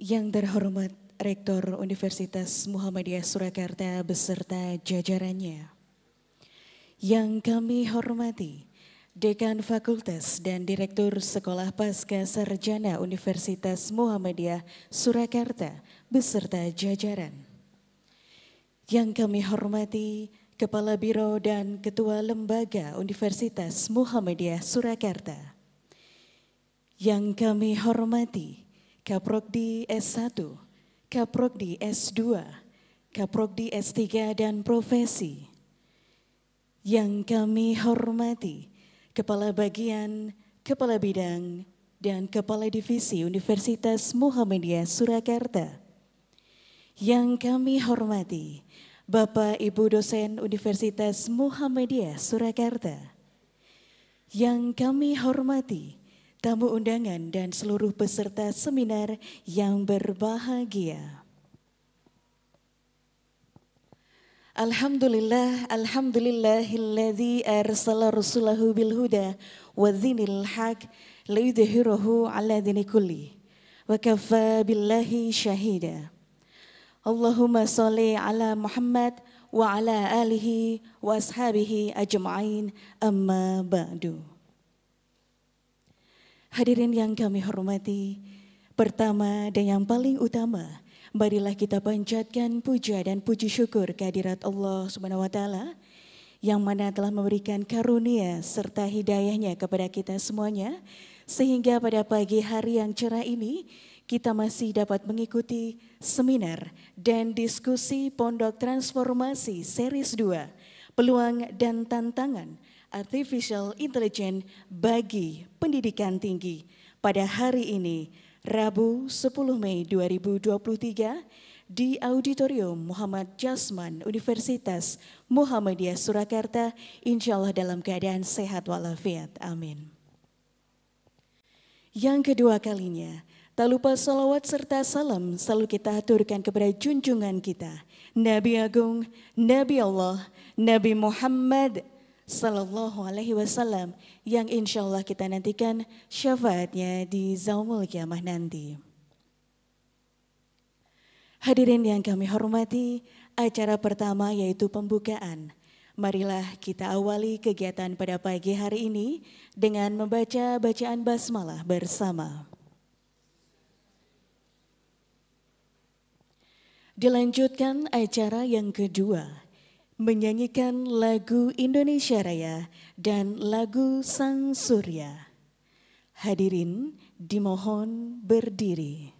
Yang terhormat Rektor Universitas Muhammadiyah Surakarta beserta jajarannya. Yang kami hormati Dekan Fakultas dan Direktur Sekolah Pasca Sarjana Universitas Muhammadiyah Surakarta beserta jajaran. Yang kami hormati Kepala Biro dan Ketua Lembaga Universitas Muhammadiyah Surakarta. Yang kami hormati, Kaprodi S1, Kaprodi S2, Kaprodi S3 dan profesi. Yang kami hormati Kepala Bagian, Kepala Bidang, dan Kepala Divisi Universitas Muhammadiyah Surakarta. Yang kami hormati Bapak Ibu dosen Universitas Muhammadiyah Surakarta. Yang kami hormati tamu undangan dan seluruh peserta seminar yang berbahagia. Alhamdulillah, alhamdulillahilladzi arsala rasulahu bil huda wa dhinil haq liyudhhirahu ala dini kulli wa kafa billahi syahida. Allahumma salli ala Muhammad wa ala alihi wa ashabihi ajma'in amma ba'du. Hadirin yang kami hormati, pertama dan yang paling utama, marilah kita panjatkan puja dan puji syukur kehadirat Allah Subhanahu wa taala yang mana telah memberikan karunia serta hidayahnya kepada kita semuanya sehingga pada pagi hari yang cerah ini kita masih dapat mengikuti seminar dan diskusi Pondok Transformasi Series 2 Peluang dan Tantangan artificial intelligence bagi pendidikan tinggi pada hari ini, Rabu 10 Mei 2023 di Auditorium Muhammad Jasman Universitas Muhammadiyah Surakarta, insya Allah dalam keadaan sehat walafiat. Amin. Yang kedua kalinya, tak lupa salawat serta salam selalu kita aturkan kepada junjungan kita, Nabi Agung, Nabi Allah, Nabi Muhammad Sallallahu Alaihi Wasallam yang insya Allah kita nantikan syafaatnya di Zawmul Kiamah nanti. Hadirin yang kami hormati, acara pertama yaitu pembukaan. Marilah kita awali kegiatan pada pagi hari ini dengan membaca bacaan basmalah bersama. Dilanjutkan acara yang kedua menyanyikan lagu Indonesia Raya dan lagu Sang Surya. Hadirin dimohon berdiri.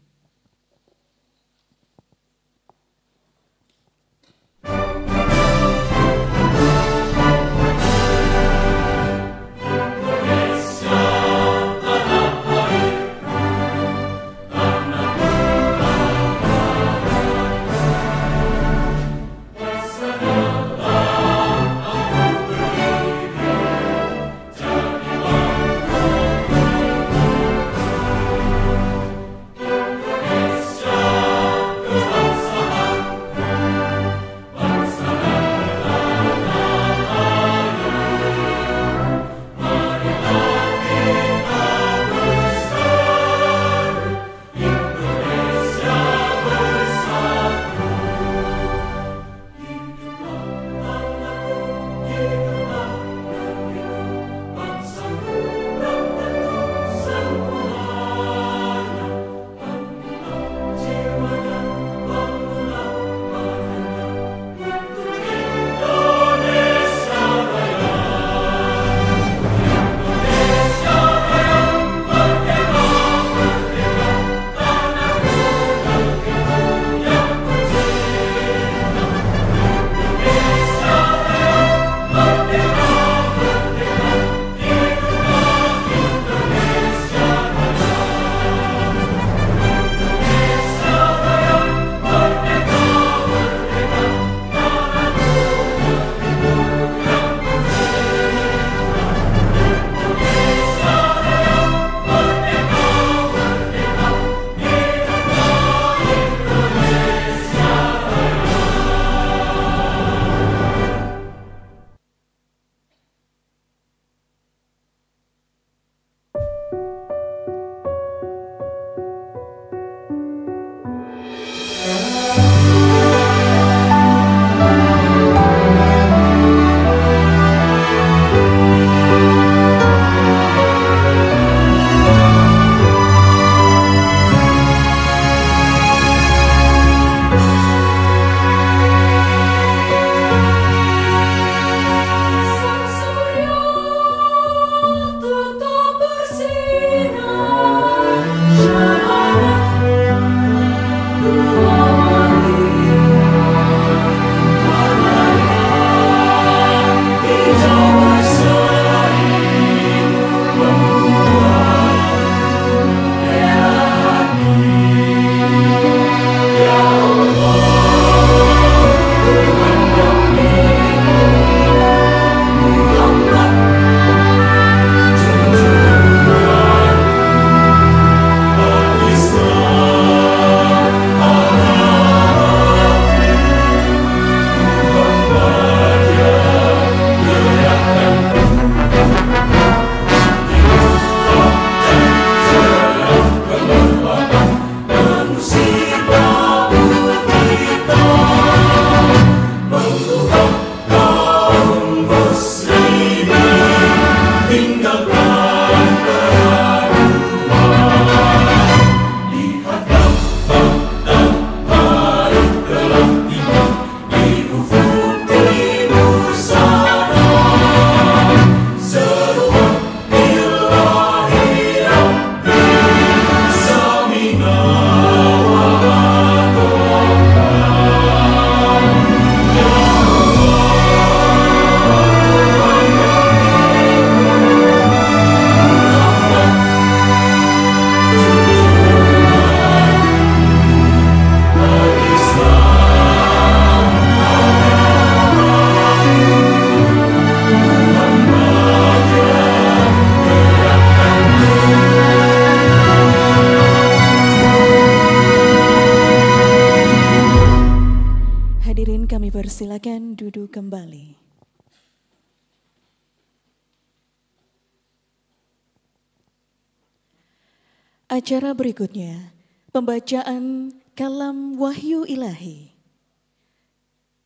Bacaan Kalam Wahyu Ilahi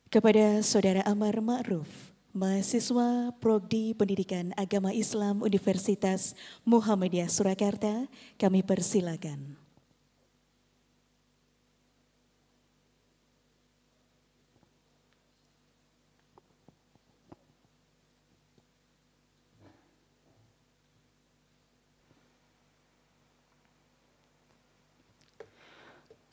kepada Saudara Amar Ma'ruf, mahasiswa Prodi Pendidikan Agama Islam Universitas Muhammadiyah Surakarta, kami persilakan.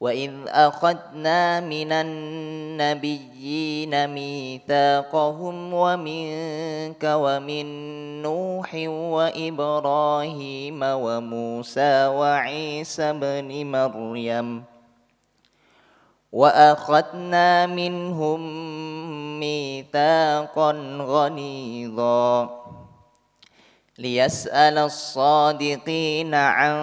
وإذ أخذنا من النبيين ميثاقهم ومنك ومن نوح وإبراهيم وموسى وعيسى بن مريم وأخذنا منهم ميثاقا غليظا ليسأل الصادقين عن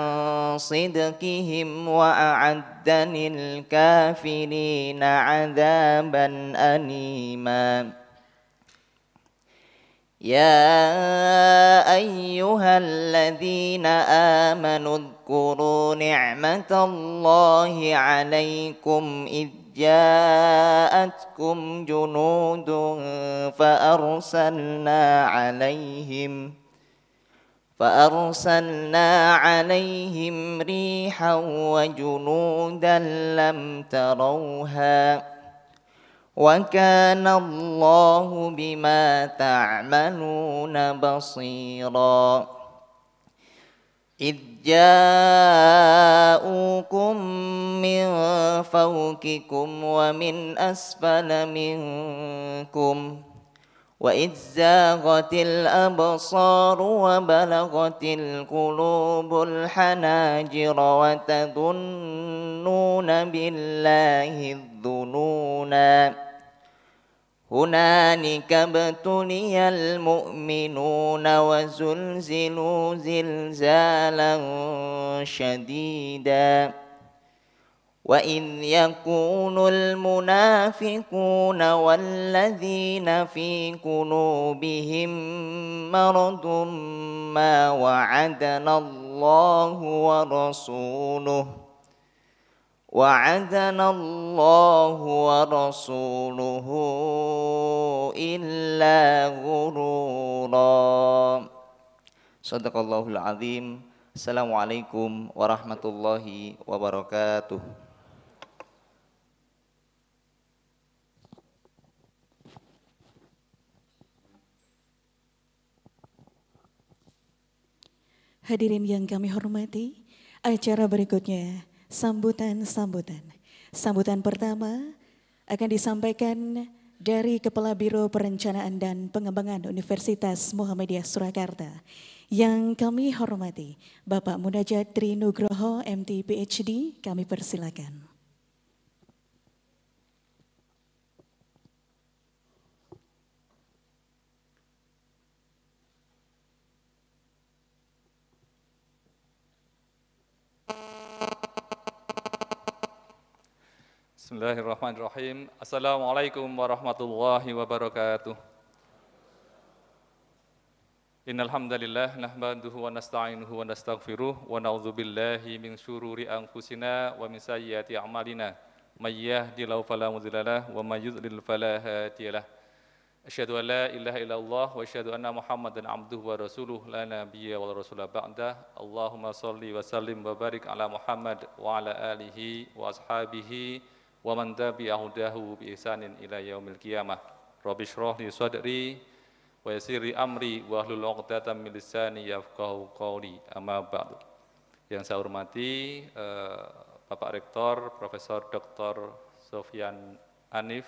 صدقهم وأعد للكافرين عذابا أليما يا أيها الذين آمنوا اذكروا نعمة الله عليكم إذ جاءتكم جنود فأرسلنا عليهم فأرسلنا عليهم ريحا وجنودا لم تروها وكان الله بما تعملون بصيرا إذ جاءوكم من فوقكم ومن أسفل منكم ۖ وإذ زاغت الأبصار وبلغت القلوب الحناجر وتظنون بالله الظنونا هنالك ابتلي المؤمنون وزلزلوا زلزالا شديداً وإذ يكون المنافقون والذين في قلوبهم مرض ما وعدنا الله ورسوله وعدنا الله ورسوله إلا غرورا صدق الله العظيم السلام عليكم ورحمة الله وبركاته Hadirin yang kami hormati, acara berikutnya sambutan-sambutan. Sambutan pertama akan disampaikan dari Kepala Biro Perencanaan dan Pengembangan Universitas Muhammadiyah Surakarta. Yang kami hormati, Bapak Munajat Trinugroho, MT PhD, kami persilakan. Bismillahirrahmanirrahim. Assalamualaikum warahmatullahi wabarakatuh. Innal hamdalillah nahmaduhu wa nasta'inuhu wa nastaghfiruh wa na'udzu billahi min syururi anfusina wa min sayyiati a'malina. May yahdihillahu fala mudhillalah wa may yudlil fala hadiyalah. Asyhadu an la ilaha illallah wa asyhadu anna Muhammadan abduhu wa rasuluh la nabiyya wa rasula ba'da. Allahumma shalli wa sallim wa barik ala Muhammad wa ala alihi wa ashabihi wa man tabi'a hudahu bi ihsanin ila yaumil qiyamah. Rabbi shrah li sadri wa yassir amri wa hlul 'uqdatam min lisani yafqahu qawli. Amma ba'du. Yang saya hormati eh, Bapak Rektor Profesor Dr. Sofyan Anif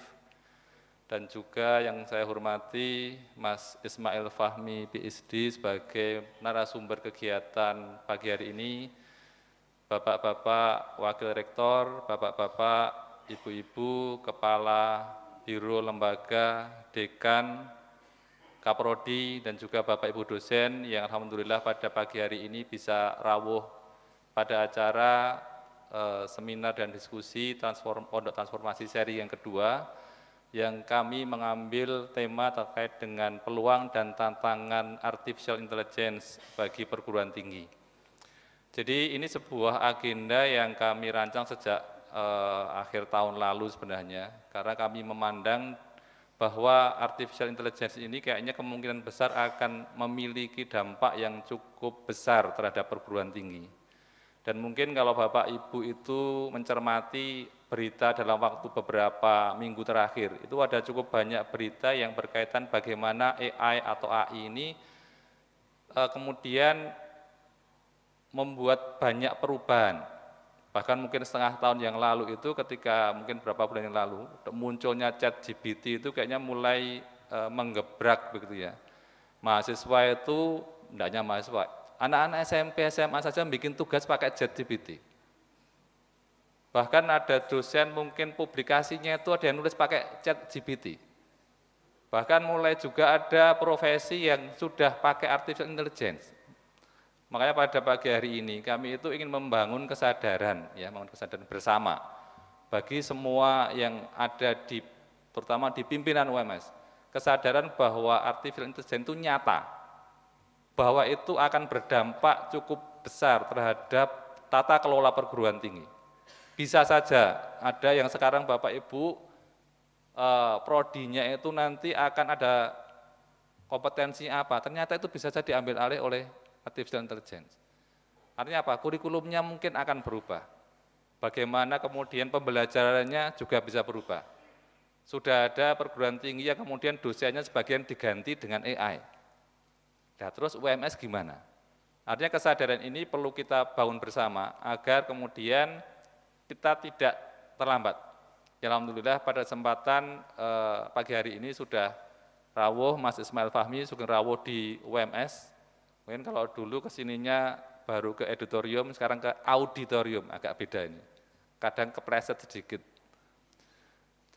dan juga yang saya hormati Mas Ismail Fahmi PhD sebagai narasumber kegiatan pagi hari ini, Bapak-bapak Wakil Rektor, Bapak-bapak ibu-ibu, kepala, biro lembaga, dekan, kaprodi, dan juga Bapak Ibu dosen yang Alhamdulillah pada pagi hari ini bisa rawuh pada acara e, seminar dan diskusi transform, pondok transformasi seri yang kedua yang kami mengambil tema terkait dengan peluang dan tantangan artificial intelligence bagi perguruan tinggi. Jadi ini sebuah agenda yang kami rancang sejak eh, akhir tahun lalu sebenarnya karena kami memandang bahwa artificial intelligence ini kayaknya kemungkinan besar akan memiliki dampak yang cukup besar terhadap perguruan tinggi. Dan mungkin kalau Bapak Ibu itu mencermati berita dalam waktu beberapa minggu terakhir, itu ada cukup banyak berita yang berkaitan bagaimana AI atau AI ini eh, kemudian membuat banyak perubahan Bahkan mungkin setengah tahun yang lalu itu ketika mungkin berapa bulan yang lalu munculnya chat GPT itu kayaknya mulai e, menggebrak begitu ya. Mahasiswa itu, tidak hanya mahasiswa, anak-anak SMP, SMA saja bikin tugas pakai chat GPT. Bahkan ada dosen mungkin publikasinya itu ada yang nulis pakai chat GPT. Bahkan mulai juga ada profesi yang sudah pakai artificial intelligence. Makanya pada pagi hari ini kami itu ingin membangun kesadaran ya, membangun kesadaran bersama bagi semua yang ada di terutama di pimpinan UMS. Kesadaran bahwa artificial intelligence itu nyata, bahwa itu akan berdampak cukup besar terhadap tata kelola perguruan tinggi. Bisa saja ada yang sekarang Bapak Ibu eh, prodinya itu nanti akan ada kompetensi apa, ternyata itu bisa saja diambil alih oleh artificial intelligence. Artinya apa? Kurikulumnya mungkin akan berubah. Bagaimana kemudian pembelajarannya juga bisa berubah. Sudah ada perguruan tinggi yang kemudian dosennya sebagian diganti dengan AI. Nah terus UMS gimana? Artinya kesadaran ini perlu kita bangun bersama agar kemudian kita tidak terlambat. Ya, Alhamdulillah pada kesempatan eh, pagi hari ini sudah rawuh Mas Ismail Fahmi sudah rawuh di UMS Mungkin kalau dulu kesininya baru ke editorium, sekarang ke auditorium, agak beda ini. Kadang preset sedikit.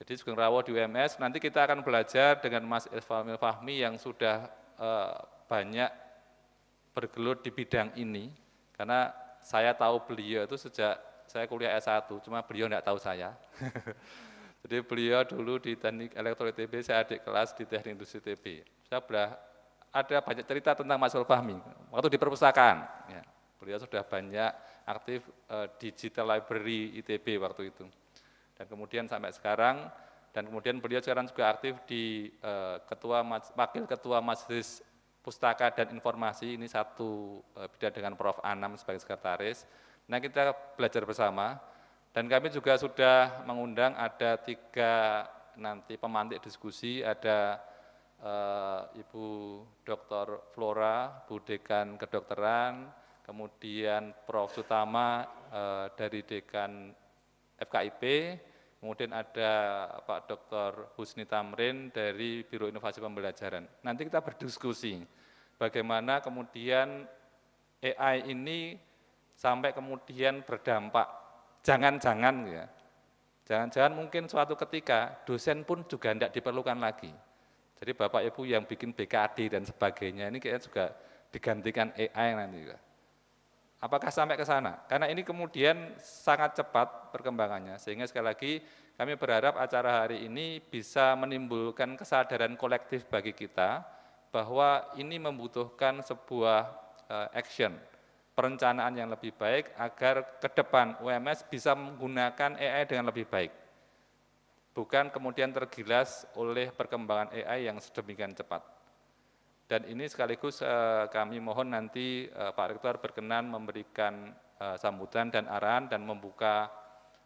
Jadi Sugeng Rawo di UMS, nanti kita akan belajar dengan Mas Irfamil Fahmi yang sudah e, banyak bergelut di bidang ini, karena saya tahu beliau itu sejak saya kuliah S1, cuma beliau tidak tahu saya. Jadi beliau dulu di teknik elektro ITB, saya adik kelas di teknik industri ITB. Saya ada banyak cerita tentang Mas Fahmi waktu di perpustakaan. Ya, beliau sudah banyak aktif eh, digital library ITB waktu itu. Dan kemudian sampai sekarang dan kemudian beliau sekarang juga aktif di eh, ketua wakil ketua Majelis Pustaka dan Informasi ini satu eh, beda dengan Prof Anam sebagai sekretaris. Nah, kita belajar bersama dan kami juga sudah mengundang ada tiga nanti pemantik diskusi, ada uh, Ibu Dr. Flora, Bu Dekan Kedokteran, kemudian Prof. Sutama uh, dari Dekan FKIP, kemudian ada Pak Dr. Husni Tamrin dari Biro Inovasi Pembelajaran. Nanti kita berdiskusi bagaimana kemudian AI ini sampai kemudian berdampak. Jangan-jangan ya, Jangan-jangan mungkin suatu ketika dosen pun juga tidak diperlukan lagi. Jadi Bapak Ibu yang bikin BKD dan sebagainya ini kayaknya juga digantikan AI nanti. Apakah sampai ke sana? Karena ini kemudian sangat cepat perkembangannya, sehingga sekali lagi kami berharap acara hari ini bisa menimbulkan kesadaran kolektif bagi kita bahwa ini membutuhkan sebuah eh, action, perencanaan yang lebih baik agar ke depan UMS bisa menggunakan AI dengan lebih baik bukan kemudian tergilas oleh perkembangan AI yang sedemikian cepat. Dan ini sekaligus eh, kami mohon nanti eh, Pak Rektor berkenan memberikan eh, sambutan dan arahan dan membuka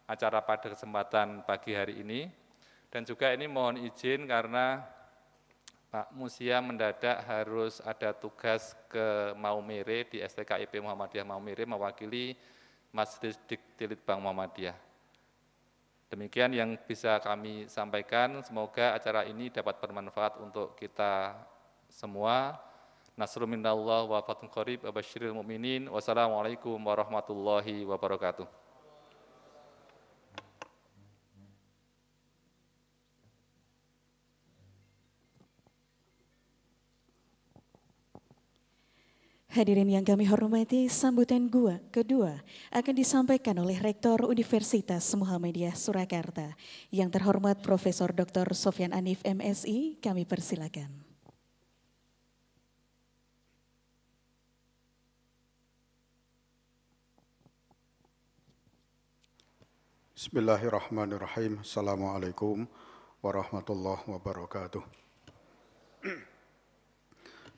acara pada kesempatan pagi hari ini. Dan juga ini mohon izin karena Pak Musia mendadak harus ada tugas ke Maumere di STKIP Muhammadiyah Maumere mewakili Masjid Diktilit Bank Muhammadiyah. Demikian yang bisa kami sampaikan. Semoga acara ini dapat bermanfaat untuk kita semua. Nasrul minallah wa fatun qarib wa mu'minin. Wassalamualaikum warahmatullahi wabarakatuh. Hadirin yang kami hormati, sambutan gua kedua akan disampaikan oleh Rektor Universitas Muhammadiyah Surakarta yang terhormat Profesor Dr. Sofyan Anif MSI, kami persilakan. Bismillahirrahmanirrahim. Assalamualaikum warahmatullahi wabarakatuh.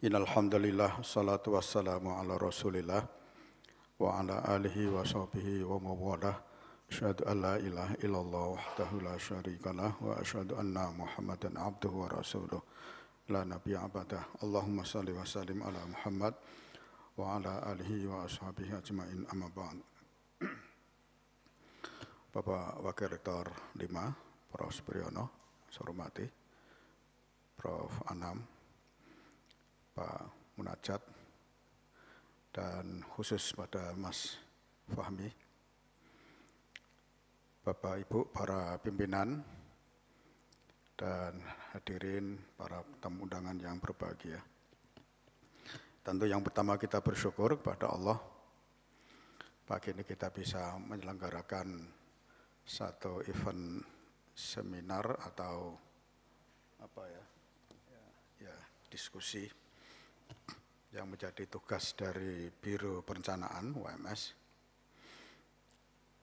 Innalhamdulillah salatu wassalamu ala rasulillah wa ala alihi wa sahbihi wa mawalah Asyadu an la ilaha illallah wahdahu la syarikalah wa asyadu anna muhammadan abduhu wa rasuluh la nabi abadah Allahumma salli wa sallim ala muhammad wa ala alihi wa ashabihi ajma'in amma ba'd Bapak Wakil Rektor 5 Prof. Priyono, Soromati Prof. Anam Pak Munajat dan khusus pada Mas Fahmi, Bapak Ibu para pimpinan dan hadirin para tamu undangan yang berbahagia. Tentu yang pertama kita bersyukur kepada Allah pagi ini kita bisa menyelenggarakan satu event seminar atau apa ya, ya, ya diskusi yang menjadi tugas dari Biro Perencanaan UMS.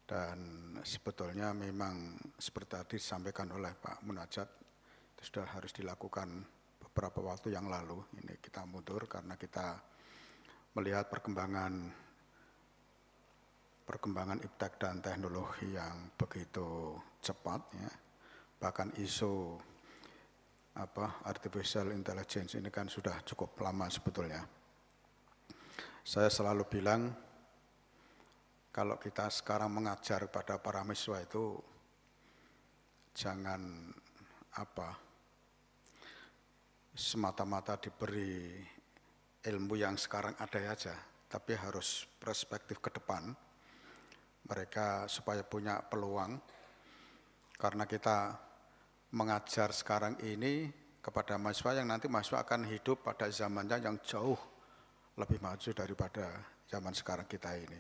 Dan sebetulnya memang seperti tadi disampaikan oleh Pak Munajat, itu sudah harus dilakukan beberapa waktu yang lalu. Ini kita mundur karena kita melihat perkembangan perkembangan iptek dan teknologi yang begitu cepat ya. Bahkan isu apa artificial intelligence ini kan sudah cukup lama sebetulnya. Saya selalu bilang, kalau kita sekarang mengajar kepada para mahasiswa itu, jangan apa semata-mata diberi ilmu yang sekarang ada aja, tapi harus perspektif ke depan. Mereka supaya punya peluang, karena kita mengajar sekarang ini kepada mahasiswa yang nanti mahasiswa akan hidup pada zamannya yang jauh lebih maju daripada zaman sekarang kita ini.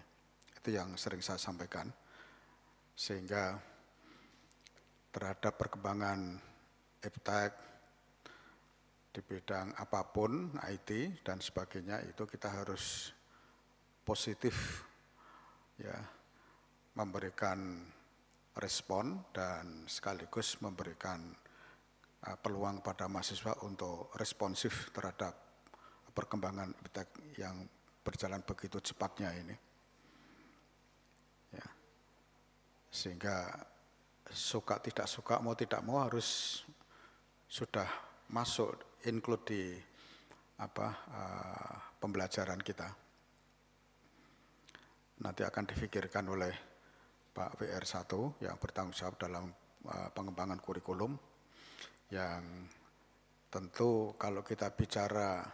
Itu yang sering saya sampaikan. Sehingga terhadap perkembangan iptek di bidang apapun, IT dan sebagainya itu kita harus positif ya memberikan respon dan sekaligus memberikan uh, peluang pada mahasiswa untuk responsif terhadap perkembangan yang berjalan begitu cepatnya ini. Ya. Sehingga suka tidak suka, mau tidak mau harus sudah masuk include di apa uh, pembelajaran kita. Nanti akan difikirkan oleh Pak PR1 yang bertanggung jawab dalam uh, pengembangan kurikulum yang tentu kalau kita bicara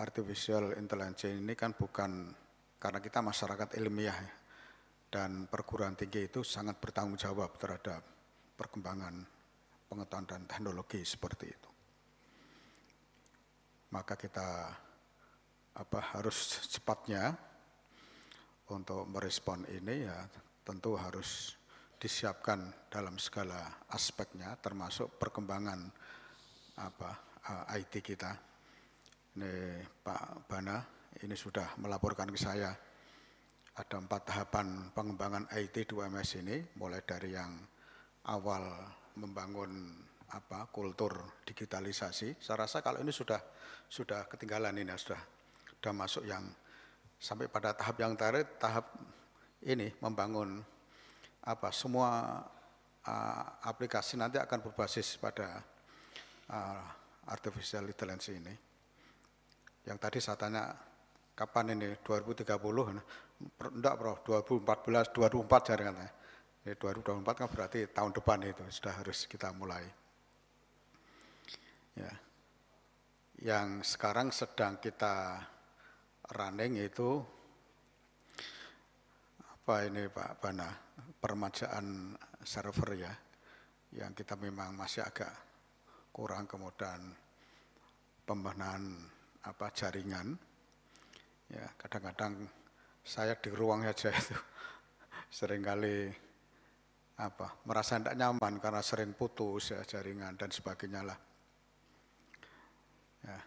artificial intelligence ini kan bukan karena kita masyarakat ilmiah ya. dan perguruan tinggi itu sangat bertanggung jawab terhadap perkembangan pengetahuan dan teknologi seperti itu. Maka kita apa harus cepatnya untuk merespon ini ya tentu harus disiapkan dalam segala aspeknya termasuk perkembangan apa eh, IT kita ini Pak Bana, ini sudah melaporkan ke saya ada empat tahapan pengembangan IT 2MS ini, mulai dari yang awal membangun apa kultur digitalisasi. Saya rasa kalau ini sudah sudah ketinggalan ini sudah sudah masuk yang sampai pada tahap yang terakhir tahap ini membangun apa semua uh, aplikasi nanti akan berbasis pada uh, artificial intelligence ini. Yang tadi saya tanya kapan ini 2030? Nah, enggak, Prof. 2014, 2024 saya katanya. ya 2024 kan berarti tahun depan itu sudah harus kita mulai. Ya. Yang sekarang sedang kita running itu apa ini Pak Bana? Permajaan server ya, yang kita memang masih agak kurang kemudian pembenahan apa jaringan. Ya, kadang-kadang saya di ruang saja itu seringkali apa merasa tidak nyaman karena sering putus ya jaringan dan sebagainya lah. Ya.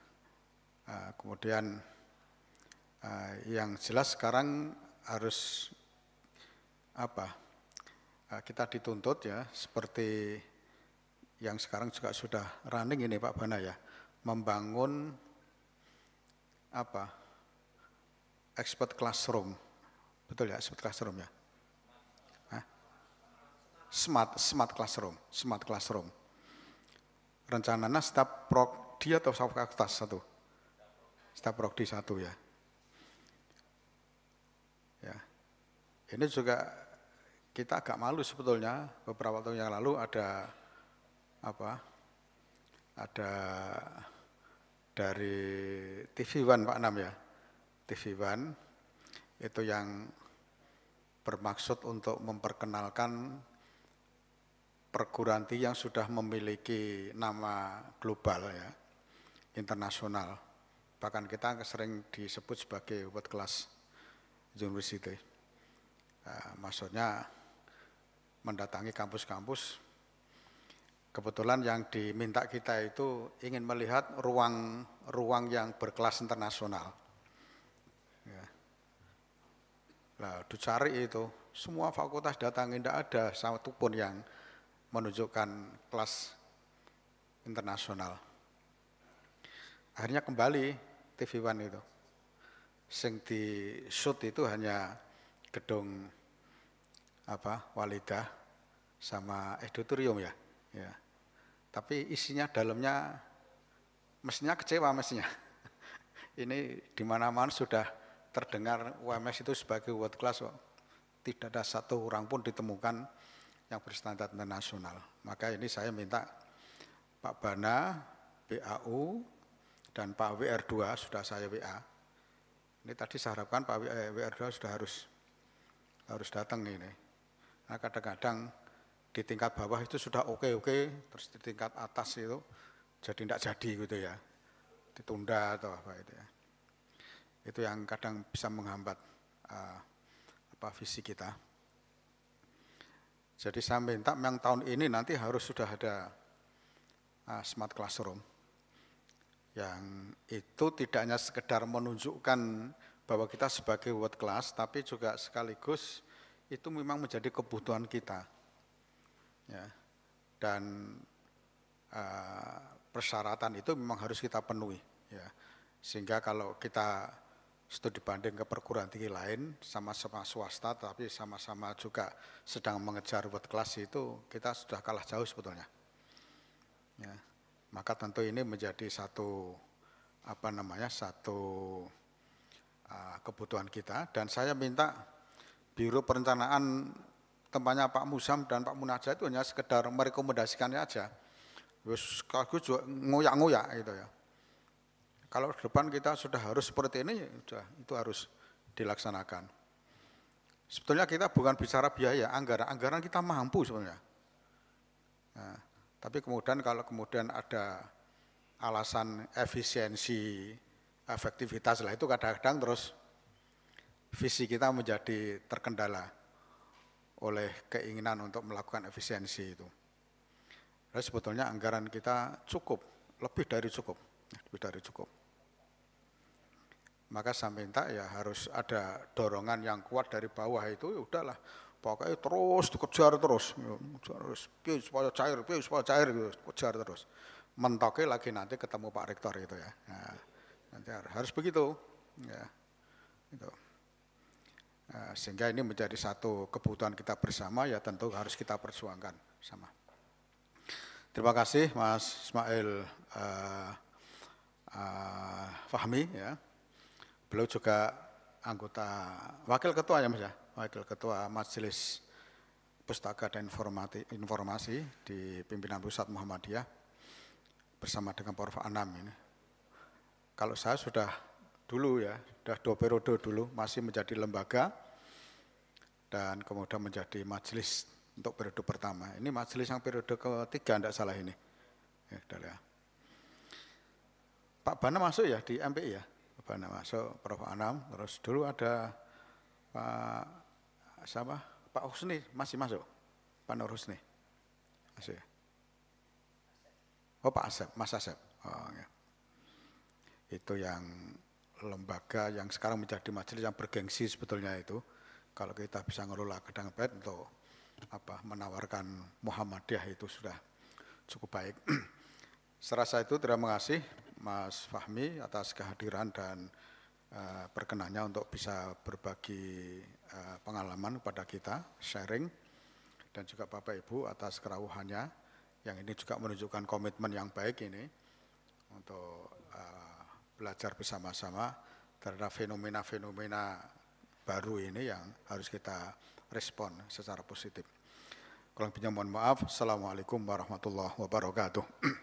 Eh, kemudian eh, yang jelas sekarang harus apa eh, kita dituntut ya seperti yang sekarang juga sudah running ini Pak Bana ya membangun apa expert classroom betul ya expert classroom ya Hah? smart smart classroom smart classroom rencananya staf prodi atau staf kertas satu staf prodi satu ya ya ini juga kita agak malu sebetulnya beberapa tahun yang lalu ada apa ada dari TV One Pak Nam ya, TV One itu yang bermaksud untuk memperkenalkan perguruan tinggi yang sudah memiliki nama global ya, internasional. Bahkan kita sering disebut sebagai world class university. Nah, maksudnya mendatangi kampus-kampus Kebetulan yang diminta kita itu ingin melihat ruang-ruang yang berkelas internasional. Ya. Nah, dicari itu, semua fakultas datang, tidak ada pun yang menunjukkan kelas internasional. Akhirnya kembali TV One itu. Sing di shoot itu hanya gedung apa Walidah sama edutorium ya. ya tapi isinya dalamnya mestinya kecewa mestinya. Ini di mana-mana sudah terdengar UMS itu sebagai world class kok. Tidak ada satu orang pun ditemukan yang berstandar internasional. Maka ini saya minta Pak Bana, BAU, dan Pak WR2 sudah saya WA. Ini tadi saya harapkan Pak WR2 eh, sudah harus harus datang ini. Nah kadang-kadang di tingkat bawah itu sudah oke-oke, terus di tingkat atas itu jadi tidak jadi gitu ya, ditunda atau apa itu ya. Itu yang kadang bisa menghambat uh, apa visi kita. Jadi saya minta memang tahun ini nanti harus sudah ada uh, smart classroom yang itu tidak hanya sekedar menunjukkan bahwa kita sebagai world class, tapi juga sekaligus itu memang menjadi kebutuhan kita ya. dan uh, persyaratan itu memang harus kita penuhi ya sehingga kalau kita studi banding ke perguruan tinggi lain sama-sama swasta tapi sama-sama juga sedang mengejar buat kelas itu kita sudah kalah jauh sebetulnya ya maka tentu ini menjadi satu apa namanya satu uh, kebutuhan kita dan saya minta Biro Perencanaan tempatnya Pak Musam dan Pak Munaja itu hanya sekedar merekomendasikannya aja. Terus kagus juga ngoyak-ngoyak gitu ya. Kalau ke depan kita sudah harus seperti ini, sudah itu harus dilaksanakan. Sebetulnya kita bukan bicara biaya, anggaran. Anggaran kita mampu sebenarnya. Nah, tapi kemudian kalau kemudian ada alasan efisiensi, efektivitas lah itu kadang-kadang terus visi kita menjadi terkendala oleh keinginan untuk melakukan efisiensi itu. Jadi sebetulnya anggaran kita cukup, lebih dari cukup, lebih dari cukup. Maka saya minta ya harus ada dorongan yang kuat dari bawah itu, ya udahlah pokoknya terus dikejar terus, ya, terus, piu supaya cair, piu supaya cair, gitu, kejar terus. Mentoknya lagi nanti ketemu Pak Rektor itu ya. Nah, nanti harus begitu. Ya, gitu. Eh, sehingga ini menjadi satu kebutuhan kita bersama ya tentu harus kita persuangkan sama. Terima kasih Mas Ismail uh, uh, Fahmi ya. Beliau juga anggota wakil ketua ya Mas ya, wakil ketua Majelis Pustaka dan Informati, Informasi di pimpinan pusat Muhammadiyah bersama dengan prof Anam ini. Kalau saya sudah dulu ya, sudah dua periode dulu masih menjadi lembaga dan kemudian menjadi majelis untuk periode pertama. Ini majelis yang periode ketiga, tidak salah ini. Ya, dari, ya. Pak Bana masuk ya di MPI ya? Pak Bana masuk, Prof. Anam, terus dulu ada Pak siapa? Pak Husni masih masuk? Pak Nur Husni? Masih ya? Oh Pak Asep, Mas Asep. Oh, ya. Itu yang lembaga yang sekarang menjadi majelis yang bergengsi sebetulnya itu. Kalau kita bisa ngelola gedang pet untuk apa menawarkan Muhammadiyah itu sudah cukup baik. Serasa itu terima kasih Mas Fahmi atas kehadiran dan uh, perkenannya untuk bisa berbagi uh, pengalaman kepada kita, sharing, dan juga Bapak Ibu atas kerawuhannya yang ini juga menunjukkan komitmen yang baik ini untuk uh, belajar bersama-sama terhadap fenomena-fenomena baru ini yang harus kita respon secara positif. Kurang punya mohon maaf. Assalamualaikum warahmatullahi wabarakatuh.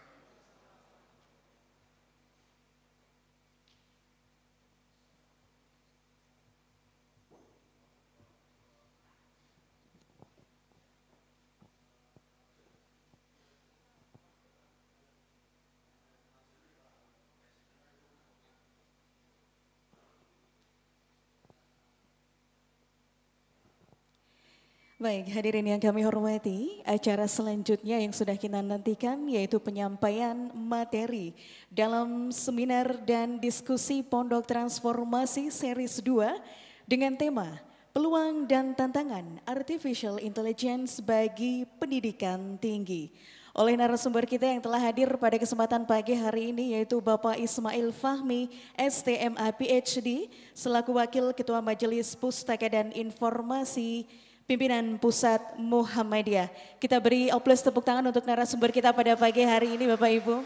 Baik, hadirin yang kami hormati, acara selanjutnya yang sudah kita nantikan yaitu penyampaian materi dalam seminar dan diskusi Pondok Transformasi Series 2 dengan tema Peluang dan Tantangan Artificial Intelligence bagi Pendidikan Tinggi. Oleh narasumber kita yang telah hadir pada kesempatan pagi hari ini yaitu Bapak Ismail Fahmi, STMA PhD, selaku Wakil Ketua Majelis Pustaka dan Informasi pimpinan pusat Muhammadiyah. Kita beri aplaus tepuk tangan untuk narasumber kita pada pagi hari ini Bapak Ibu.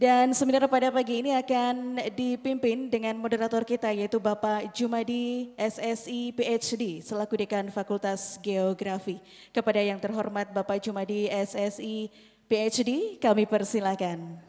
Dan seminar pada pagi ini akan dipimpin dengan moderator kita yaitu Bapak Jumadi SSI PhD selaku Dekan Fakultas Geografi. Kepada yang terhormat Bapak Jumadi SSI PhD kami persilakan.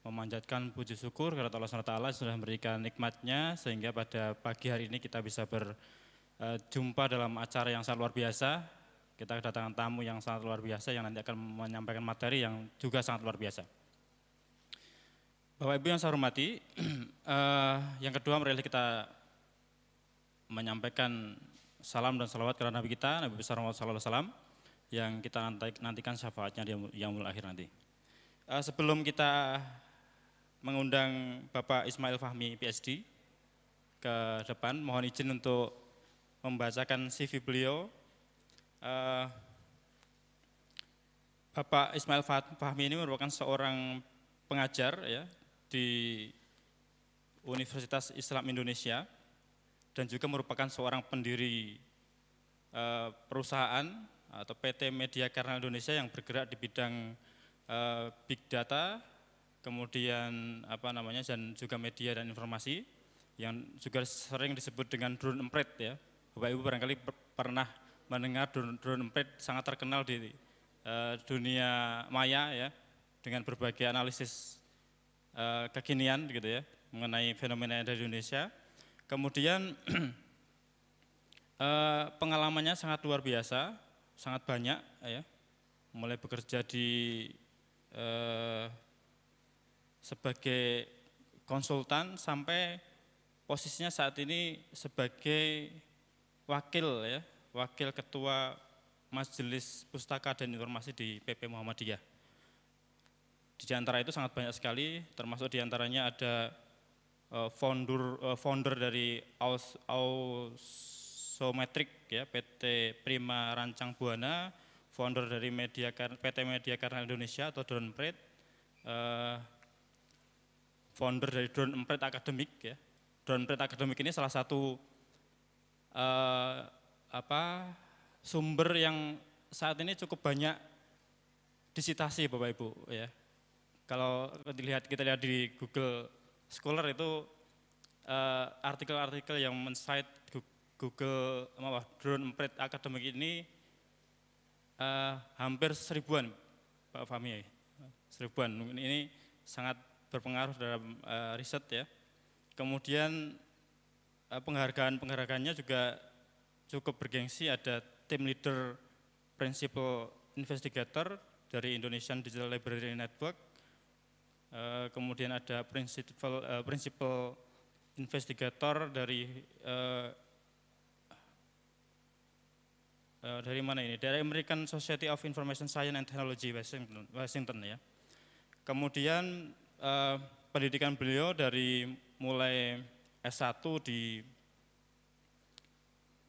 memanjatkan puji syukur kepada Allah SWT sudah memberikan nikmatnya sehingga pada pagi hari ini kita bisa berjumpa e, dalam acara yang sangat luar biasa. Kita kedatangan tamu yang sangat luar biasa yang nanti akan menyampaikan materi yang juga sangat luar biasa. Bapak Ibu yang saya hormati, e, yang kedua merilis kita menyampaikan salam dan salawat kepada Nabi kita, Nabi besar Muhammad SAW, yang kita nantikan syafaatnya di mulai Akhir nanti. E, sebelum kita mengundang Bapak Ismail Fahmi, PhD, ke depan. Mohon izin untuk membacakan CV beliau. Eh, Bapak Ismail Fahmi ini merupakan seorang pengajar ya di Universitas Islam Indonesia dan juga merupakan seorang pendiri eh, perusahaan atau PT Media Karena Indonesia yang bergerak di bidang eh, big data, kemudian apa namanya dan juga media dan informasi yang juga sering disebut dengan drone empret ya. Bapak Ibu barangkali per pernah mendengar drone, drone empret sangat terkenal di uh, dunia maya ya dengan berbagai analisis uh, kekinian gitu ya mengenai fenomena yang ada di Indonesia. Kemudian uh, pengalamannya sangat luar biasa, sangat banyak ya. Mulai bekerja di uh, sebagai konsultan sampai posisinya saat ini sebagai wakil ya, wakil ketua Majelis Pustaka dan Informasi di PP Muhammadiyah. Di antara itu sangat banyak sekali, termasuk di antaranya ada eh, founder eh, founder dari Aus, Ausometric ya, PT Prima Rancang Buana, founder dari media PT Media Karena Indonesia atau Drone Pride, eh, founder dari Drone Empret Akademik ya. Drone Empret Akademik ini salah satu uh, apa sumber yang saat ini cukup banyak disitasi Bapak Ibu ya. Kalau dilihat kita lihat di Google Scholar itu eh, artikel-artikel uh, yang Google maaf Drone Empret Akademik ini uh, hampir seribuan Pak Fahmi ya. Seribuan ini sangat berpengaruh dalam uh, riset ya. Kemudian uh, eh, penghargaan-penghargaannya juga cukup bergengsi ada tim leader principal investigator dari Indonesian Digital Library Network. Uh, kemudian ada principal uh, principal investigator dari dari mana ini? Dari American Society of Information Science and Technology Washington, Washington ya. Kemudian Eh, pendidikan beliau dari mulai S1 di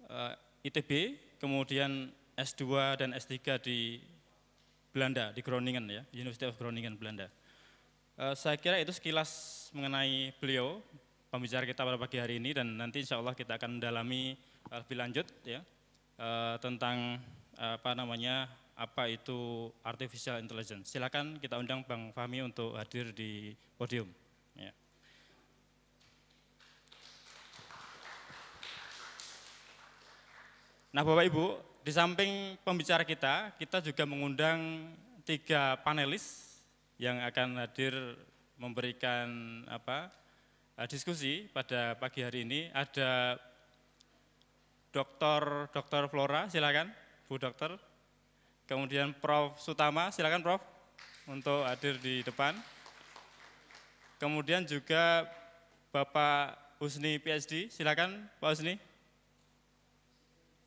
eh, ITB, kemudian S2 dan S3 di Belanda, di Groningen ya, University of Groningen, Belanda. Eh, saya kira itu sekilas mengenai beliau, pembicara kita pada pagi hari ini, dan nanti insya Allah kita akan mendalami lebih lanjut ya, tentang apa namanya apa itu artificial intelligence. Silakan kita undang Bang Fahmi untuk hadir di podium. Ya. Nah Bapak Ibu, di samping pembicara kita, kita juga mengundang tiga panelis yang akan hadir memberikan apa eh, diskusi pada pagi hari ini. Ada Dokter Dr. Flora, silakan Bu Dokter. Kemudian Prof. Sutama, silakan Prof. untuk hadir di depan. Kemudian juga Bapak Husni PhD, silakan Pak Husni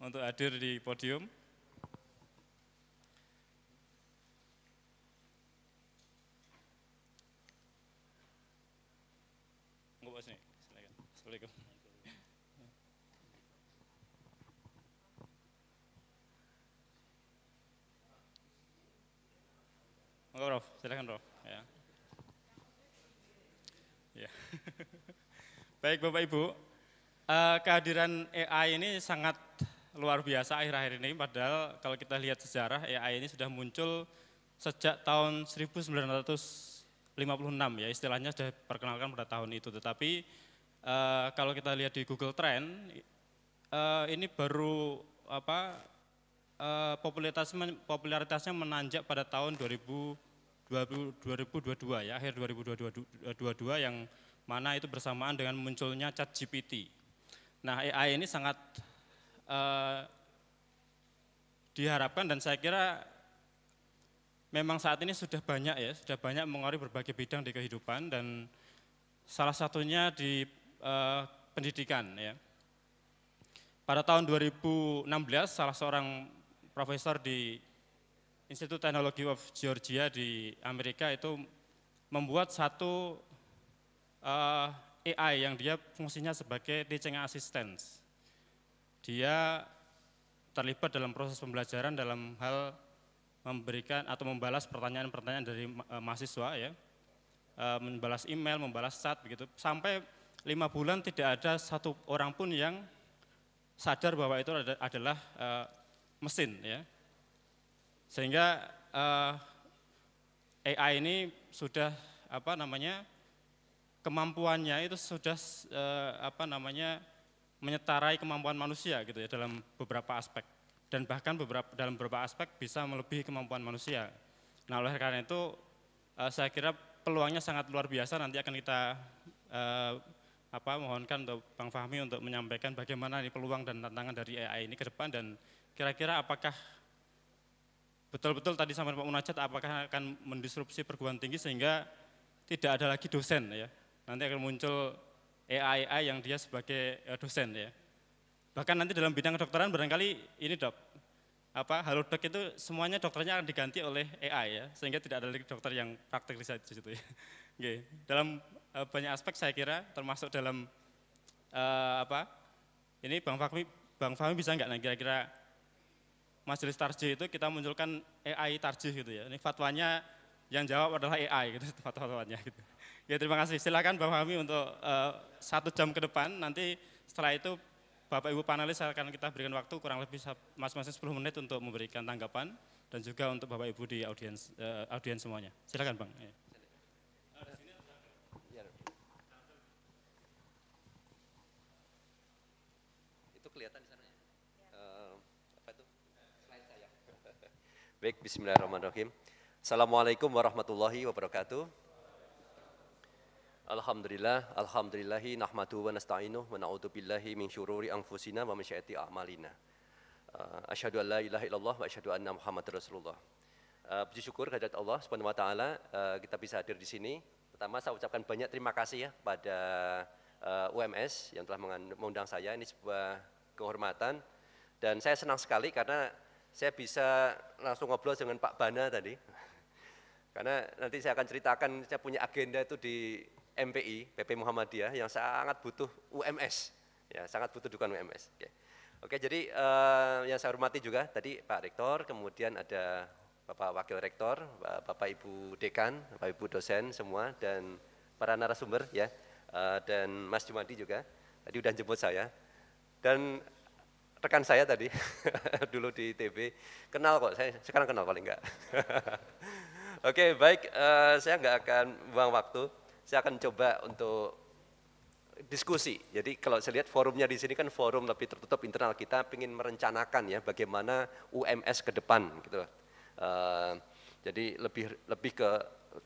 untuk hadir di podium. Monggo Prof, silakan Prof. Ya. ya. Baik Bapak Ibu, Uh, kehadiran AI ini sangat luar biasa akhir-akhir ini. Padahal kalau kita lihat sejarah AI ini sudah muncul sejak tahun 1956 ya istilahnya sudah perkenalkan pada tahun itu. Tetapi uh, kalau kita lihat di Google Trend, uh, ini baru apa Eh, popularitas popularitasnya menanjak pada tahun 2022 ya, akhir 2022, 2022 yang mana itu bersamaan dengan munculnya chat GPT. Nah AI ini sangat uh, diharapkan dan saya kira memang saat ini sudah banyak ya, sudah banyak mengori berbagai bidang di kehidupan dan salah satunya di uh, pendidikan ya. Pada tahun 2016 salah seorang profesor di Institut Teknologi of Georgia di Amerika itu membuat satu uh, eh, AI yang dia fungsinya sebagai teaching assistance. Dia terlibat dalam proses pembelajaran dalam hal memberikan atau membalas pertanyaan-pertanyaan dari uh, mahasiswa ya, uh, membalas email, membalas chat begitu. Sampai lima bulan tidak ada satu orang pun yang sadar bahwa itu adalah mesin ya. Sehingga uh, eh, AI ini sudah apa namanya kemampuannya itu sudah uh, apa namanya menyetarai kemampuan manusia gitu ya dalam beberapa aspek dan bahkan beberapa dalam beberapa aspek bisa melebihi kemampuan manusia. Nah, oleh karena itu uh, saya kira peluangnya sangat luar biasa nanti akan kita uh, apa mohonkan untuk Bang Fahmi untuk menyampaikan bagaimana ini peluang dan tantangan dari AI ini ke depan dan kira-kira apakah betul-betul tadi sama Pak Munajat apakah akan mendisrupsi perguruan tinggi sehingga tidak ada lagi dosen ya. Nanti akan muncul AI AI yang dia sebagai eh, dosen ya. Bahkan nanti dalam bidang kedokteran barangkali ini dok apa halodoc itu semuanya dokternya akan diganti oleh AI ya sehingga tidak ada lagi dokter yang praktek riset di situ ya. Oke. Dalam eh, banyak aspek saya kira termasuk dalam uh, apa ini Bang Fahmi Bang Fahmi bisa nggak nah kira-kira majelis tarjih itu kita munculkan AI tarjih gitu ya. Ini fatwanya yang jawab adalah AI gitu fatwanya gitu. Ya terima kasih. Silakan Bapak Hami untuk uh, satu jam ke depan nanti setelah itu Bapak Ibu panelis akan kita berikan waktu kurang lebih masing-masing 10 menit untuk memberikan tanggapan dan juga untuk Bapak Ibu di audiens uh, audiens semuanya. Silakan Bang. Ya. Baik, bismillahirrahmanirrahim. Assalamualaikum warahmatullahi wabarakatuh. Alhamdulillah, alhamdulillahi nahmatu wa nastainu, wa na'udzu billahi min syururi anfusina wa min syaiati a'malina. Uh, asyhadu an la ilaha illallah wa asyhadu anna Muhammadar Rasulullah. Uh, puji syukur kehadirat Allah Subhanahu wa taala uh, kita bisa hadir di sini. Pertama saya ucapkan banyak terima kasih ya pada uh, UMS yang telah mengundang saya. Ini sebuah kehormatan dan saya senang sekali karena saya bisa langsung ngobrol dengan Pak Bana tadi. Karena nanti saya akan ceritakan saya punya agenda itu di MPI, PP Muhammadiyah yang sangat butuh UMS. Ya, sangat butuh dukungan UMS. Oke. Oke, jadi uh, yang saya hormati juga tadi Pak Rektor, kemudian ada Bapak Wakil Rektor, Bapak Ibu Dekan, Bapak Ibu dosen semua dan para narasumber ya. Uh, dan Mas Jumadi juga. Tadi udah jemput saya. Dan rekan saya tadi dulu di ITB kenal kok saya sekarang kenal paling enggak oke okay, baik uh, saya enggak akan buang waktu saya akan coba untuk diskusi jadi kalau saya lihat forumnya di sini kan forum lebih tertutup internal kita ingin merencanakan ya bagaimana UMS ke depan gitu uh, jadi lebih lebih ke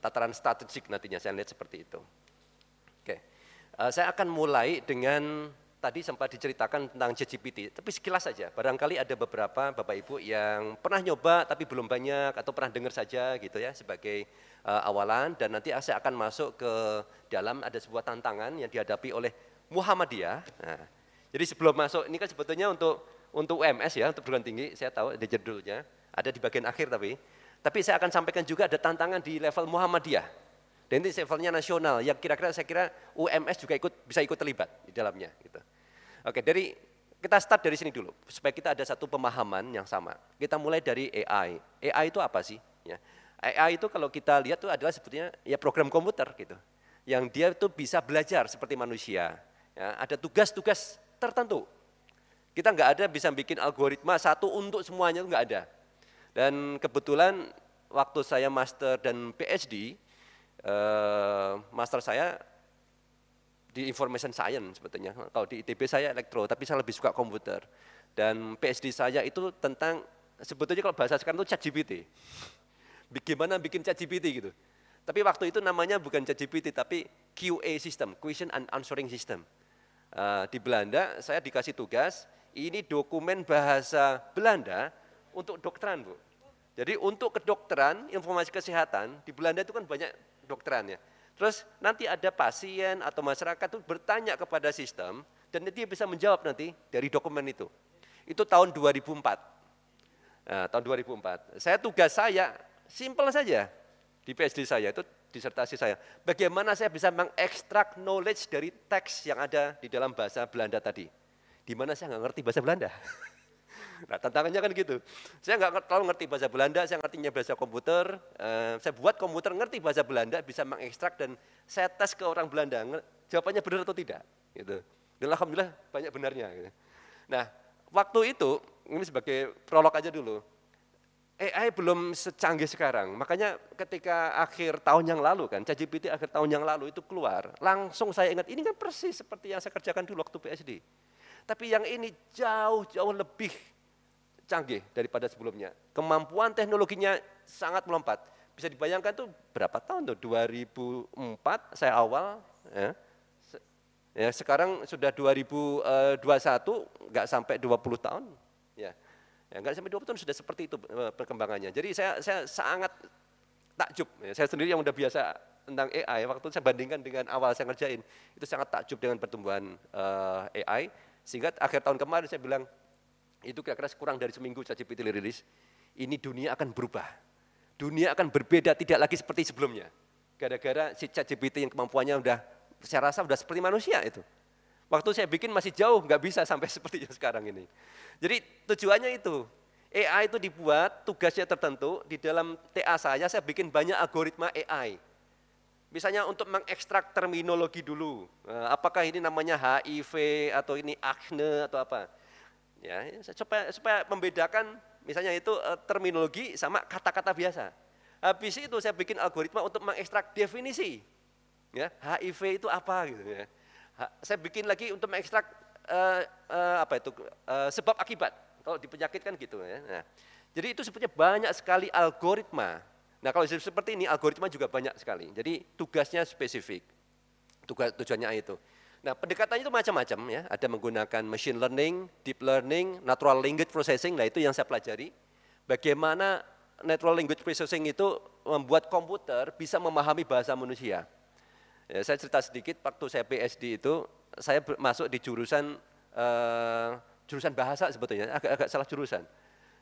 tataran strategik nantinya saya lihat seperti itu oke okay. uh, eh, saya akan mulai dengan Tadi sempat diceritakan tentang ChatGPT, tapi sekilas saja. Barangkali ada beberapa Bapak Ibu yang pernah nyoba tapi belum banyak atau pernah dengar saja gitu ya sebagai uh, awalan dan nanti saya akan masuk ke dalam ada sebuah tantangan yang dihadapi oleh Muhammadiyah. Nah, jadi sebelum masuk ini kan sebetulnya untuk untuk UMS ya, untuk perguruan tinggi, saya tahu ada judulnya, ada di bagian akhir tapi tapi saya akan sampaikan juga ada tantangan di level Muhammadiyah dan ini levelnya nasional yang kira-kira saya kira UMS juga ikut bisa ikut terlibat di dalamnya gitu. Oke, dari kita start dari sini dulu supaya kita ada satu pemahaman yang sama. Kita mulai dari AI. AI itu apa sih? Ya. AI itu kalau kita lihat tuh adalah sebetulnya ya program komputer gitu. Yang dia itu bisa belajar seperti manusia. Ya, ada tugas-tugas tertentu. Kita nggak ada bisa bikin algoritma satu untuk semuanya itu nggak ada. Dan kebetulan waktu saya master dan PhD, eh, master saya di information science sebetulnya. Kalau di ITB saya elektro, tapi saya lebih suka komputer. Dan PhD saya itu tentang sebetulnya kalau bahasa sekarang itu ChatGPT. Bagaimana bikin ChatGPT gitu. Tapi waktu itu namanya bukan ChatGPT tapi QA system, question and answering system. Uh, di Belanda saya dikasih tugas ini dokumen bahasa Belanda untuk dokteran, Bu. Jadi untuk kedokteran, informasi kesehatan di Belanda itu kan banyak dokteran ya. Terus nanti ada pasien atau masyarakat itu bertanya kepada sistem dan dia bisa menjawab nanti dari dokumen itu. Itu tahun 2004. Nah, tahun 2004. Saya tugas saya simpel saja di PhD saya itu disertasi saya. Bagaimana saya bisa mengekstrak knowledge dari teks yang ada di dalam bahasa Belanda tadi. Di mana saya nggak ngerti bahasa Belanda. Nah tantangannya kan gitu. Saya nggak terlalu ngerti bahasa Belanda, saya ngertinya bahasa komputer. Eh, saya buat komputer ngerti bahasa Belanda, bisa mengekstrak dan saya tes ke orang Belanda. Jawabannya benar atau tidak. Gitu. Dan Alhamdulillah banyak benarnya. Gitu. Nah waktu itu, ini sebagai prolog aja dulu. AI belum secanggih sekarang, makanya ketika akhir tahun yang lalu kan, ChatGPT akhir tahun yang lalu itu keluar, langsung saya ingat ini kan persis seperti yang saya kerjakan dulu waktu PSD. Tapi yang ini jauh-jauh lebih canggih daripada sebelumnya. Kemampuan teknologinya sangat melompat. Bisa dibayangkan tuh berapa tahun tuh 2004 saya awal ya. Ya, sekarang sudah 2021 eh, nggak sampai 20 tahun ya. Ya, enggak sampai 20 tahun sudah seperti itu eh, perkembangannya. Jadi saya saya sangat takjub. Ya, saya sendiri yang udah biasa tentang AI waktu saya bandingkan dengan awal saya ngerjain itu sangat takjub dengan pertumbuhan uh, eh, AI sehingga akhir tahun kemarin saya bilang itu kira-kira kurang dari seminggu ChatGPT rilis, ini dunia akan berubah. Dunia akan berbeda, tidak lagi seperti sebelumnya. Gara-gara si ChatGPT yang kemampuannya sudah, saya rasa sudah seperti manusia itu. Waktu saya bikin masih jauh, nggak bisa sampai seperti yang sekarang ini. Jadi tujuannya itu, AI itu dibuat tugasnya tertentu, di dalam TA saya, saya bikin banyak algoritma AI. Misalnya untuk mengekstrak terminologi dulu, eh, apakah ini namanya HIV atau ini akne atau apa. Ya, ya supaya supaya membedakan misalnya itu eh, terminologi sama kata-kata biasa. Habis itu saya bikin algoritma untuk mengekstrak definisi. Ya, HIV itu apa gitu ya. Saya bikin lagi untuk mengekstrak uh, uh, apa itu uh, sebab akibat. Kalau di penyakit kan gitu ya. Nah, jadi itu sebetulnya banyak sekali algoritma. Nah kalau seperti ini algoritma juga banyak sekali. Jadi tugasnya spesifik. Tugas tujuannya itu. Nah, pendekatannya itu macam-macam ya. Ada menggunakan machine learning, deep learning, natural language processing. Nah, itu yang saya pelajari. Bagaimana natural language processing itu membuat komputer bisa memahami bahasa manusia. Ya, saya cerita sedikit waktu saya PhD itu, saya masuk di jurusan uh, jurusan bahasa sebetulnya, agak-agak salah jurusan.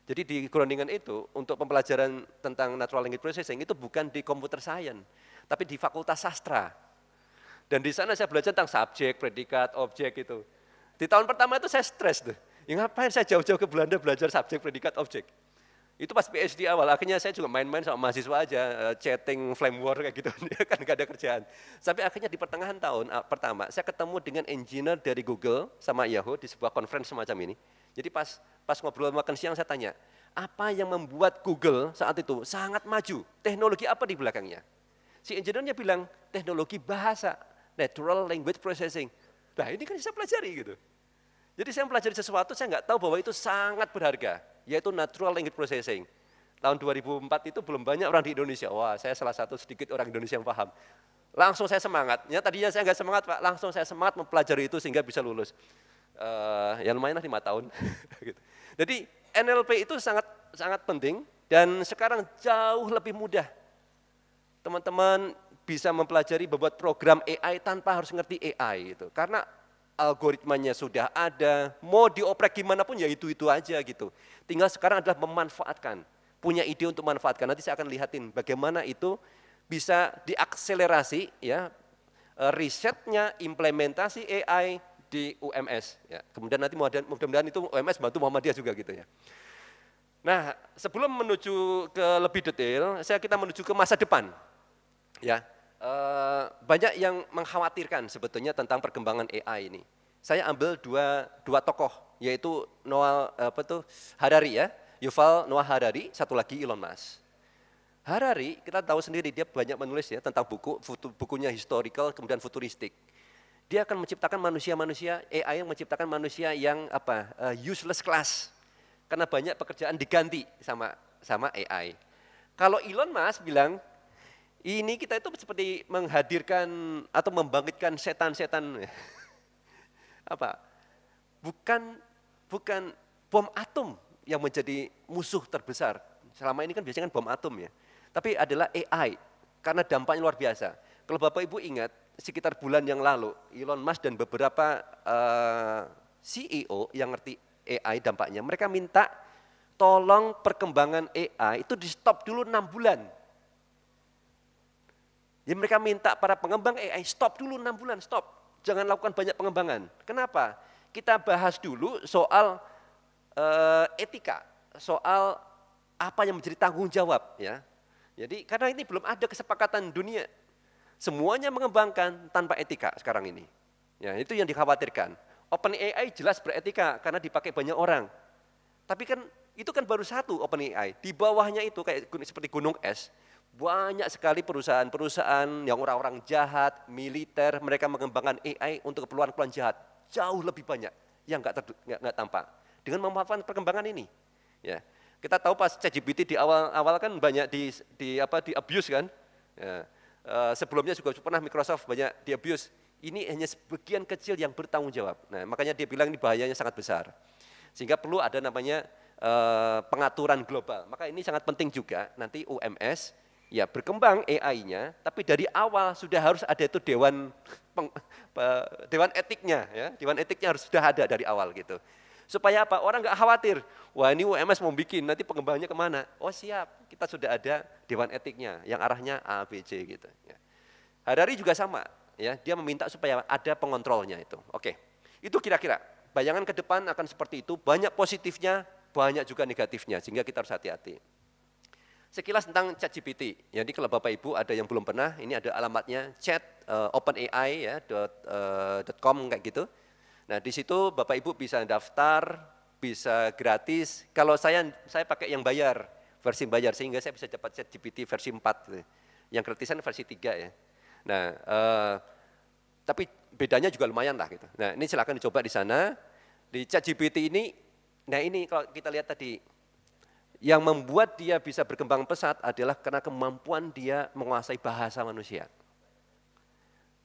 Jadi di Groningen itu untuk pembelajaran tentang natural language processing itu bukan di computer science, tapi di fakultas sastra. Dan di sana saya belajar tentang subjek, predikat, objek itu. Di tahun pertama itu saya stres tuh. Ya ngapain saya jauh-jauh ke Belanda belajar subjek, predikat, objek. Itu pas PhD awal, akhirnya saya juga main-main sama mahasiswa aja, eh, chatting, flame war kayak gitu, kan gak ada kerjaan. Sampai akhirnya di pertengahan tahun eh, pertama, saya ketemu dengan engineer dari Google sama Yahoo di sebuah conference semacam ini. Jadi pas pas ngobrol makan siang saya tanya, apa yang membuat Google saat itu sangat maju? Teknologi apa di belakangnya? Si engineer-nya bilang, teknologi bahasa natural language processing. Nah ini kan saya pelajari gitu. Jadi saya mempelajari sesuatu, saya nggak tahu bahwa itu sangat berharga, yaitu natural language processing. Tahun 2004 itu belum banyak orang di Indonesia. Wah, saya salah satu sedikit orang Indonesia yang paham. Langsung saya semangat. Ya, tadinya saya nggak semangat, Pak. Langsung saya semangat mempelajari itu sehingga bisa lulus. Uh, ya lumayan lah lima tahun. Gitu. Jadi NLP itu sangat sangat penting dan sekarang jauh lebih mudah. Teman-teman bisa mempelajari membuat program AI tanpa harus ngerti AI itu. Karena algoritmanya sudah ada, mau dioprek gimana pun ya itu-itu aja gitu. Tinggal sekarang adalah memanfaatkan, punya ide untuk manfaatkan. Nanti saya akan lihatin bagaimana itu bisa diakselerasi ya e, risetnya implementasi AI di UMS ya. Kemudian nanti mudah-mudahan itu UMS bantu Muhammadiyah juga gitu ya. Nah, sebelum menuju ke lebih detail, saya kita menuju ke masa depan. Ya, Eh, banyak yang mengkhawatirkan sebetulnya tentang perkembangan AI ini. Saya ambil dua, dua tokoh, yaitu Noah apa tuh, Harari ya, Yuval Noah Harari, satu lagi Elon Musk. Harari, kita tahu sendiri dia banyak menulis ya tentang buku, futu, bukunya historical kemudian futuristik. Dia akan menciptakan manusia-manusia, AI yang menciptakan manusia yang apa eh, useless class. Karena banyak pekerjaan diganti sama sama AI. Kalau Elon Musk bilang ini kita itu seperti menghadirkan atau membangkitkan setan-setan apa? Bukan bukan bom atom yang menjadi musuh terbesar. Selama ini kan biasanya kan bom atom ya. Tapi adalah AI karena dampaknya luar biasa. Kalau Bapak Ibu ingat sekitar bulan yang lalu Elon Musk dan beberapa uh, eh, CEO yang ngerti AI dampaknya, mereka minta tolong perkembangan AI itu di stop dulu enam bulan. Jadi mereka minta para pengembang AI eh, eh, stop dulu enam bulan, stop. Jangan lakukan banyak pengembangan. Kenapa? Kita bahas dulu soal uh, etika, soal apa yang menjadi tanggung jawab ya. Jadi karena ini belum ada kesepakatan dunia. Semuanya mengembangkan tanpa etika sekarang ini. Ya, itu yang dikhawatirkan. Open AI jelas beretika karena dipakai banyak orang. Tapi kan itu kan baru satu Open AI. Di bawahnya itu kayak seperti gunung es, banyak sekali perusahaan-perusahaan yang orang-orang jahat, militer, mereka mengembangkan AI untuk keperluan-keperluan jahat. Jauh lebih banyak yang enggak, nggak tampak. Dengan memanfaatkan perkembangan ini, ya kita tahu pas ChatGPT di awal-awal kan banyak di, di apa di abuse kan. Ya. E, sebelumnya juga pernah Microsoft banyak di abuse. Ini hanya sebagian kecil yang bertanggung jawab. Nah, makanya dia bilang ini bahayanya sangat besar. Sehingga perlu ada namanya e, pengaturan global. Maka ini sangat penting juga nanti UMS ya berkembang AI-nya, tapi dari awal sudah harus ada itu dewan peng, dewan etiknya, ya dewan etiknya harus sudah ada dari awal gitu. Supaya apa? Orang nggak khawatir. Wah ini UMS mau bikin, nanti pengembangnya kemana? Oh siap, kita sudah ada dewan etiknya yang arahnya A, B, C gitu. Ya. Hadari juga sama, ya dia meminta supaya ada pengontrolnya itu. Oke, itu kira-kira bayangan ke depan akan seperti itu. Banyak positifnya, banyak juga negatifnya, sehingga kita harus hati-hati. Sekilas tentang ChatGPT. Jadi ya, kalau Bapak Ibu ada yang belum pernah, ini ada alamatnya chat uh, openai ya dot, uh, com kayak gitu. Nah di situ Bapak Ibu bisa daftar, bisa gratis. Kalau saya saya pakai yang bayar versi bayar sehingga saya bisa dapat ChatGPT versi 4 gitu. Yang gratisan versi 3 ya. Nah, uh, tapi bedanya juga lumayan lah gitu. Nah, ini silakan dicoba di sana. Di ChatGPT ini, nah ini kalau kita lihat tadi yang membuat dia bisa berkembang pesat adalah karena kemampuan dia menguasai bahasa manusia.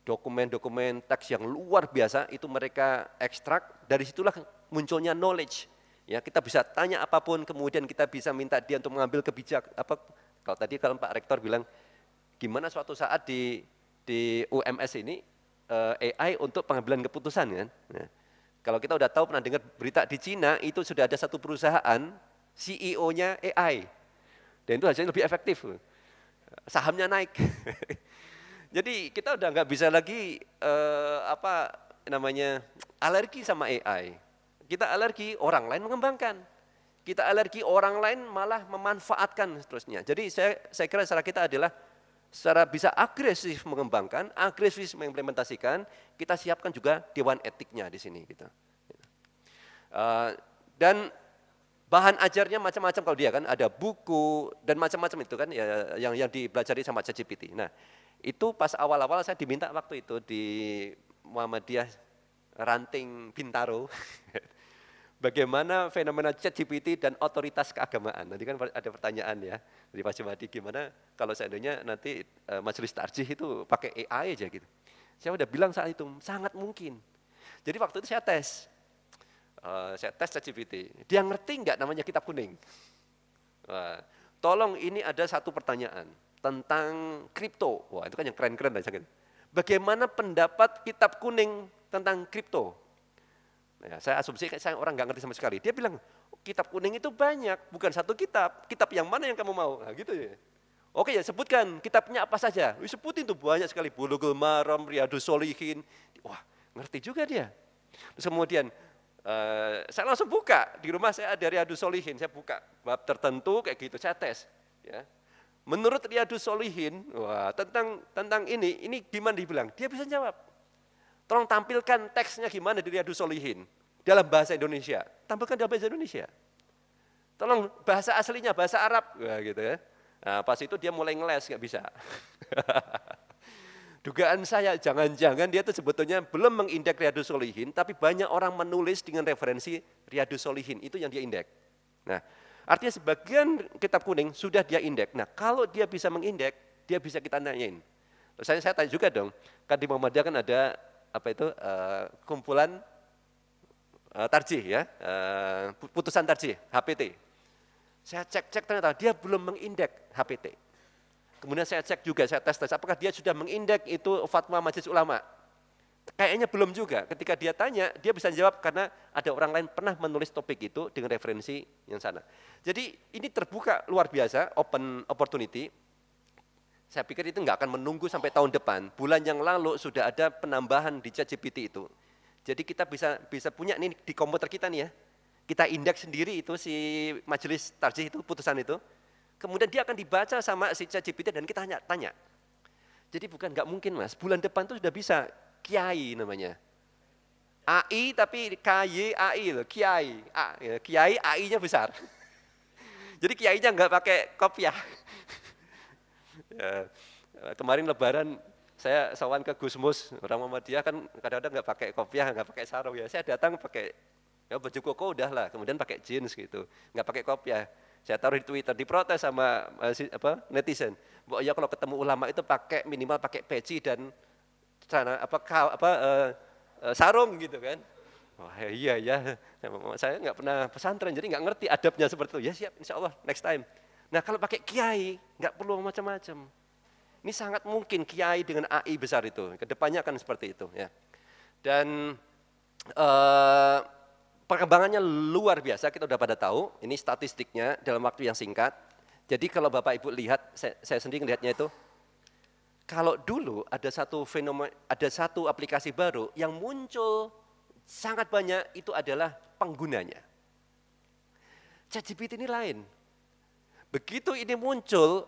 Dokumen-dokumen teks yang luar biasa itu mereka ekstrak, dari situlah munculnya knowledge. Ya, kita bisa tanya apapun, kemudian kita bisa minta dia untuk mengambil kebijakan apa kalau tadi kalau Pak Rektor bilang gimana suatu saat di di UMS ini eh, AI untuk pengambilan keputusan kan. Nah, kalau kita udah tahu pernah dengar berita di Cina itu sudah ada satu perusahaan CEO-nya AI. Dan itu hasilnya lebih efektif. Sahamnya naik. Jadi kita udah nggak bisa lagi uh, apa namanya alergi sama AI. Kita alergi orang lain mengembangkan. Kita alergi orang lain malah memanfaatkan seterusnya. Jadi saya saya kira secara kita adalah secara bisa agresif mengembangkan, agresif mengimplementasikan, kita siapkan juga dewan etiknya di sini gitu. Uh, dan Bahan ajarnya macam-macam kalau dia kan, ada buku dan macam-macam itu kan ya, yang yang dipelajari sama ChatGPT. Nah, itu pas awal-awal saya diminta waktu itu di Muhammadiyah Ranting Bintaro. Bagaimana fenomena ChatGPT dan otoritas keagamaan? Nanti kan ada pertanyaan ya Jadi Pak Jumadi gimana kalau seandainya nanti eh, majelis tarjih itu pakai AI aja gitu. Saya udah bilang saat itu sangat mungkin. Jadi waktu itu saya tes, Eh, saya tes ChatGPT, dia ngerti nggak namanya kitab kuning? Uh, tolong ini ada satu pertanyaan tentang kripto. Wah itu kan yang keren-keren dan -keren. Bagaimana pendapat kitab kuning tentang kripto? Nah, saya asumsi saya orang nggak ngerti sama sekali. Dia bilang kitab kuning itu banyak, bukan satu kitab. Kitab yang mana yang kamu mau? Nah, gitu ya. Oke ya sebutkan kitabnya apa saja. Wih, sebutin tuh banyak sekali Bulughul Maram, Riyadus Solihin. Wah ngerti juga dia. Terus kemudian Eh, saya langsung buka di rumah saya ada Riyadus Solihin, saya buka bab tertentu kayak gitu, saya tes. Ya. Menurut Riyadus Solihin, wah, tentang tentang ini, ini gimana dibilang? Dia bisa jawab. Tolong tampilkan teksnya gimana dari Riyadus Solihin dalam bahasa Indonesia. Tampilkan dalam bahasa Indonesia. Tolong bahasa aslinya, bahasa Arab. Wah, gitu ya. Nah, pas itu dia mulai ngeles, nggak bisa. Dugaan saya jangan-jangan dia itu sebetulnya belum mengindek Riyadus Solihin, tapi banyak orang menulis dengan referensi Riyadus Solihin, itu yang dia indeks. Nah, artinya sebagian kitab kuning sudah dia indeks. Nah, kalau dia bisa mengindeks, dia bisa kita nanyain. saya, tanya juga dong, kan di Muhammadiyah kan ada apa itu uh, kumpulan uh, tarjih ya, uh, putusan tarjih, HPT. Saya cek-cek ternyata dia belum mengindeks HPT. Kemudian saya cek juga, saya tes tes apakah dia sudah mengindek itu fatwa majelis ulama. Kayaknya belum juga. Ketika dia tanya, dia bisa jawab karena ada orang lain pernah menulis topik itu dengan referensi yang sana. Jadi ini terbuka luar biasa, open opportunity. Saya pikir itu nggak akan menunggu sampai tahun depan. Bulan yang lalu sudah ada penambahan di ChatGPT itu. Jadi kita bisa bisa punya nih di komputer kita nih ya. Kita indeks sendiri itu si majelis tarjih itu putusan itu Kemudian dia akan dibaca sama si ChatGPT dan kita hanya tanya. Jadi bukan nggak mungkin mas, bulan depan tuh sudah bisa kiai namanya. AI tapi KY AI loh, kiai. A, ya, kiai AI-nya besar. Jadi kiainya nggak pakai kopiah. ya, kemarin lebaran saya sawan ke Gusmus, orang Muhammadiyah kan kadang-kadang nggak pakai kopiah, nggak pakai sarung ya. Saya datang pakai ya baju koko udah lah, kemudian pakai jeans gitu, nggak pakai kopiah. Saya taruh di Twitter, diprotes sama eh, apa, netizen. Mbok ya kalau ketemu ulama itu pakai minimal pakai peci dan sana apa apa uh, uh, sarung gitu kan. Wah iya ya, saya nggak pernah pesantren jadi nggak ngerti adabnya seperti itu. Ya siap, insya Allah next time. Nah kalau pakai kiai nggak perlu macam-macam. Ini sangat mungkin kiai dengan AI besar itu, kedepannya akan seperti itu ya. Dan uh, Perkembangannya luar biasa, kita sudah pada tahu. Ini statistiknya dalam waktu yang singkat. Jadi kalau Bapak Ibu lihat, saya, saya sendiri melihatnya itu, kalau dulu ada satu fenomena, ada satu aplikasi baru yang muncul sangat banyak itu adalah penggunanya. ChatGPT ini lain. Begitu ini muncul,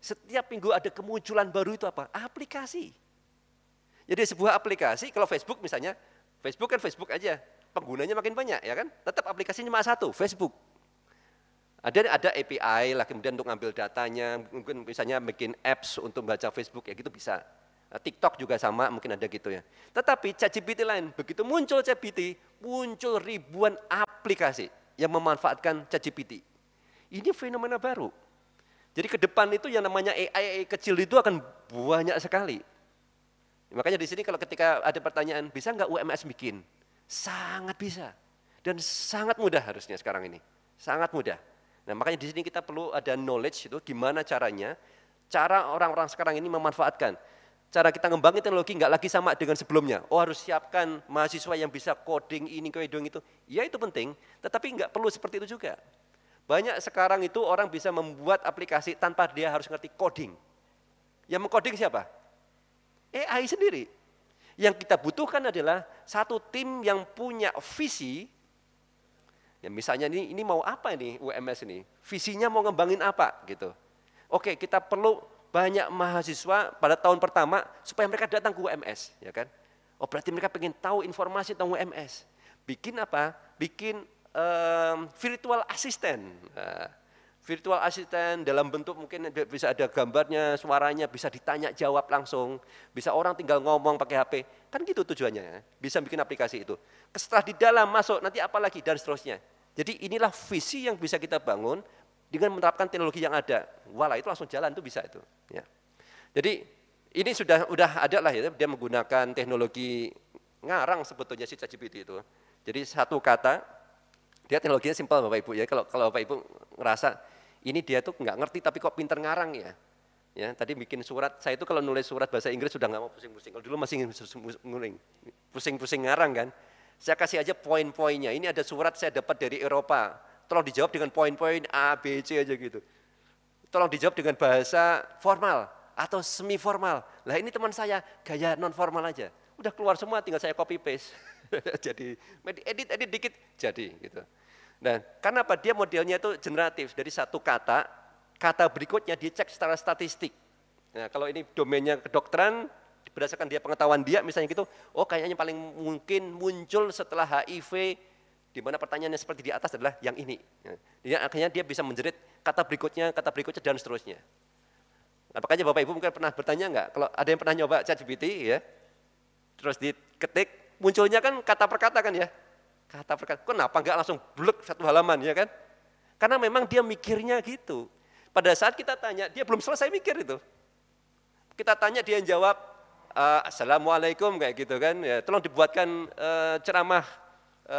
setiap minggu ada kemunculan baru itu apa? Aplikasi. Jadi sebuah aplikasi, kalau Facebook misalnya, Facebook kan Facebook aja, penggunanya makin banyak ya kan? Tetap aplikasinya cuma satu, Facebook. Ada ada API lah kemudian untuk ngambil datanya, mungkin misalnya bikin apps untuk baca Facebook ya gitu bisa. Nah, TikTok juga sama mungkin ada gitu ya. Tetapi ChatGPT lain, begitu muncul ChatGPT, muncul ribuan aplikasi yang memanfaatkan ChatGPT. Ini fenomena baru. Jadi ke depan itu yang namanya AI, AI kecil itu akan banyak sekali. Makanya di sini kalau ketika ada pertanyaan, bisa nggak UMS bikin? Sangat bisa. Dan sangat mudah harusnya sekarang ini. Sangat mudah. Nah makanya di sini kita perlu ada knowledge itu gimana caranya. Cara orang-orang sekarang ini memanfaatkan. Cara kita ngembangin teknologi nggak lagi sama dengan sebelumnya. Oh harus siapkan mahasiswa yang bisa coding ini, coding itu. Ya itu penting, tetapi nggak perlu seperti itu juga. Banyak sekarang itu orang bisa membuat aplikasi tanpa dia harus ngerti coding. Yang mengcoding siapa? AI sendiri. Yang kita butuhkan adalah satu tim yang punya visi. Ya misalnya ini ini mau apa ini UMS ini? Visinya mau ngembangin apa gitu. Oke, kita perlu banyak mahasiswa pada tahun pertama supaya mereka datang ke UMS, ya kan? Oh, berarti mereka pengen tahu informasi tentang UMS. Bikin apa? Bikin um, virtual assistant. Nah, virtual assistant dalam bentuk mungkin bisa ada gambarnya, suaranya, bisa ditanya jawab langsung, bisa orang tinggal ngomong pakai HP, kan gitu tujuannya, ya. bisa bikin aplikasi itu. Setelah di dalam masuk, nanti apa lagi dan seterusnya. Jadi inilah visi yang bisa kita bangun dengan menerapkan teknologi yang ada. Walah itu langsung jalan tuh bisa itu. Ya. Jadi ini sudah sudah ada lah ya, dia menggunakan teknologi ngarang sebetulnya si ChatGPT itu. Jadi satu kata dia teknologinya simpel Bapak Ibu ya. Kalau kalau Bapak Ibu ngerasa ini dia tuh nggak ngerti tapi kok pinter ngarang ya. Ya, tadi bikin surat, saya itu kalau nulis surat bahasa Inggris sudah nggak mau pusing-pusing. Kalau dulu masih nguling, pusing-pusing ngarang kan. Saya kasih aja poin-poinnya. Ini ada surat saya dapat dari Eropa. Tolong dijawab dengan poin-poin A, B, C aja gitu. Tolong dijawab dengan bahasa formal atau semi formal. Lah ini teman saya gaya non formal aja. Udah keluar semua tinggal saya copy paste. jadi edit edit dikit jadi gitu. Nah, karena apa? Dia modelnya itu generatif dari satu kata, kata berikutnya dicek secara statistik. Nah, kalau ini domainnya kedokteran, berdasarkan dia pengetahuan dia misalnya gitu, oh kayaknya paling mungkin muncul setelah HIV di mana pertanyaannya seperti di atas adalah yang ini. Nah, dia akhirnya dia bisa menjerit kata berikutnya, kata berikutnya dan seterusnya. Nah, makanya Bapak Ibu mungkin pernah bertanya enggak, kalau ada yang pernah nyoba ChatGPT ya, terus diketik, munculnya kan kata per kata kan ya. Kata perkata, kenapa nggak langsung blek satu halaman ya kan? Karena memang dia mikirnya gitu. Pada saat kita tanya, dia belum selesai mikir itu. Kita tanya dia yang jawab, eh, assalamualaikum kayak gitu kan. Ya, tolong dibuatkan e, ceramah e,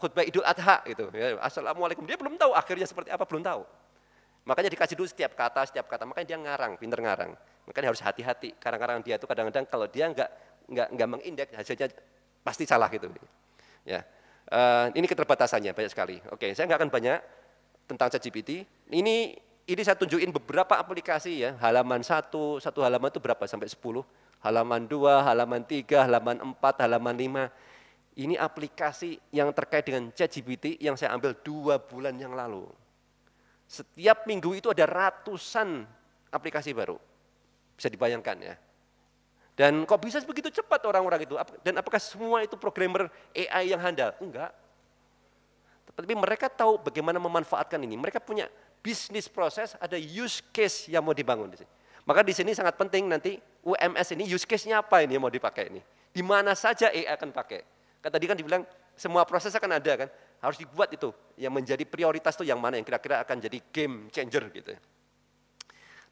khutbah Idul Adha gitu. Ya, assalamualaikum. Dia belum tahu akhirnya seperti apa belum tahu. Makanya dikasih dulu setiap kata, setiap kata. Makanya dia ngarang, pinter ngarang. Makanya harus hati-hati. Kadang-kadang dia itu kadang-kadang kalau dia nggak nggak nggak mengindeks hasilnya pasti salah gitu. Ya, eh, ini keterbatasannya banyak sekali. Oke, saya nggak akan banyak tentang ChatGPT. Ini ini saya tunjukin beberapa aplikasi ya, halaman satu, satu halaman itu berapa sampai sepuluh? halaman dua, halaman tiga, halaman empat, halaman lima. Ini aplikasi yang terkait dengan ChatGPT yang saya ambil dua bulan yang lalu. Setiap minggu itu ada ratusan aplikasi baru. Bisa dibayangkan ya. Dan kok bisa begitu cepat orang-orang itu? Dan apakah semua itu programmer AI yang handal? Enggak. Tapi mereka tahu bagaimana memanfaatkan ini. Mereka punya bisnis proses, ada use case yang mau dibangun di sini. Maka di sini sangat penting nanti UMS ini use case-nya apa ini yang mau dipakai ini? Di mana saja AI akan pakai? Kan tadi kan dibilang semua proses akan ada kan? Harus dibuat itu. Yang menjadi prioritas tuh yang mana yang kira-kira akan jadi game changer gitu. Ya.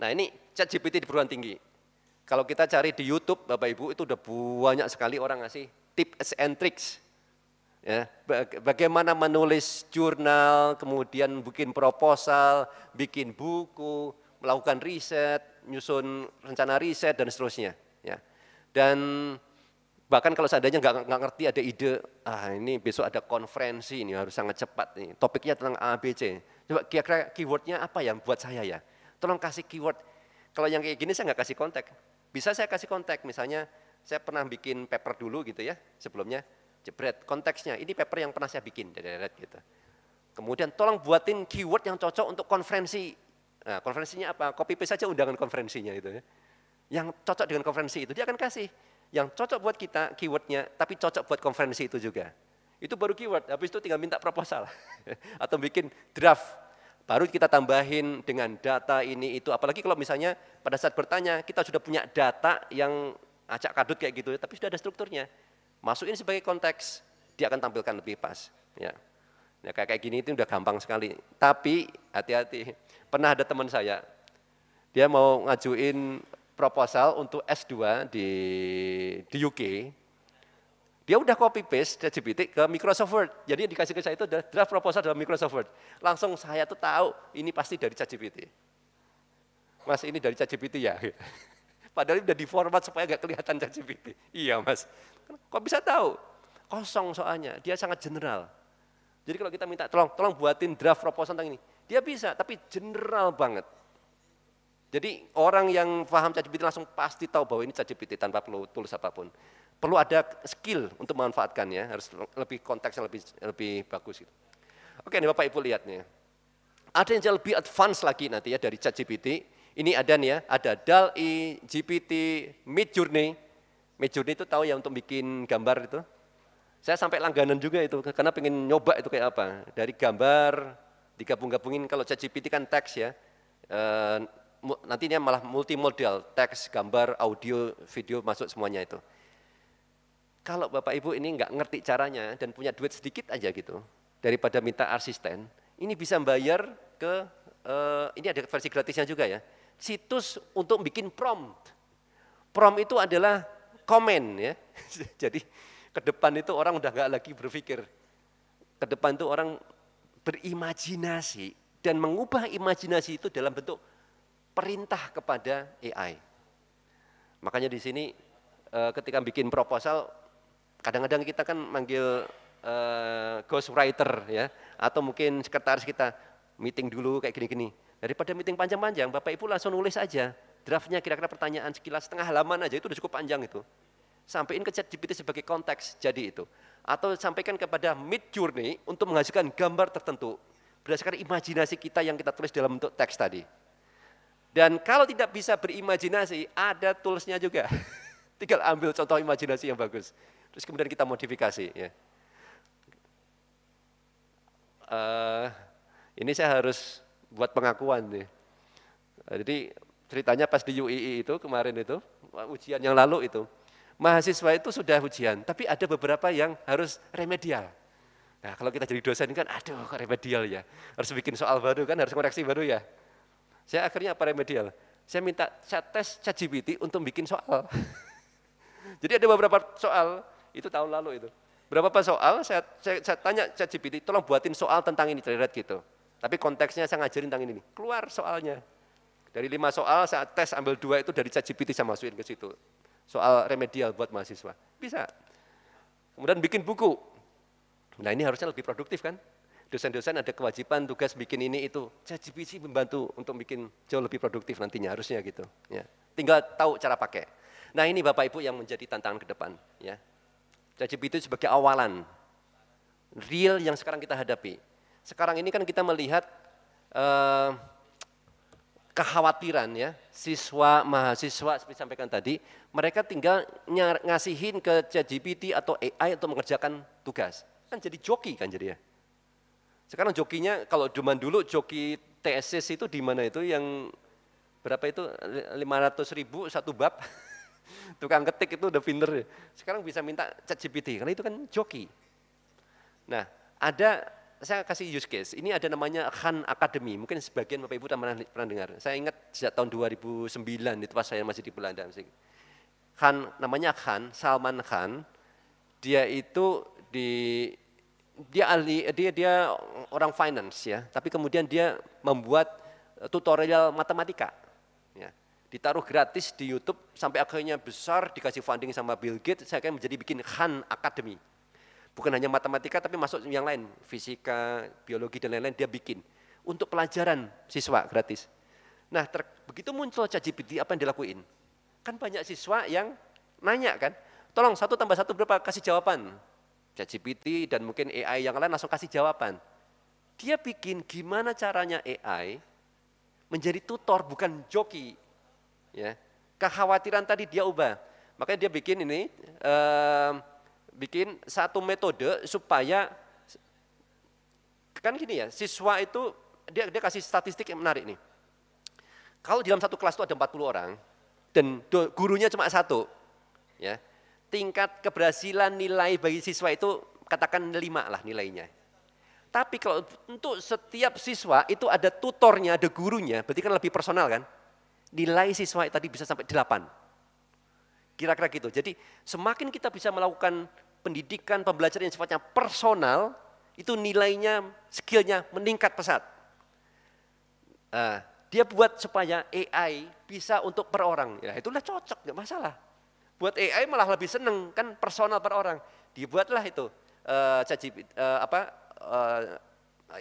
Nah ini Chat GPT di perguruan tinggi. Kalau kita cari di YouTube, Bapak Ibu itu udah banyak sekali orang ngasih tips and tricks. Ya, bagaimana menulis jurnal, kemudian bikin proposal, bikin buku, melakukan riset, nyusun rencana riset dan seterusnya. Ya. Dan bahkan kalau seandainya nggak ngerti ada ide, ah ini besok ada konferensi ini harus sangat cepat nih. Topiknya tentang ABC. Coba kira-kira keywordnya apa ya buat saya ya? Tolong kasih keyword kalau yang kayak gini saya nggak kasih kontak. Bisa saya kasih konteks, misalnya saya pernah bikin paper dulu gitu ya, sebelumnya jebret konteksnya, ini paper yang pernah saya bikin, deret gitu. Kemudian tolong buatin keyword yang cocok untuk konferensi. Nah, konferensinya apa? Copy paste saja undangan konferensinya itu ya. Yang cocok dengan konferensi itu dia akan kasih. Yang cocok buat kita keywordnya, tapi cocok buat konferensi itu juga. Itu baru keyword, habis itu tinggal minta proposal. Atau bikin draft Baru kita tambahin dengan data ini itu, apalagi kalau misalnya pada saat bertanya, kita sudah punya data yang acak kadut kayak gitu, tapi sudah ada strukturnya. Masukin sebagai konteks, dia akan tampilkan lebih pas. Ya. Ya, kayak kayak gini itu udah gampang sekali. Tapi hati-hati. Pernah ada teman saya, dia mau ngajuin proposal untuk S2 di di UK dia udah copy paste dari GPT ke Microsoft Word. Jadi yang dikasih ke saya itu adalah draft proposal dalam Microsoft Word. Langsung saya tuh tahu ini pasti dari ChatGPT. Mas ini dari ChatGPT ya. Padahal udah diformat supaya gak kelihatan ChatGPT. Iya mas. Kan kok bisa tahu? Kosong soalnya. Dia sangat general. Jadi kalau kita minta tolong, tolong buatin draft proposal tentang ini. Dia bisa, tapi general banget. Jadi orang yang paham ChatGPT langsung pasti tahu bahwa ini ChatGPT tanpa perlu tulis apapun perlu ada skill untuk memanfaatkannya, harus lebih konteksnya lebih lebih bagus. Gitu. Oke, ini Bapak Ibu lihat nih. Ada yang jauh lebih advance lagi nanti ya dari ChatGPT. Ini ada nih ya, ada DALI, GPT, Midjourney. Midjourney itu tahu ya untuk bikin gambar itu. Saya sampai langganan juga itu karena pengen nyoba itu kayak apa. Dari gambar digabung-gabungin kalau ChatGPT kan teks ya. E, eh, nantinya malah multimodal, teks, gambar, audio, video masuk semuanya itu. Kalau Bapak Ibu ini nggak ngerti caranya dan punya duit sedikit aja gitu, daripada minta asisten, ini bisa bayar ke, uh, ini ada versi gratisnya juga ya, situs untuk bikin prompt. Prompt itu adalah komen ya. Jadi ke depan itu orang udah nggak lagi berpikir. Ke depan itu orang berimajinasi dan mengubah imajinasi itu dalam bentuk perintah kepada AI. Makanya di sini eh, ketika bikin proposal Kadang-kadang kita kan manggil uh, eh, writer ya, atau mungkin sekretaris kita meeting dulu kayak gini-gini. Daripada meeting panjang-panjang, Bapak Ibu langsung nulis aja draftnya kira-kira pertanyaan sekilas setengah halaman aja itu udah cukup panjang itu. Sampaikan ke chat GPT sebagai konteks jadi itu. Atau sampaikan kepada Mid Journey untuk menghasilkan gambar tertentu berdasarkan imajinasi kita yang kita tulis dalam bentuk teks tadi. Dan kalau tidak bisa berimajinasi, ada toolsnya juga. Tinggal ambil contoh imajinasi yang bagus. Terus kemudian kita modifikasi. Ya. Uh, ini saya harus buat pengakuan nih. Eh, jadi ceritanya pas di UII itu kemarin itu eh, ujian yang lalu itu mahasiswa itu sudah ujian, tapi ada beberapa yang harus remedial. Nah kalau kita jadi dosen kan, aduh kok remedial ya, harus bikin soal baru kan, harus koreksi baru ya. Saya akhirnya apa remedial? Saya minta saya tes ChatGPT untuk bikin soal. jadi ada beberapa soal itu tahun lalu itu. Berapa soal, saya, saya, saya tanya ChatGPT, tolong buatin soal tentang ini, terlihat gitu. Tapi konteksnya saya ngajarin tentang ini. Keluar soalnya. Dari lima soal, saya tes ambil dua itu dari ChatGPT saya masukin ke situ. Soal remedial buat mahasiswa. Bisa. Kemudian bikin buku. Nah ini harusnya lebih produktif kan? dosen-dosen ada kewajiban tugas bikin ini itu. ChatGPT membantu untuk bikin jauh lebih produktif nantinya harusnya gitu. Ya. Tinggal tahu cara pakai. Nah ini Bapak Ibu yang menjadi tantangan ke depan. Ya itu sebagai awalan real yang sekarang kita hadapi. Sekarang ini kan kita melihat eh, kekhawatiran ya siswa mahasiswa seperti sampaikan tadi, mereka tinggal ngasihin ke ChatGPT atau AI untuk mengerjakan tugas. Kan jadi joki kan jadi ya. Sekarang jokinya kalau zaman dulu joki TSS itu di mana itu yang berapa itu 500 ribu satu bab Tukang ketik itu udah pinter. Ya. Sekarang bisa minta chat GPT, karena itu kan joki. Nah, ada saya kasih use case. Ini ada namanya Khan Academy. Mungkin sebagian Bapak Ibu pernah, pernah dengar. Saya ingat sejak tahun 2009 itu pas saya masih di Belanda. Khan namanya Khan Salman Khan. Dia itu di dia ahli dia dia orang finance ya, tapi kemudian dia membuat tutorial matematika. Ya ditaruh gratis di YouTube sampai akhirnya besar dikasih funding sama Bill Gates saya akan menjadi bikin Khan Academy bukan hanya matematika tapi masuk yang lain fisika biologi dan lain-lain dia bikin untuk pelajaran siswa gratis nah ter, begitu muncul ChatGPT apa yang dilakuin kan banyak siswa yang nanya kan tolong satu tambah satu berapa kasih jawaban ChatGPT dan mungkin AI yang lain langsung kasih jawaban dia bikin gimana caranya AI menjadi tutor bukan joki Ya. Kekhawatiran tadi dia ubah. Makanya dia bikin ini, eh, bikin satu metode supaya kan gini ya, siswa itu dia dia kasih statistik yang menarik nih. Kalau di dalam satu kelas itu ada 40 orang dan gurunya cuma satu, ya tingkat keberhasilan nilai bagi siswa itu katakan lima lah nilainya. Tapi kalau untuk setiap siswa itu ada tutornya, ada gurunya, berarti kan lebih personal kan? nilai siswa tadi bisa sampai 8. Kira-kira gitu. Jadi semakin kita bisa melakukan pendidikan, pembelajaran yang sifatnya personal, itu nilainya, skillnya meningkat pesat. Uh, dia buat supaya AI bisa untuk per orang. Ya, itulah cocok, nggak masalah. Buat AI malah lebih seneng, kan personal per orang. Dibuatlah itu. Uh, uh, apa uh,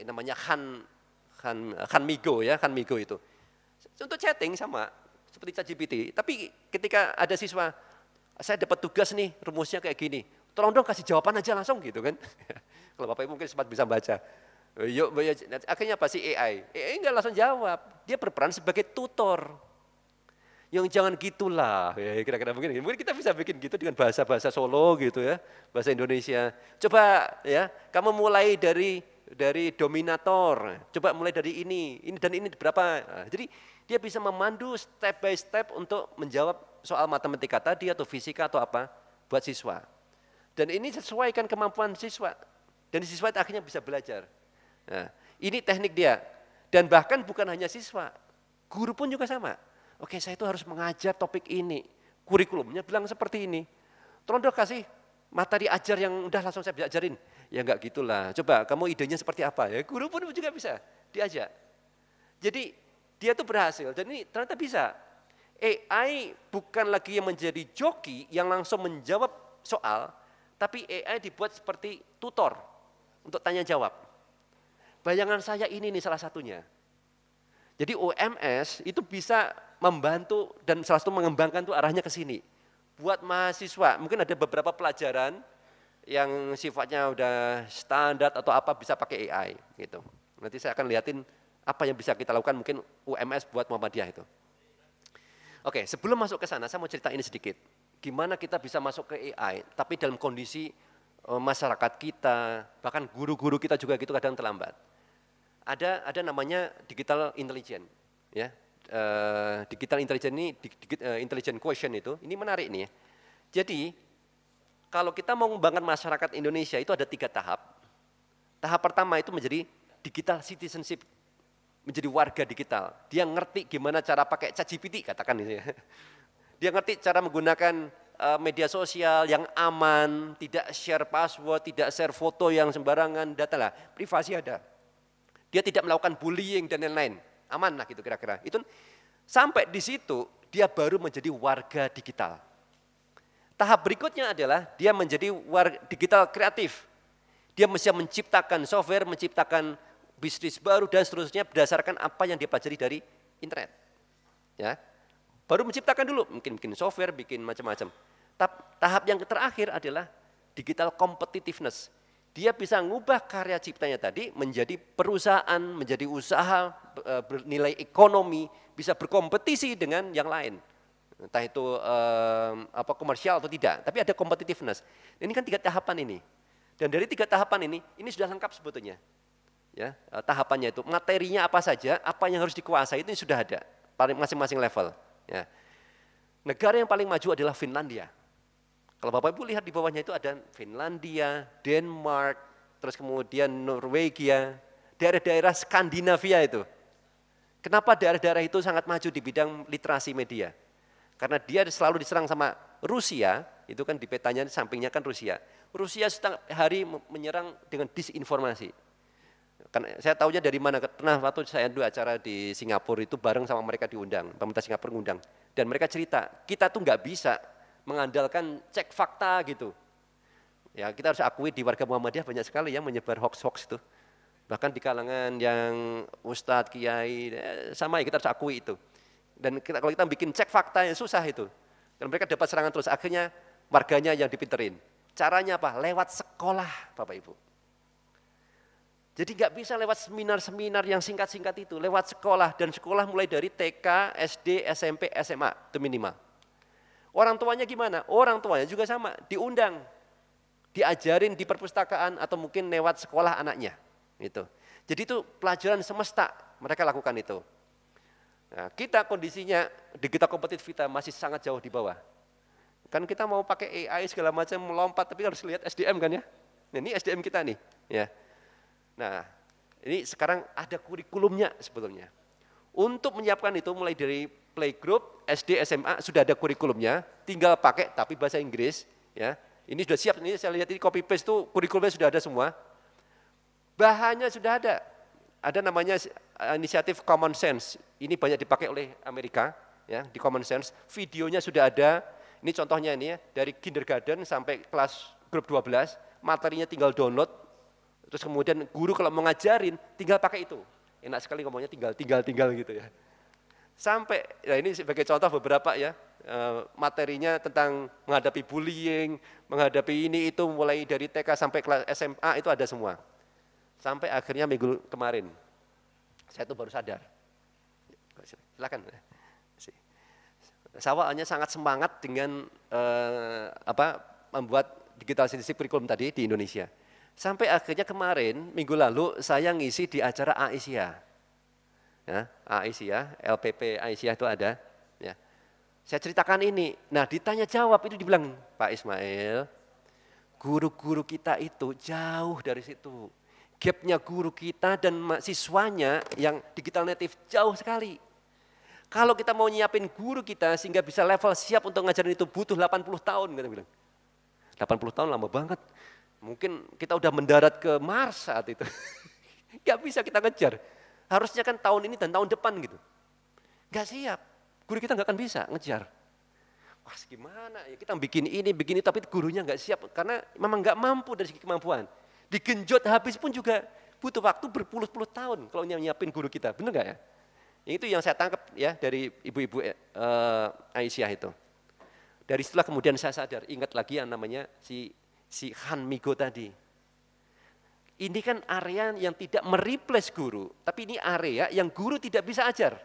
namanya Han, Han, Han Migo ya, Han Migo itu. Untuk chatting sama, seperti chat GPT Tapi ketika ada siswa, saya dapat tugas nih, rumusnya kayak gini. Tolong dong kasih jawaban aja langsung gitu kan. Kalau Bapak Ibu mungkin sempat bisa baca. Eh, yuk, ya. akhirnya apa sih AI? AI enggak langsung jawab. Dia berperan sebagai tutor. Yang jangan gitulah, ya, ya kira-kira mungkin. Gitu. Mungkin kita bisa bikin gitu dengan bahasa-bahasa Solo gitu ya, bahasa Indonesia. Coba ya, kamu mulai dari dari dominator. Coba mulai dari ini, ini dan ini berapa. Nah, jadi dia bisa memandu step by step untuk menjawab soal matematika tadi atau fisika atau apa buat siswa. Dan ini sesuaikan kemampuan siswa. Dan siswa itu akhirnya bisa belajar. Nah, ini teknik dia. Dan bahkan bukan hanya siswa, guru pun juga sama. Oke, saya itu harus mengajar topik ini. Kurikulumnya bilang seperti ini. Tolong dong kasih materi ajar yang udah langsung saya bisa ajarin. Ya enggak gitulah. Coba kamu idenya seperti apa ya? Guru pun juga bisa diajak. Jadi dia tuh berhasil dan ini ternyata bisa. AI bukan lagi yang menjadi joki yang langsung menjawab soal, tapi AI dibuat seperti tutor untuk tanya jawab. Bayangan saya ini nih salah satunya. Jadi OMS itu bisa membantu dan salah satu mengembangkan tuh arahnya ke sini. Buat mahasiswa, mungkin ada beberapa pelajaran yang sifatnya udah standar atau apa bisa pakai AI gitu. Nanti saya akan liatin apa yang bisa kita lakukan mungkin UMS buat Muhammadiyah itu. Oke, sebelum masuk ke sana saya mau cerita ini sedikit. Gimana kita bisa masuk ke AI tapi dalam kondisi eh, masyarakat kita, bahkan guru-guru kita juga gitu kadang terlambat. Ada ada namanya digital intelligence ya. E, digital intelligence ini digit, e, eh, intelligent quotient itu, ini menarik nih ya. Jadi kalau kita mau mengembangkan masyarakat Indonesia itu ada tiga tahap. Tahap pertama itu menjadi digital citizenship menjadi warga digital. Dia ngerti gimana cara pakai ChatGPT katakan ini. Dia ngerti cara menggunakan eh, media sosial yang aman, tidak share password, tidak share foto yang sembarangan, data lah, privasi ada. Dia tidak melakukan bullying dan lain-lain, aman lah gitu kira-kira. Itu sampai di situ dia baru menjadi warga digital. Tahap berikutnya adalah dia menjadi warga digital kreatif. Dia bisa menciptakan software, menciptakan bisnis baru dan seterusnya berdasarkan apa yang dia pelajari dari internet. Ya. Baru menciptakan dulu, mungkin bikin software, bikin macam-macam. Tahap yang terakhir adalah digital competitiveness. Dia bisa mengubah karya ciptanya tadi menjadi perusahaan, menjadi usaha eh, bernilai ekonomi, bisa berkompetisi dengan yang lain. Entah itu eh, apa komersial atau tidak, tapi ada competitiveness. Ini kan tiga tahapan ini. Dan dari tiga tahapan ini, ini sudah lengkap sebetulnya ya eh, tahapannya itu materinya apa saja apa yang harus dikuasai itu sudah ada paling masing-masing level ya negara yang paling maju adalah Finlandia kalau bapak ibu lihat di bawahnya itu ada Finlandia Denmark terus kemudian Norwegia daerah-daerah Skandinavia itu kenapa daerah-daerah itu sangat maju di bidang literasi media karena dia selalu diserang sama Rusia itu kan di petanya sampingnya kan Rusia Rusia setiap hari menyerang dengan disinformasi karena saya tahunya dari mana, pernah waktu saya dulu acara di Singapura itu bareng sama mereka diundang, pemerintah Singapura ngundang. Dan mereka cerita, kita tuh nggak bisa mengandalkan cek fakta gitu. Ya kita harus akui di warga Muhammadiyah banyak sekali yang menyebar hoax-hoax itu. Bahkan di kalangan yang ustadz, kiai, ya, sama ya kita harus akui itu. Dan kita, kalau kita bikin cek fakta yang susah itu. Dan mereka dapat serangan terus, akhirnya warganya yang dipinterin. Caranya apa? Lewat sekolah Bapak Ibu. Jadi nggak bisa lewat seminar-seminar yang singkat-singkat itu, lewat sekolah dan sekolah mulai dari TK, SD, SMP, SMA itu minimal. Orang tuanya gimana? Orang tuanya juga sama, diundang, diajarin di perpustakaan atau mungkin lewat sekolah anaknya. Itu. Jadi itu pelajaran semesta mereka lakukan itu. Nah, kita kondisinya digital kompetitif kita masih sangat jauh di bawah. Kan kita mau pakai AI segala macam melompat tapi harus lihat SDM kan ya. Nah, ini SDM kita nih, ya. Nah, ini sekarang ada kurikulumnya sebetulnya. Untuk menyiapkan itu mulai dari playgroup, SD, SMA sudah ada kurikulumnya, tinggal pakai tapi bahasa Inggris ya. Ini sudah siap, ini saya lihat ini copy paste tuh kurikulumnya sudah ada semua. Bahannya sudah ada. Ada namanya inisiatif Common Sense. Ini banyak dipakai oleh Amerika ya, di Common Sense. Videonya sudah ada. Ini contohnya ini ya, dari kindergarten sampai kelas grup 12, materinya tinggal download, Terus kemudian guru kalau mengajarin, tinggal pakai itu. Enak sekali ngomongnya tinggal, tinggal, tinggal gitu ya. Sampai, ya ini sebagai contoh beberapa ya, eh, materinya tentang menghadapi bullying, menghadapi ini itu mulai dari TK sampai kelas SMA itu ada semua. Sampai akhirnya minggu kemarin, saya tuh baru sadar. Silakan. Saya awalnya sangat semangat dengan eh, apa membuat digital statistik kurikulum tadi di Indonesia Sampai akhirnya kemarin, minggu lalu saya ngisi di acara Aisyah. Ya, Aisyah, LPP Aisyah itu ada. Ya. Saya ceritakan ini. Nah ditanya jawab itu dibilang, Pak Ismail, guru-guru kita itu jauh dari situ. Gapnya guru kita dan siswanya yang digital native jauh sekali. Kalau kita mau nyiapin guru kita sehingga bisa level siap untuk ngajarin itu butuh 80 tahun, kita bilang. 80 tahun lama banget. Mungkin kita udah mendarat ke Mars saat itu. Gak bisa kita ngejar. Harusnya kan tahun ini dan tahun depan gitu. Gak siap. Guru kita gak akan bisa ngejar. Wah gimana ya kita bikin ini, bikin ini, tapi gurunya gak siap. Karena memang gak mampu dari segi kemampuan. Digenjot habis pun juga butuh waktu berpuluh-puluh tahun kalau nyiapin guru kita. Bener gak ya? Itu yang saya tangkap ya dari ibu-ibu uh, Aisyah itu. Dari setelah kemudian saya sadar, ingat lagi yang namanya si si Han Migo tadi. Ini kan area yang tidak mereplace guru, tapi ini area yang guru tidak bisa ajar.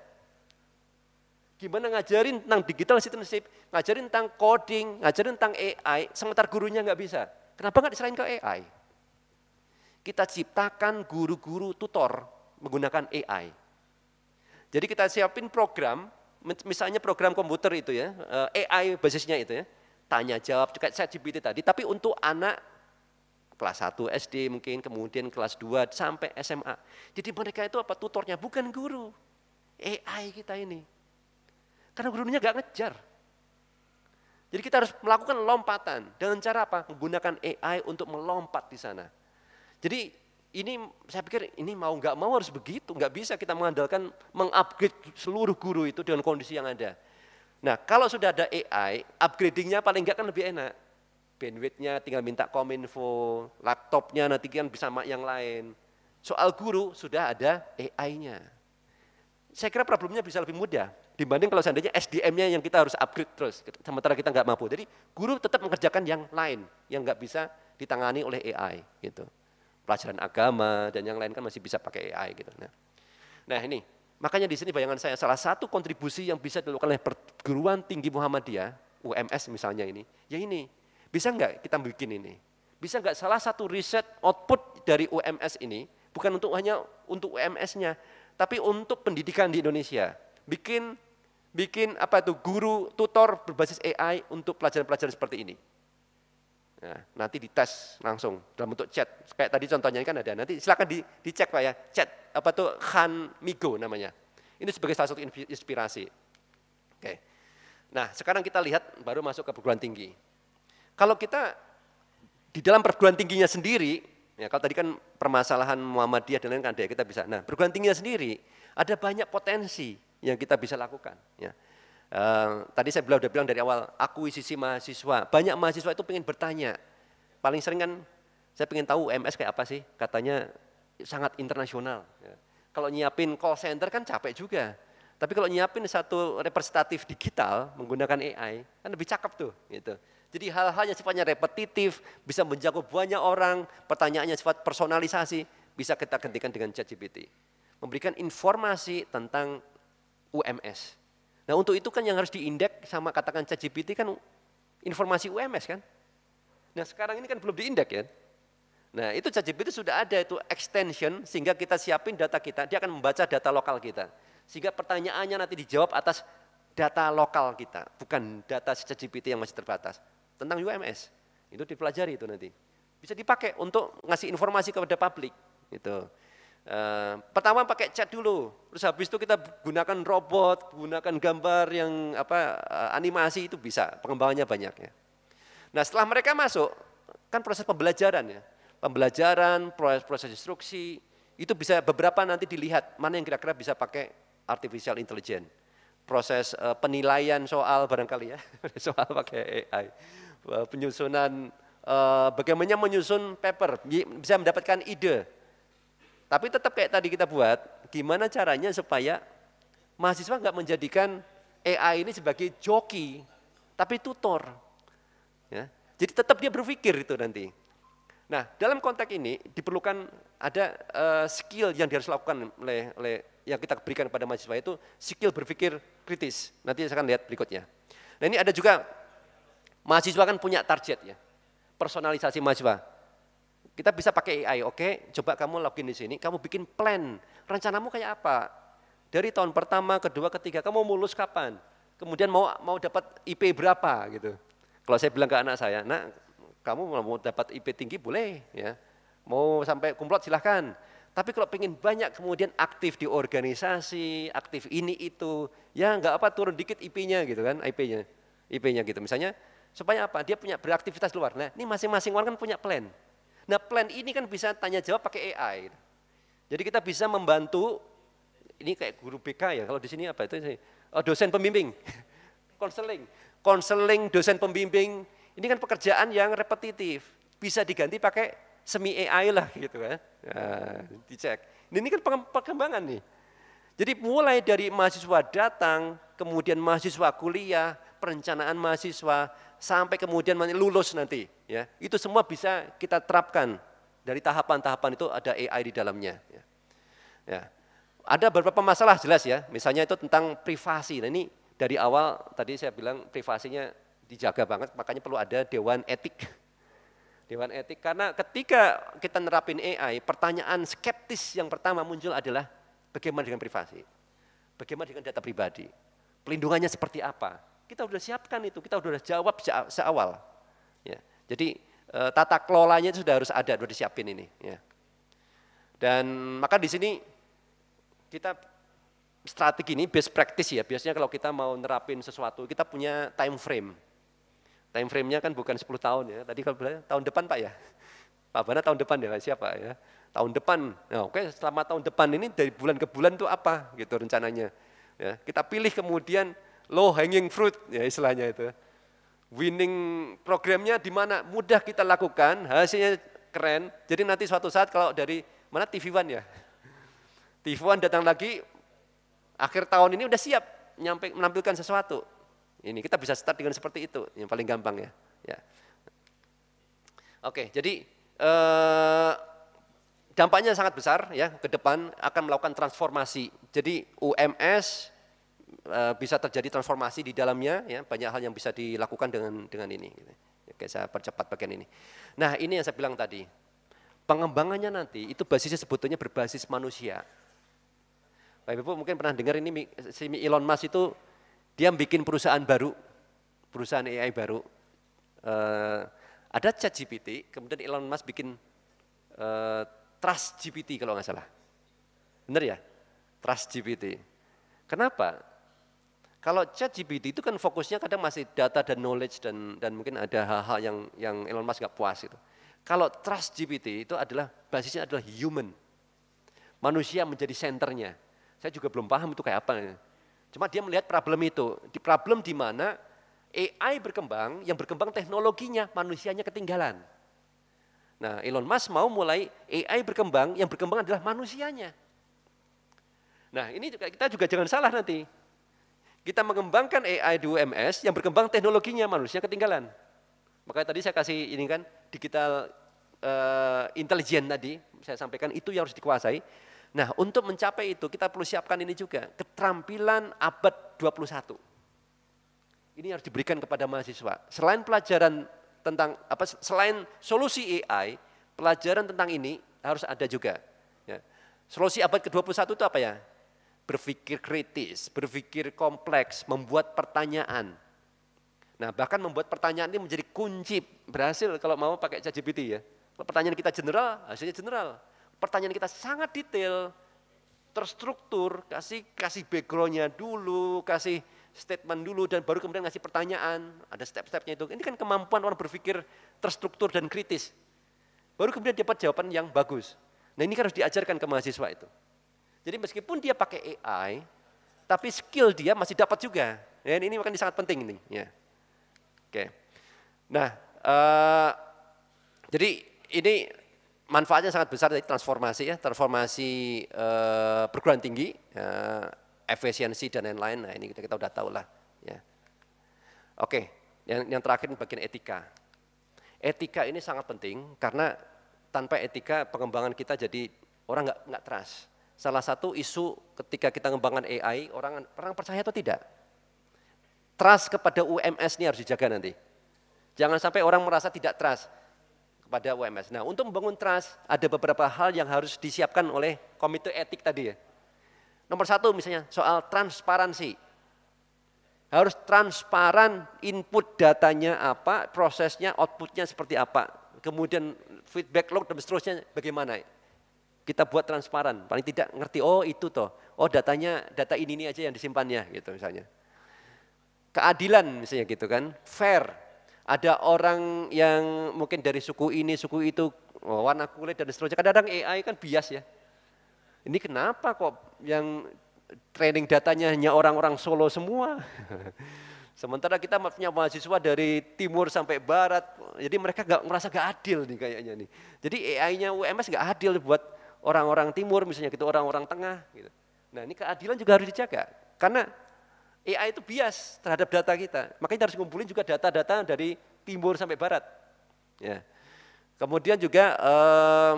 Gimana ngajarin tentang digital citizenship, ngajarin tentang coding, ngajarin tentang AI, sementara gurunya nggak bisa. Kenapa nggak diserahin ke AI? Kita ciptakan guru-guru tutor menggunakan AI. Jadi kita siapin program, misalnya program komputer itu ya, eh, AI basisnya itu ya, tanya jawab chat GPT tadi, tapi untuk anak kelas 1 SD mungkin, kemudian kelas 2 sampai SMA. Jadi mereka itu apa tutornya bukan guru. AI kita ini. Karena gurunya gak ngejar. Jadi kita harus melakukan lompatan dengan cara apa? Menggunakan AI untuk melompat di sana. Jadi ini saya pikir ini mau nggak mau harus begitu, nggak bisa kita mengandalkan mengupgrade seluruh guru itu dengan kondisi yang ada. Nah kalau sudah ada AI, upgradingnya paling enggak kan lebih enak. Bandwidthnya tinggal minta kominfo, laptopnya nanti kan bisa sama yang lain. Soal guru sudah ada AI-nya. Saya kira problemnya bisa lebih mudah dibanding kalau seandainya SDM-nya yang kita harus upgrade terus, sementara kita nggak mampu. Jadi guru tetap mengerjakan yang lain yang nggak bisa ditangani oleh AI gitu. Pelajaran agama dan yang lain kan masih bisa pakai AI gitu. Nah, nah ini Makanya di sini bayangan saya salah satu kontribusi yang bisa dilakukan oleh perguruan tinggi Muhammadiyah, UMS misalnya ini, ya ini. Bisa enggak kita bikin ini? Bisa enggak salah satu riset output dari UMS ini bukan untuk hanya untuk UMS-nya, tapi untuk pendidikan di Indonesia. Bikin bikin apa itu guru tutor berbasis AI untuk pelajaran-pelajaran seperti ini. Ya, nanti dites langsung dalam bentuk chat. Kayak tadi contohnya kan ada. Nanti silakan di, dicek Pak ya, chat apa tuh Han Migo namanya. Ini sebagai salah satu inspirasi. Oke. Nah, sekarang kita lihat baru masuk ke perguruan tinggi. Kalau kita di dalam perguruan tingginya sendiri, ya kalau tadi kan permasalahan Muhammadiyah dan lain-lain kan ada ya, kita bisa. Nah, perguruan tingginya sendiri ada banyak potensi yang kita bisa lakukan, ya Uh, tadi saya beliau udah bilang dari awal akuisisi mahasiswa. Banyak mahasiswa itu pengen bertanya. Paling sering kan saya pengen tahu UMS kayak apa sih? Katanya sangat internasional. Ya. Kalau nyiapin call center kan capek juga. Tapi kalau nyiapin satu representatif digital menggunakan AI kan lebih cakep tuh gitu. Jadi hal-hal yang sifatnya repetitif bisa menjangkau banyak orang, pertanyaannya sifat personalisasi bisa kita gantikan dengan ChatGPT. Memberikan informasi tentang UMS Nah untuk itu kan yang harus diindek sama katakan ChatGPT kan informasi UMS kan. Nah sekarang ini kan belum diindek ya. Kan. Nah itu ChatGPT sudah ada itu extension sehingga kita siapin data kita, dia akan membaca data lokal kita. Sehingga pertanyaannya nanti dijawab atas data lokal kita, bukan data ChatGPT yang masih terbatas. Tentang UMS, itu dipelajari itu nanti. Bisa dipakai untuk ngasih informasi kepada publik. Gitu. Uh, pertama pakai cat dulu, terus habis itu kita gunakan robot, gunakan gambar yang apa eh, animasi itu bisa, pengembangannya banyak ya. Nah setelah mereka masuk, kan proses pembelajaran ya, pembelajaran, proses, proses instruksi, itu bisa beberapa nanti dilihat mana yang kira-kira bisa pakai artificial intelligence. Proses uh, penilaian soal barangkali ya, soal pakai AI, penyusunan, uh, bagaimana menyusun paper, bisa mendapatkan ide tapi tetap kayak tadi kita buat, gimana caranya supaya mahasiswa nggak menjadikan AI ini sebagai joki, tapi tutor. Ya. Jadi tetap dia berpikir itu nanti. Nah, dalam konteks ini diperlukan ada uh, skill yang harus dilakukan oleh, oleh yang kita berikan kepada mahasiswa itu skill berpikir kritis. Nanti saya akan lihat berikutnya. Nah ini ada juga mahasiswa kan punya target ya, personalisasi mahasiswa. Kita bisa pakai AI, oke? Okay? Coba kamu login di sini, kamu bikin plan. Rencanamu kayak apa? Dari tahun pertama, kedua, ketiga, kamu mau lulus kapan? Kemudian mau mau dapat IP berapa gitu. Kalau saya bilang ke anak saya, "Nak, kamu mau dapat IP tinggi boleh ya. Mau sampai kumplot silahkan. Tapi kalau pengen banyak kemudian aktif di organisasi, aktif ini itu, ya nggak apa turun dikit IP-nya gitu kan, IP-nya. IP-nya gitu. Misalnya supaya apa? Dia punya beraktivitas luar. Nah, ini masing-masing orang kan punya plan. Nah plan ini kan bisa tanya jawab pakai AI. Jadi kita bisa membantu, ini kayak guru BK ya, kalau di sini apa itu? Oh, dosen pembimbing, konseling. Konseling dosen pembimbing, ini kan pekerjaan yang repetitif. Bisa diganti pakai semi AI lah gitu ya Nah, dicek. Ini kan perkembangan nih. Jadi mulai dari mahasiswa datang, kemudian mahasiswa kuliah, perencanaan mahasiswa, sampai kemudian lulus nanti. ya Itu semua bisa kita terapkan. Dari tahapan-tahapan itu ada AI di dalamnya. Ya. ya. Ada beberapa masalah jelas ya, misalnya itu tentang privasi. Nah ini dari awal tadi saya bilang privasinya dijaga banget, makanya perlu ada dewan etik. Dewan etik karena ketika kita nerapin AI, pertanyaan skeptis yang pertama muncul adalah Bagaimana dengan privasi? Bagaimana dengan data pribadi? Pelindungannya seperti apa? Kita sudah siapkan itu, kita sudah jawab seawal. Ya. Jadi eh, tata kelolanya itu sudah harus ada, sudah disiapin ini. Ya. Dan maka di sini kita strategi ini best practice ya. Biasanya kalau kita mau nerapin sesuatu, kita punya time frame. Time frame-nya kan bukan 10 tahun ya. Tadi kalau tahun depan Pak ya. Pak Bana tahun depan ya, siapa ya tahun depan. Nah, oke, selama tahun depan ini dari bulan ke bulan itu apa gitu rencananya. Ya, kita pilih kemudian low hanging fruit ya istilahnya itu. Winning programnya di mana mudah kita lakukan, hasilnya keren. Jadi nanti suatu saat kalau dari mana TV One ya? TV One datang lagi akhir tahun ini udah siap nyampe, menampilkan sesuatu. Ini kita bisa start dengan seperti itu, yang paling gampang ya. ya. Oke, jadi eh, dampaknya sangat besar ya ke depan akan melakukan transformasi. Jadi UMS e, eh, bisa terjadi transformasi di dalamnya ya banyak hal yang bisa dilakukan dengan dengan ini. Gitu. Oke, saya percepat bagian ini. Nah, ini yang saya bilang tadi. Pengembangannya nanti itu basisnya sebetulnya berbasis manusia. Pak Ibu mungkin pernah dengar ini si Elon Musk itu dia bikin perusahaan baru, perusahaan AI baru. E, ada ChatGPT, kemudian Elon Musk bikin eh, Trust GPT kalau nggak salah. Benar ya? Trust GPT. Kenapa? Kalau chat GPT itu kan fokusnya kadang masih data dan knowledge dan dan mungkin ada hal-hal yang yang Elon Musk nggak puas itu. Kalau trust GPT itu adalah basisnya adalah human. Manusia menjadi senternya. Saya juga belum paham itu kayak apa. Cuma dia melihat problem itu. Di problem di mana AI berkembang, yang berkembang teknologinya, manusianya ketinggalan. Nah, Elon Musk mau mulai AI berkembang, yang berkembang adalah manusianya. Nah, ini juga kita juga jangan salah nanti. Kita mengembangkan AI di UMS yang berkembang teknologinya, manusia ketinggalan. Makanya tadi saya kasih ini kan digital uh, eh, intelijen tadi, saya sampaikan itu yang harus dikuasai. Nah, untuk mencapai itu kita perlu siapkan ini juga, keterampilan abad 21. Ini harus diberikan kepada mahasiswa. Selain pelajaran tentang apa selain solusi AI, pelajaran tentang ini harus ada juga. Ya. Solusi abad ke-21 itu apa ya? Berpikir kritis, berpikir kompleks, membuat pertanyaan. Nah, bahkan membuat pertanyaan ini menjadi kunci berhasil kalau mau pakai ChatGPT ya. Kalau pertanyaan kita general, hasilnya general. Pertanyaan kita sangat detail, terstruktur, kasih kasih backgroundnya dulu, kasih statement dulu dan baru kemudian ngasih pertanyaan, ada step-stepnya itu. Ini kan kemampuan orang berpikir terstruktur dan kritis. Baru kemudian dapat jawaban yang bagus. Nah ini kan harus diajarkan ke mahasiswa itu. Jadi meskipun dia pakai AI, tapi skill dia masih dapat juga. Dan ya, ini akan sangat penting ini. Ya. Oke. Nah, uh, jadi ini manfaatnya sangat besar dari transformasi ya, transformasi uh, perguruan tinggi. Uh, efisiensi dan lain-lain. Nah ini kita kita udah tahu lah. Ya. Oke, yang, yang terakhir bagian etika. Etika ini sangat penting karena tanpa etika pengembangan kita jadi orang nggak nggak trust. Salah satu isu ketika kita mengembangkan AI, orang orang percaya atau tidak? Trust kepada UMS ini harus dijaga nanti. Jangan sampai orang merasa tidak trust kepada UMS. Nah, untuk membangun trust ada beberapa hal yang harus disiapkan oleh komite etik tadi ya. Nomor satu misalnya soal transparansi. Harus transparan input datanya apa, prosesnya, outputnya seperti apa. Kemudian feedback log dan seterusnya bagaimana. Kita buat transparan, paling tidak ngerti, oh itu toh, oh datanya, data ini, ini aja yang disimpannya gitu misalnya. Keadilan misalnya gitu kan, fair. Ada orang yang mungkin dari suku ini, suku itu, warna kulit dan seterusnya. Kadang-kadang AI kan bias ya, ini kenapa kok yang training datanya hanya orang-orang Solo semua? Sementara kita punya mahasiswa dari timur sampai barat, jadi mereka nggak merasa gak adil nih kayaknya nih. Jadi AI-nya UMS nggak adil buat orang-orang timur misalnya gitu, orang-orang tengah. Gitu. Nah ini keadilan juga harus dijaga, karena AI itu bias terhadap data kita. Makanya harus ngumpulin juga data-data dari timur sampai barat. Ya. Kemudian juga eh,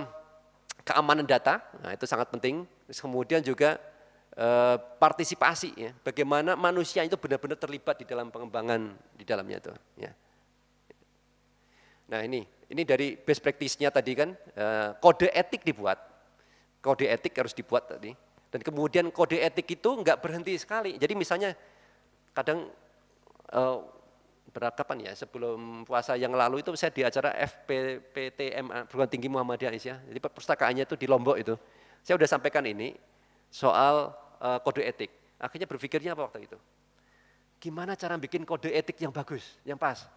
keamanan data, nah itu sangat penting. Kemudian juga eh, partisipasi, ya. bagaimana manusia itu benar-benar terlibat di dalam pengembangan di dalamnya itu. Ya. Nah ini, ini dari best practice-nya tadi kan, eh, kode etik dibuat, kode etik harus dibuat tadi. Dan kemudian kode etik itu enggak berhenti sekali. Jadi misalnya kadang eh, berapa ya sebelum puasa yang lalu itu saya di acara FPPTMA perguruan tinggi Muhammadiyah Indonesia jadi perpustakaannya itu di Lombok itu saya sudah sampaikan ini soal uh, kode etik akhirnya berpikirnya apa waktu itu gimana cara bikin kode etik yang bagus yang pas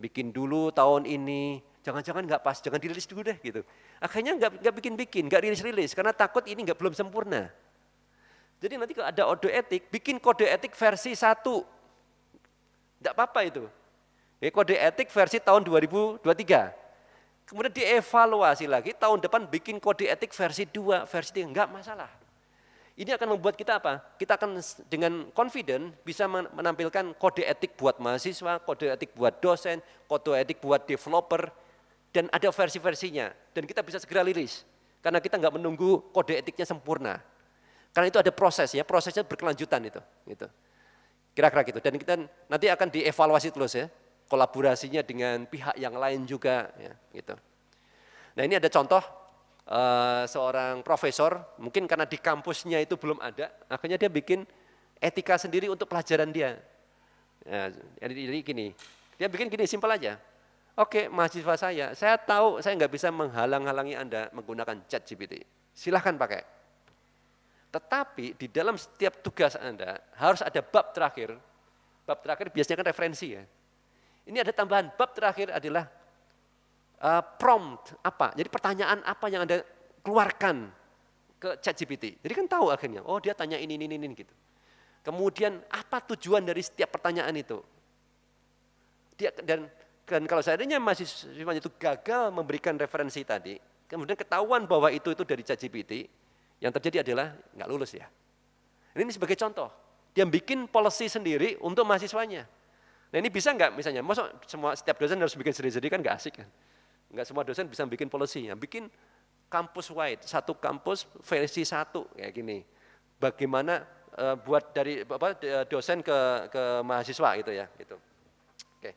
bikin dulu tahun ini jangan-jangan nggak pas jangan dirilis dulu deh gitu akhirnya nggak nggak bikin-bikin nggak rilis-rilis karena takut ini nggak belum sempurna jadi nanti kalau ada kode etik bikin kode etik versi satu tidak apa-apa itu. Ya, kode etik versi tahun 2023. Kemudian dievaluasi lagi tahun depan bikin kode etik versi 2, versi 3, enggak masalah. Ini akan membuat kita apa? Kita akan dengan confident bisa menampilkan kode etik buat mahasiswa, kode etik buat dosen, kode etik buat developer, dan ada versi-versinya. Dan kita bisa segera rilis, karena kita nggak menunggu kode etiknya sempurna. Karena itu ada proses ya prosesnya berkelanjutan itu. Gitu. Kira-kira gitu. Dan kita nanti akan dievaluasi terus ya, kolaborasinya dengan pihak yang lain juga. Ya, gitu. Nah ini ada contoh uh, seorang profesor, mungkin karena di kampusnya itu belum ada, akhirnya dia bikin etika sendiri untuk pelajaran dia. Ya, jadi gini, dia bikin gini, simpel aja. Oke, mahasiswa saya, saya tahu saya nggak bisa menghalang-halangi Anda menggunakan chat GPT. Silahkan pakai. Tetapi di dalam setiap tugas Anda harus ada bab terakhir. Bab terakhir biasanya kan referensi ya. Ini ada tambahan bab terakhir adalah uh, prompt apa. Jadi pertanyaan apa yang Anda keluarkan ke ChatGPT. Jadi kan tahu akhirnya, oh dia tanya ini, ini, ini, ini gitu. Kemudian apa tujuan dari setiap pertanyaan itu? Dia dan dan kalau seandainya mahasiswa itu gagal memberikan referensi tadi, kemudian ketahuan bahwa itu itu dari ChatGPT, yang terjadi adalah nggak lulus ya. Ini sebagai contoh. Dia bikin policy sendiri untuk mahasiswanya. Nah ini bisa nggak misalnya, masuk semua setiap dosen harus bikin sendiri-sendiri kan nggak asik kan? Nggak semua dosen bisa bikin polisinya, bikin kampus wide, satu kampus versi satu kayak gini. Bagaimana uh, buat dari apa dosen ke ke mahasiswa gitu ya, gitu. Oke.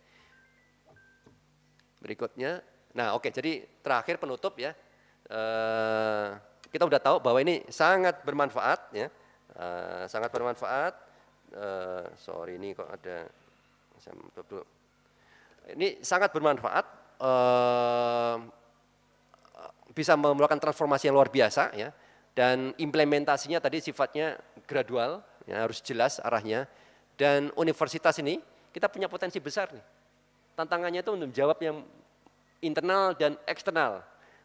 Berikutnya, nah oke jadi terakhir penutup ya. Uh, kita sudah tahu bahwa ini sangat bermanfaat ya. Uh, sangat bermanfaat. Uh, sorry ini kok ada Ini sangat bermanfaat uh, bisa melakukan transformasi yang luar biasa ya dan implementasinya tadi sifatnya gradual ya harus jelas arahnya dan universitas ini kita punya potensi besar nih tantangannya itu untuk menjawab yang internal dan eksternal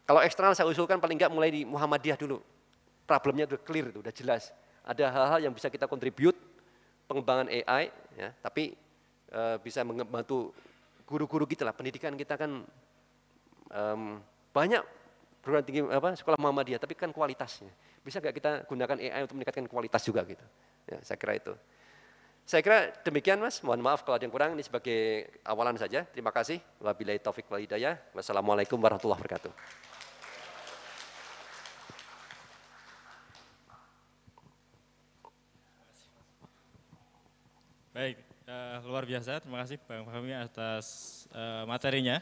kalau eksternal saya usulkan paling enggak mulai di Muhammadiyah dulu. Problemnya sudah clear, sudah jelas. Ada hal-hal yang bisa kita kontribut pengembangan AI, ya, tapi e, bisa membantu guru-guru kita lah. Pendidikan kita kan e, banyak perguruan tinggi apa sekolah Muhammadiyah, tapi kan kualitasnya. Bisa nggak kita gunakan AI untuk meningkatkan kualitas juga gitu. Ya, saya kira itu. Saya kira demikian Mas, mohon maaf kalau ada yang kurang, ini sebagai awalan saja. Terima kasih. Wabillahi taufik wal hidayah. Wassalamualaikum warahmatullahi wabarakatuh. Baik, uh, luar biasa. Terima kasih Bang Fahmi atas uh, materinya.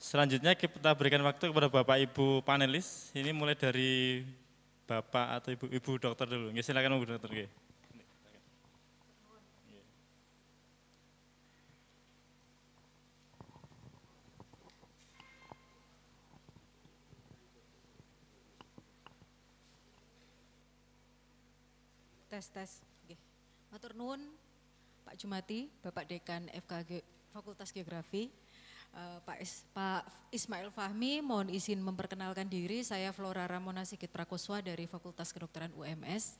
Selanjutnya kita berikan waktu kepada Bapak Ibu panelis. Ini mulai dari Bapak atau Ibu Ibu dokter dulu. Ya, silakan Ibu dokter. Ya. Tes tes. Oke. Matur nuwun Pak Jumati, Bapak Dekan FKG Fakultas Geografi, eh, Pak, Is, Pak Ismail Fahmi, mohon izin memperkenalkan diri, saya Flora Ramona Sigit Prakoswa dari Fakultas Kedokteran UMS.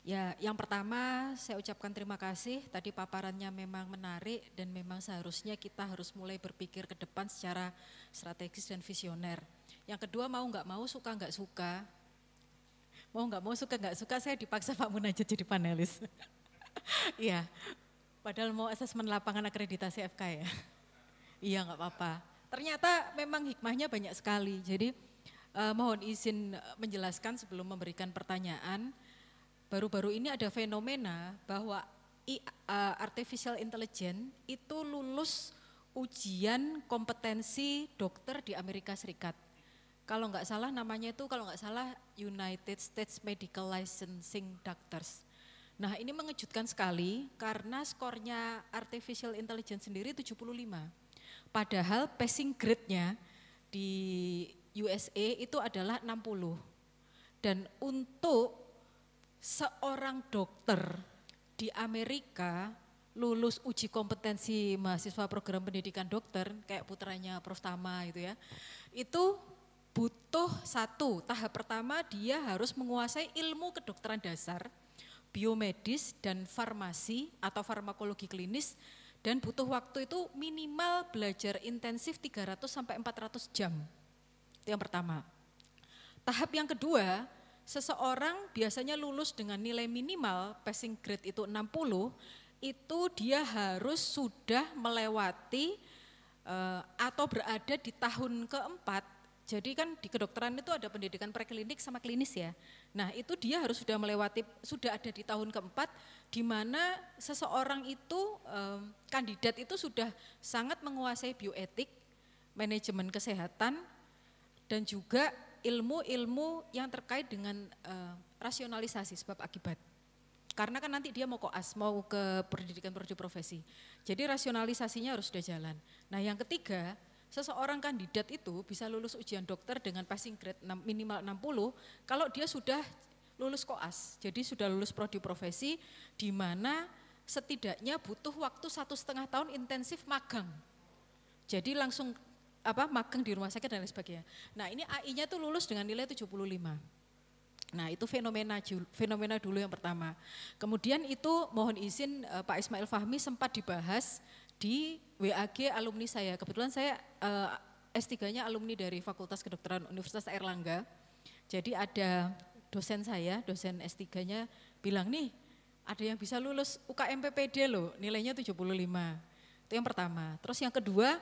Ya, yang pertama saya ucapkan terima kasih. Tadi paparannya memang menarik dan memang seharusnya kita harus mulai berpikir ke depan secara strategis dan visioner. Yang kedua mau nggak mau suka nggak suka, mau nggak mau suka nggak suka saya dipaksa Pak Munajat jadi panelis. Iya, padahal mau asesmen lapangan akreditasi FK ya. Iya nggak apa-apa. Ternyata memang hikmahnya banyak sekali. Jadi eh, mohon izin eh, menjelaskan sebelum memberikan pertanyaan. Baru-baru ini ada fenomena bahwa I, uh, artificial intelligence itu lulus ujian kompetensi dokter di Amerika Serikat. Kalau nggak salah namanya itu kalau nggak salah United States Medical Licensing Doctors. Nah ini mengejutkan sekali karena skornya artificial intelligence sendiri 75. Padahal passing grade-nya di USA itu adalah 60. Dan untuk seorang dokter di Amerika lulus uji kompetensi mahasiswa program pendidikan dokter kayak putranya Prof Tama itu ya. Itu butuh satu tahap pertama dia harus menguasai ilmu kedokteran dasar biomedis dan farmasi atau farmakologi klinis dan butuh waktu itu minimal belajar intensif 300 sampai 400 jam. Itu yang pertama. Tahap yang kedua, seseorang biasanya lulus dengan nilai minimal passing grade itu 60, itu dia harus sudah melewati eh, atau berada di tahun keempat jadi kan di kedokteran itu ada pendidikan preklinik sama klinis ya. Nah itu dia harus sudah melewati, sudah ada di tahun keempat, di mana seseorang itu, kandidat itu sudah sangat menguasai bioetik, manajemen kesehatan, dan juga ilmu-ilmu yang terkait dengan eh, rasionalisasi sebab akibat. Karena kan nanti dia mau koas, mau ke pendidikan prodi profesi. Jadi rasionalisasinya harus sudah jalan. Nah yang ketiga, seseorang kandidat itu bisa lulus ujian dokter dengan passing grade 6, minimal 60 kalau dia sudah lulus koas, jadi sudah lulus prodi profesi di mana setidaknya butuh waktu satu setengah tahun intensif magang. Jadi langsung apa magang di rumah sakit dan lain sebagainya. Nah ini AI-nya tuh lulus dengan nilai 75. Nah itu fenomena fenomena dulu yang pertama. Kemudian itu mohon izin eh, Pak Ismail Fahmi sempat dibahas di WAG alumni saya. Kebetulan saya uh, eh, S3-nya alumni dari Fakultas Kedokteran Universitas Airlangga. Jadi ada dosen saya, dosen S3-nya bilang nih ada yang bisa lulus UKM PPD loh, nilainya 75. Itu yang pertama. Terus yang kedua,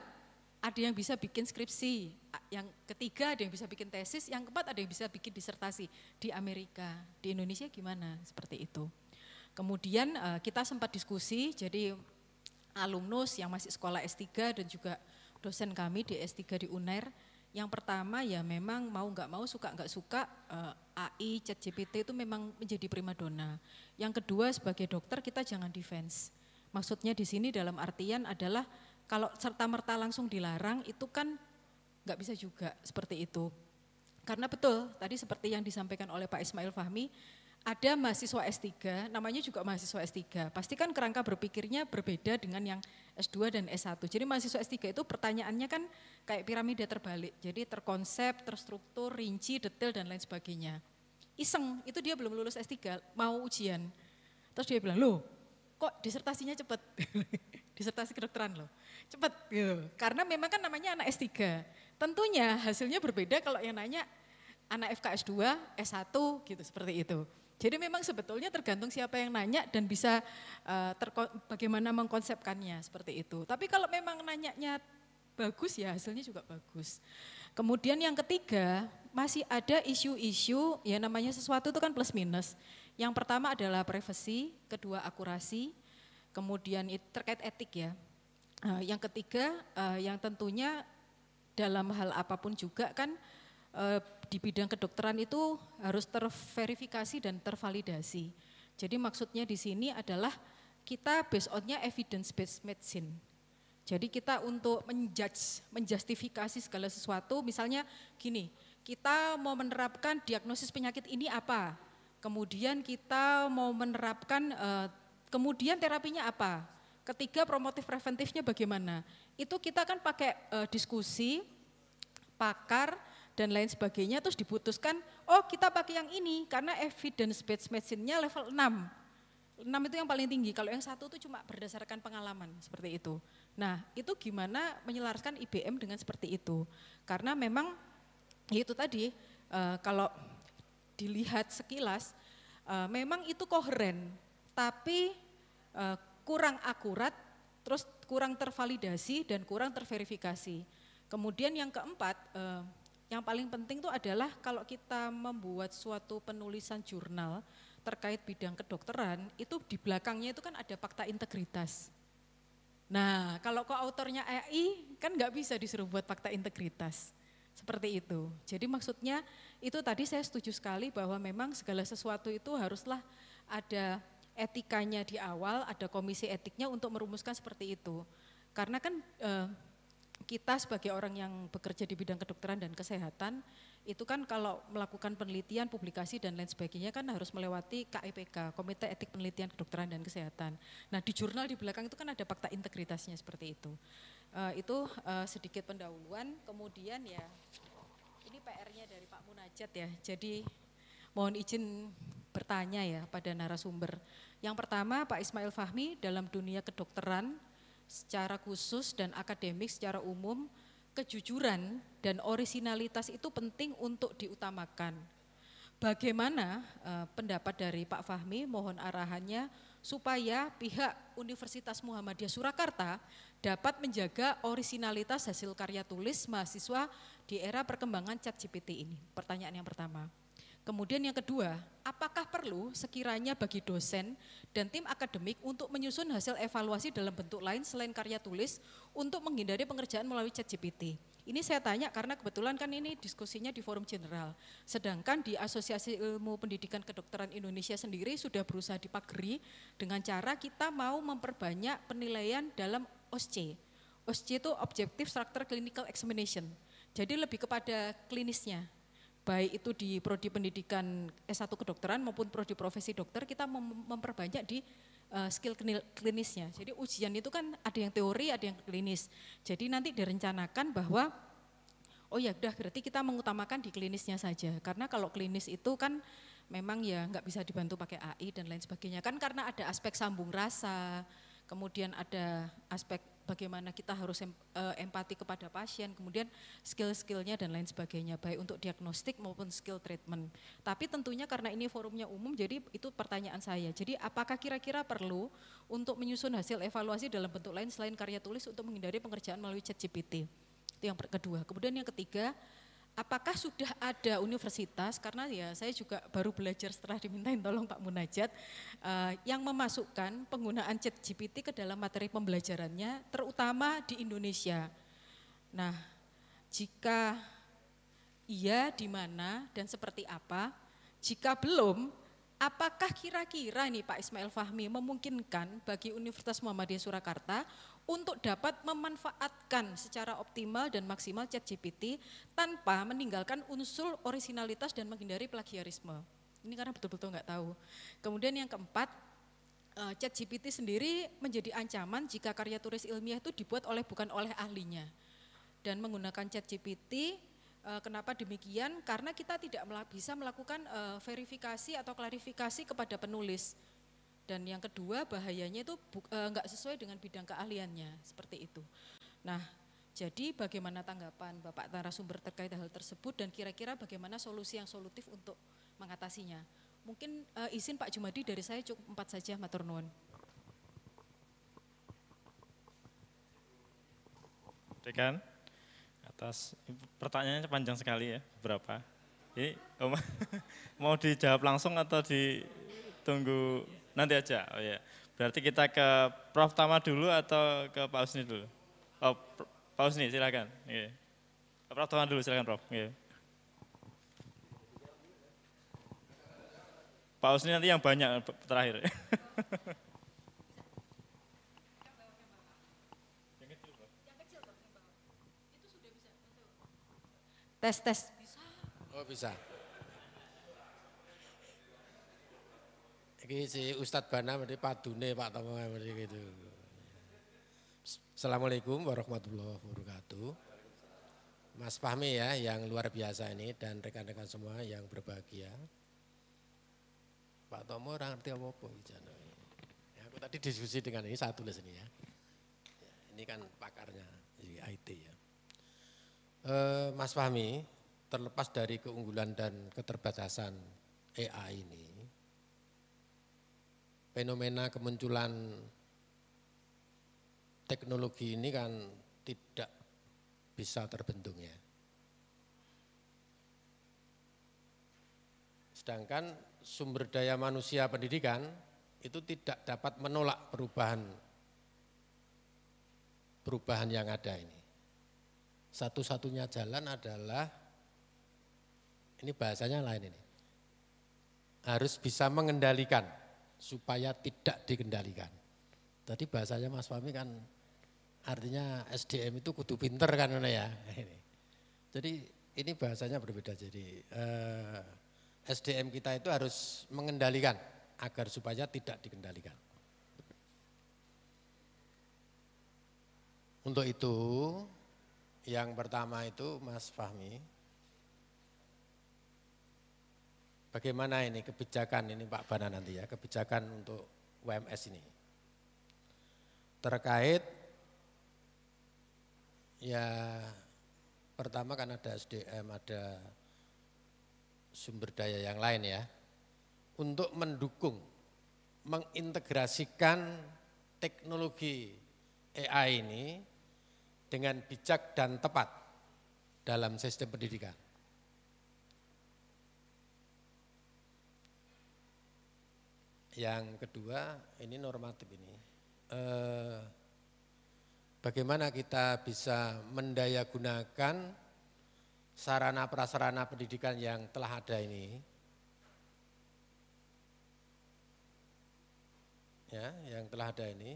ada yang bisa bikin skripsi. Yang ketiga ada yang bisa bikin tesis, yang keempat ada yang bisa bikin disertasi di Amerika. Di Indonesia gimana? Seperti itu. Kemudian eh, kita sempat diskusi, jadi alumnus yang masih sekolah S3 dan juga dosen kami di S3 di UNER. Yang pertama ya memang mau nggak mau suka nggak suka uh, eh, AI, ChatGPT itu memang menjadi primadona. Yang kedua sebagai dokter kita jangan defense. Maksudnya di sini dalam artian adalah kalau serta merta langsung dilarang itu kan nggak bisa juga seperti itu. Karena betul tadi seperti yang disampaikan oleh Pak Ismail Fahmi, ada mahasiswa S3, namanya juga mahasiswa S3. Pasti kan kerangka berpikirnya berbeda dengan yang S2 dan S1. Jadi mahasiswa S3 itu pertanyaannya kan kayak piramida terbalik. Jadi terkonsep, terstruktur, rinci, detail dan lain sebagainya. Iseng, itu dia belum lulus S3, mau ujian. Terus dia bilang, "Loh, kok disertasinya cepet?" Disertasi kedokteran loh. Cepet gitu. Karena memang kan namanya anak S3. Tentunya hasilnya berbeda kalau yang nanya anak FKS 2, S1 gitu seperti itu. Jadi memang sebetulnya tergantung siapa yang nanya dan bisa uh, bagaimana mengkonsepkannya seperti itu. Tapi kalau memang nanyanya bagus ya hasilnya juga bagus. Kemudian yang ketiga masih ada isu-isu ya namanya sesuatu itu kan plus minus. Yang pertama adalah privasi, kedua akurasi, kemudian terkait etik ya. Uh, yang ketiga uh, yang tentunya dalam hal apapun juga kan uh, di bidang kedokteran itu harus terverifikasi dan tervalidasi. Jadi maksudnya di sini adalah kita based onnya evidence based medicine. Jadi kita untuk menjudge, menjustifikasi segala sesuatu, misalnya gini, kita mau menerapkan diagnosis penyakit ini apa, kemudian kita mau menerapkan, eh, kemudian terapinya apa, ketiga promotif preventifnya bagaimana. Itu kita kan pakai eh, diskusi, pakar, dan lain sebagainya terus diputuskan oh kita pakai yang ini karena evidence based medicine-nya level 6. 6 itu yang paling tinggi, kalau yang satu itu cuma berdasarkan pengalaman seperti itu. Nah itu gimana menyelaraskan IBM dengan seperti itu. Karena memang ya itu tadi eh, kalau dilihat sekilas eh, memang itu koheren tapi eh, kurang akurat, terus kurang tervalidasi dan kurang terverifikasi. Kemudian yang keempat, yang paling penting itu adalah kalau kita membuat suatu penulisan jurnal terkait bidang kedokteran, itu di belakangnya itu kan ada fakta integritas. Nah, kalau kok autornya AI kan nggak bisa disuruh buat fakta integritas. Seperti itu. Jadi maksudnya itu tadi saya setuju sekali bahwa memang segala sesuatu itu haruslah ada etikanya di awal, ada komisi etiknya untuk merumuskan seperti itu. Karena kan eh, kita sebagai orang yang bekerja di bidang kedokteran dan kesehatan itu kan kalau melakukan penelitian, publikasi dan lain sebagainya kan harus melewati KEPK, e Komite Etik Penelitian Kedokteran dan Kesehatan. Nah di jurnal di belakang itu kan ada fakta integritasnya seperti itu. Uh, itu uh, sedikit pendahuluan, kemudian ya ini PR-nya dari Pak Munajat ya. Jadi mohon izin bertanya ya pada narasumber. Yang pertama Pak Ismail Fahmi dalam dunia kedokteran secara khusus dan akademik secara umum, kejujuran dan orisinalitas itu penting untuk diutamakan. Bagaimana eh, pendapat dari Pak Fahmi, mohon arahannya supaya pihak Universitas Muhammadiyah Surakarta dapat menjaga orisinalitas hasil karya tulis mahasiswa di era perkembangan ChatGPT ini. Pertanyaan yang pertama. Kemudian yang kedua, apakah perlu sekiranya bagi dosen dan tim akademik untuk menyusun hasil evaluasi dalam bentuk lain selain karya tulis untuk menghindari pengerjaan melalui chat GPT? Ini saya tanya karena kebetulan kan ini diskusinya di forum general. Sedangkan di Asosiasi Ilmu Pendidikan Kedokteran Indonesia sendiri sudah berusaha dipagri dengan cara kita mau memperbanyak penilaian dalam OSCE. OSCE itu Objective Structure Clinical Examination. Jadi lebih kepada klinisnya, baik itu di prodi pendidikan S1 kedokteran maupun prodi profesi dokter kita mem memperbanyak di uh, skill klinisnya. Jadi ujian itu kan ada yang teori, ada yang klinis. Jadi nanti direncanakan bahwa oh ya udah berarti kita mengutamakan di klinisnya saja. Karena kalau klinis itu kan memang ya nggak bisa dibantu pakai AI dan lain sebagainya kan karena ada aspek sambung rasa, kemudian ada aspek bagaimana kita harus eh, empati kepada pasien, kemudian skill-skillnya dan lain sebagainya, baik untuk diagnostik maupun skill treatment. Tapi tentunya karena ini forumnya umum, jadi itu pertanyaan saya. Jadi apakah kira-kira perlu untuk menyusun hasil evaluasi dalam bentuk lain selain karya tulis untuk menghindari pengerjaan melalui ChatGPT? Itu yang kedua. Kemudian yang ketiga, apakah sudah ada universitas karena ya saya juga baru belajar setelah dimintain tolong Pak Munajat uh, yang memasukkan penggunaan chat GPT ke dalam materi pembelajarannya terutama di Indonesia. Nah, jika iya di mana dan seperti apa? Jika belum, apakah kira-kira nih Pak Ismail Fahmi memungkinkan bagi Universitas Muhammadiyah Surakarta untuk dapat memanfaatkan secara optimal dan maksimal Chat GPT tanpa meninggalkan unsur orisinalitas dan menghindari plagiarisme. Ini karena betul-betul nggak tahu. Kemudian yang keempat, eh, Chat GPT sendiri menjadi ancaman jika karya tulis ilmiah itu dibuat oleh bukan oleh ahlinya. Dan menggunakan Chat GPT. Eh, kenapa demikian? Karena kita tidak bisa melakukan eh, verifikasi atau klarifikasi kepada penulis. Dan yang kedua bahayanya itu enggak eh, sesuai dengan bidang keahliannya seperti itu. Nah, jadi bagaimana tanggapan Bapak narasumber terkait hal tersebut dan kira-kira bagaimana solusi yang solutif untuk mengatasinya? Mungkin eh, izin Pak Jumadi dari saya cukup empat saja, Matur Nuwun. Dekan, atas pertanyaannya panjang sekali ya, berapa? Ini mau dijawab langsung atau ditunggu? Nanti aja. Oh ya. Berarti kita ke Prof Tama dulu atau ke Pak Usni dulu? Oh, Pak Usni silakan. Yeah. Iya. Prof Tama dulu silakan Prof. Yeah. Pak Usni nanti yang banyak terakhir. Tes tes. Oh bisa. Ini si Ustadz Bana menjadi padune Pak Tomo mesti gitu. Assalamualaikum warahmatullahi wabarakatuh. Mas Fahmi ya yang luar biasa ini dan rekan-rekan semua yang berbahagia. Pak Tomo orang ngerti apa-apa. Ya, aku tadi diskusi dengan ini satu tulis ini ya. ya. Ini kan pakarnya di IT ya. E, Mas Fahmi terlepas dari keunggulan dan keterbatasan AI ini fenomena kemunculan teknologi ini kan tidak bisa terbentuknya. Sedangkan sumber daya manusia pendidikan itu tidak dapat menolak perubahan perubahan yang ada ini. Satu-satunya jalan adalah ini bahasanya lain ini. Harus bisa mengendalikan supaya tidak dikendalikan. Tadi bahasanya Mas Fahmi kan artinya SDM itu kudu pinter kan ya. Jadi ini bahasanya berbeda. Jadi eh, SDM kita itu harus mengendalikan agar supaya tidak dikendalikan. Untuk itu yang pertama itu Mas Fahmi Bagaimana ini kebijakan ini Pak Bana nanti ya, kebijakan untuk WMS ini. Terkait ya pertama kan ada SDM, ada sumber daya yang lain ya. Untuk mendukung, mengintegrasikan teknologi AI ini dengan bijak dan tepat dalam sistem pendidikan. Yang kedua ini normatif ini. Eh, bagaimana kita bisa mendaya gunakan sarana prasarana pendidikan yang telah ada ini. Ya, yang telah ada ini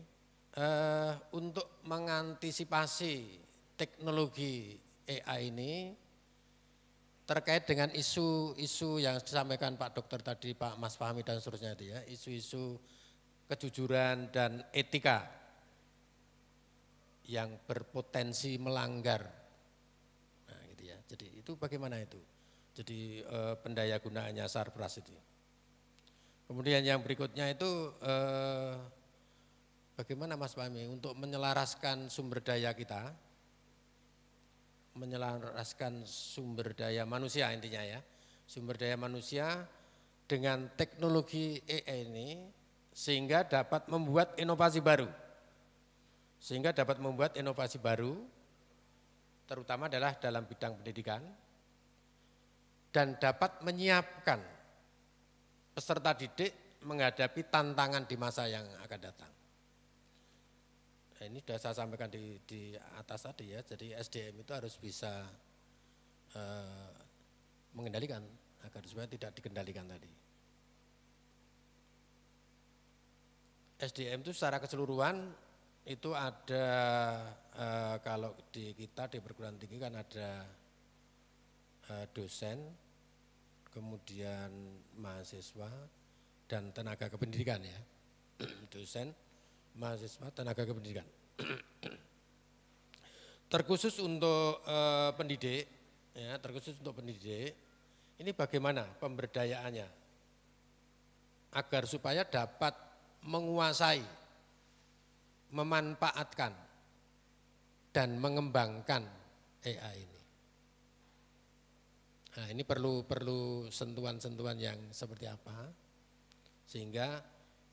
eh, untuk mengantisipasi teknologi AI ini terkait dengan isu-isu yang disampaikan Pak Dokter tadi, Pak Mas Fahmi dan seterusnya itu ya, isu-isu kejujuran dan etika yang berpotensi melanggar. Nah, gitu ya. Jadi itu bagaimana itu? Jadi eh, pendaya gunaannya sarpras itu. Kemudian yang berikutnya itu eh, bagaimana Mas Fahmi untuk menyelaraskan sumber daya kita menyelaraskan sumber daya manusia intinya ya. Sumber daya manusia dengan teknologi AI ini sehingga dapat membuat inovasi baru. Sehingga dapat membuat inovasi baru terutama adalah dalam bidang pendidikan dan dapat menyiapkan peserta didik menghadapi tantangan di masa yang akan datang ini sudah saya sampaikan di, di atas tadi ya, jadi SDM itu harus bisa uh, mengendalikan agar supaya tidak dikendalikan tadi. SDM itu secara keseluruhan itu ada uh, kalau di kita di perguruan tinggi kan ada uh, dosen, kemudian mahasiswa dan tenaga kependidikan ya, dosen mahasiswa tenaga kependidikan. terkhusus untuk e, pendidik, ya, terkhusus untuk pendidik, ini bagaimana pemberdayaannya agar supaya dapat menguasai, memanfaatkan dan mengembangkan AI ini. Nah, ini perlu perlu sentuhan-sentuhan yang seperti apa sehingga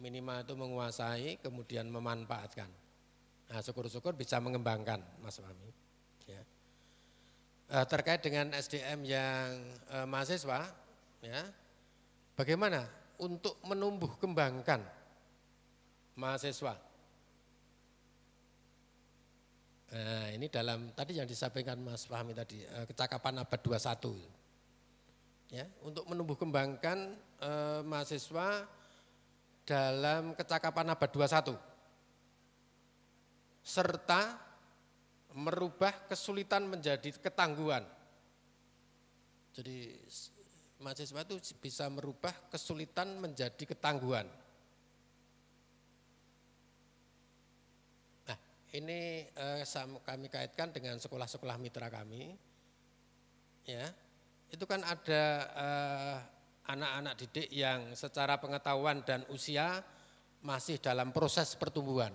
Minimal itu menguasai kemudian memanfaatkan. Nah syukur-syukur bisa mengembangkan Mas Fahmi. Ya. E, terkait dengan SDM yang e, mahasiswa, ya, bagaimana untuk menumbuh kembangkan mahasiswa? Nah, ini dalam tadi yang disampaikan Mas Fahmi tadi e, kecakapan abad 21 ya untuk menumbuh kembangkan eh, mahasiswa dalam kecakapan abad 21 serta merubah kesulitan menjadi ketangguhan. Jadi mahasiswa itu bisa merubah kesulitan menjadi ketangguhan. Nah, ini eh, kami kaitkan dengan sekolah-sekolah mitra kami. Ya. Itu kan ada eh, anak-anak didik yang secara pengetahuan dan usia masih dalam proses pertumbuhan.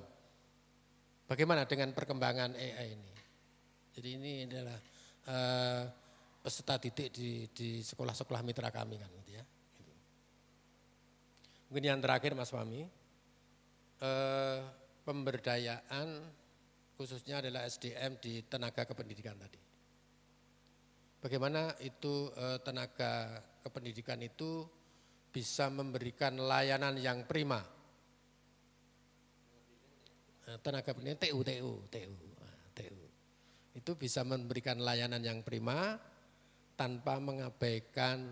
Bagaimana dengan perkembangan AI ini? Jadi ini adalah uh, peserta didik di, sekolah-sekolah mitra kami kan gitu ya. Mungkin yang terakhir Mas Fahmi, uh, pemberdayaan khususnya adalah SDM di tenaga kependidikan tadi. Bagaimana itu eh, tenaga kependidikan itu bisa memberikan layanan yang prima. Nah, tenaga pendidikan TU, TU, TU, TU. Itu bisa memberikan layanan yang prima tanpa mengabaikan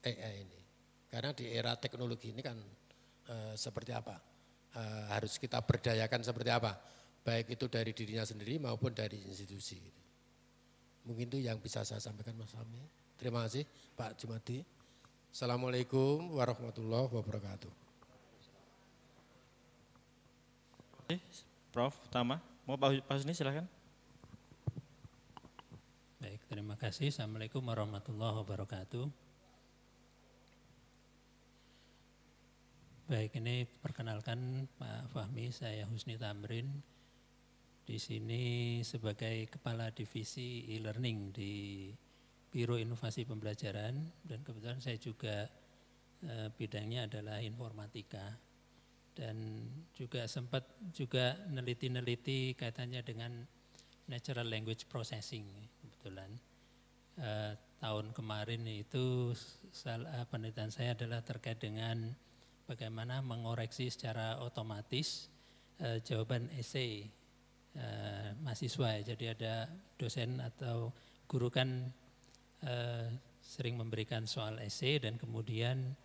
AI e ini. Karena di era teknologi ini kan e, seperti apa? E, harus kita berdayakan seperti apa? Baik itu dari dirinya sendiri maupun dari institusi. Mungkin itu yang bisa saya sampaikan Mas Fahmi. Terima kasih Pak Jumadi. Assalamualaikum warahmatullahi wabarakatuh. Prof. Tama, mau Pak Husni silahkan. Baik, terima kasih. Assalamualaikum warahmatullahi wabarakatuh. Baik, ini perkenalkan Pak Fahmi, saya Husni Tamrin. Di sini sebagai Kepala Divisi e-learning di Biro Inovasi Pembelajaran dan kebetulan saya juga e, bidangnya adalah informatika dan juga sempat juga neliti-neliti kaitannya dengan natural language processing kebetulan e, tahun kemarin itu salah, eh, penelitian saya adalah terkait dengan bagaimana mengoreksi secara otomatis e, jawaban esai mahasiswa ya. jadi ada dosen atau guru kan Eh, sering memberikan soal esai dan kemudian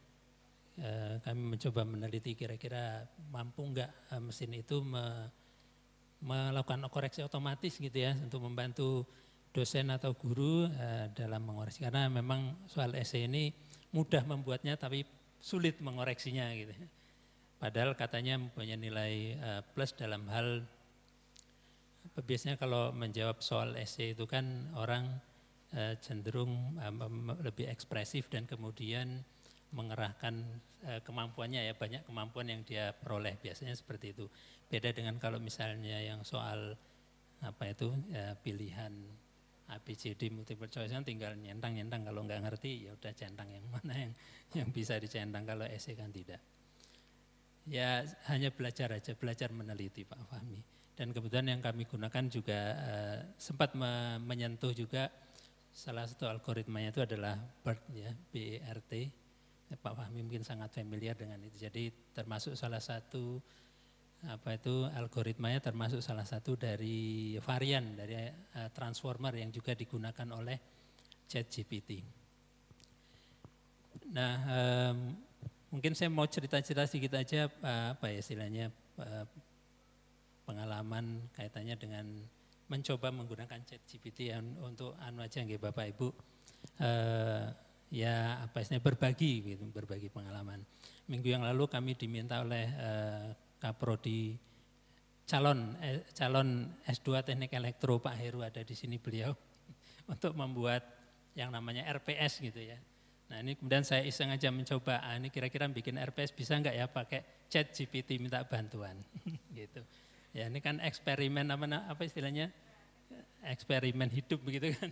eh, kami mencoba meneliti kira-kira mampu nggak eh, mesin itu melakukan koreksi otomatis gitu ya untuk membantu dosen atau guru dalam mengoreksi karena memang soal esai ini mudah membuatnya tapi sulit mengoreksinya gitu. Ya. Padahal katanya mempunyai nilai plus dalam hal biasanya kalau menjawab soal esai itu kan orang Eh, cenderung eh, lebih ekspresif dan kemudian mengerahkan eh, kemampuannya ya banyak kemampuan yang dia peroleh biasanya seperti itu. Beda dengan kalau misalnya yang soal apa itu ya, pilihan ABCD multiple choice kan tinggal nyentang-nyentang kalau nggak ngerti ya udah centang yang mana yang yang bisa dicentang kalau esai kan tidak. Ya hanya belajar aja, belajar meneliti Pak Fahmi. Dan kebetulan yang kami gunakan juga uh, sempat me menyentuh juga Salah satu algoritmanya itu adalah BERT ya, BERT. Eh, Pak Fahmi mungkin sangat familiar dengan itu. Jadi termasuk salah satu apa itu algoritmanya termasuk salah satu dari varian dari uh, transformer yang juga digunakan oleh ChatGPT. Nah, um, mungkin saya mau cerita-cerita sedikit aja eh, apa ya istilahnya uh, pengalaman kaitannya dengan mencoba menggunakan chat GPT ya, untuk anu aja nggih Bapak Ibu eh, ya apa istilahnya berbagi gitu, berbagi pengalaman. Minggu yang lalu kami diminta oleh eh, Kaprodi calon eh, calon S2 Teknik Elektro Pak Heru ada di sini beliau untuk membuat yang namanya RPS gitu ya. Nah ini kemudian saya iseng aja mencoba, ah, ini kira-kira bikin RPS bisa enggak ya pakai chat GPT minta bantuan gitu. Ya ini kan eksperimen apa apa istilahnya? Eksperimen hidup begitu kan.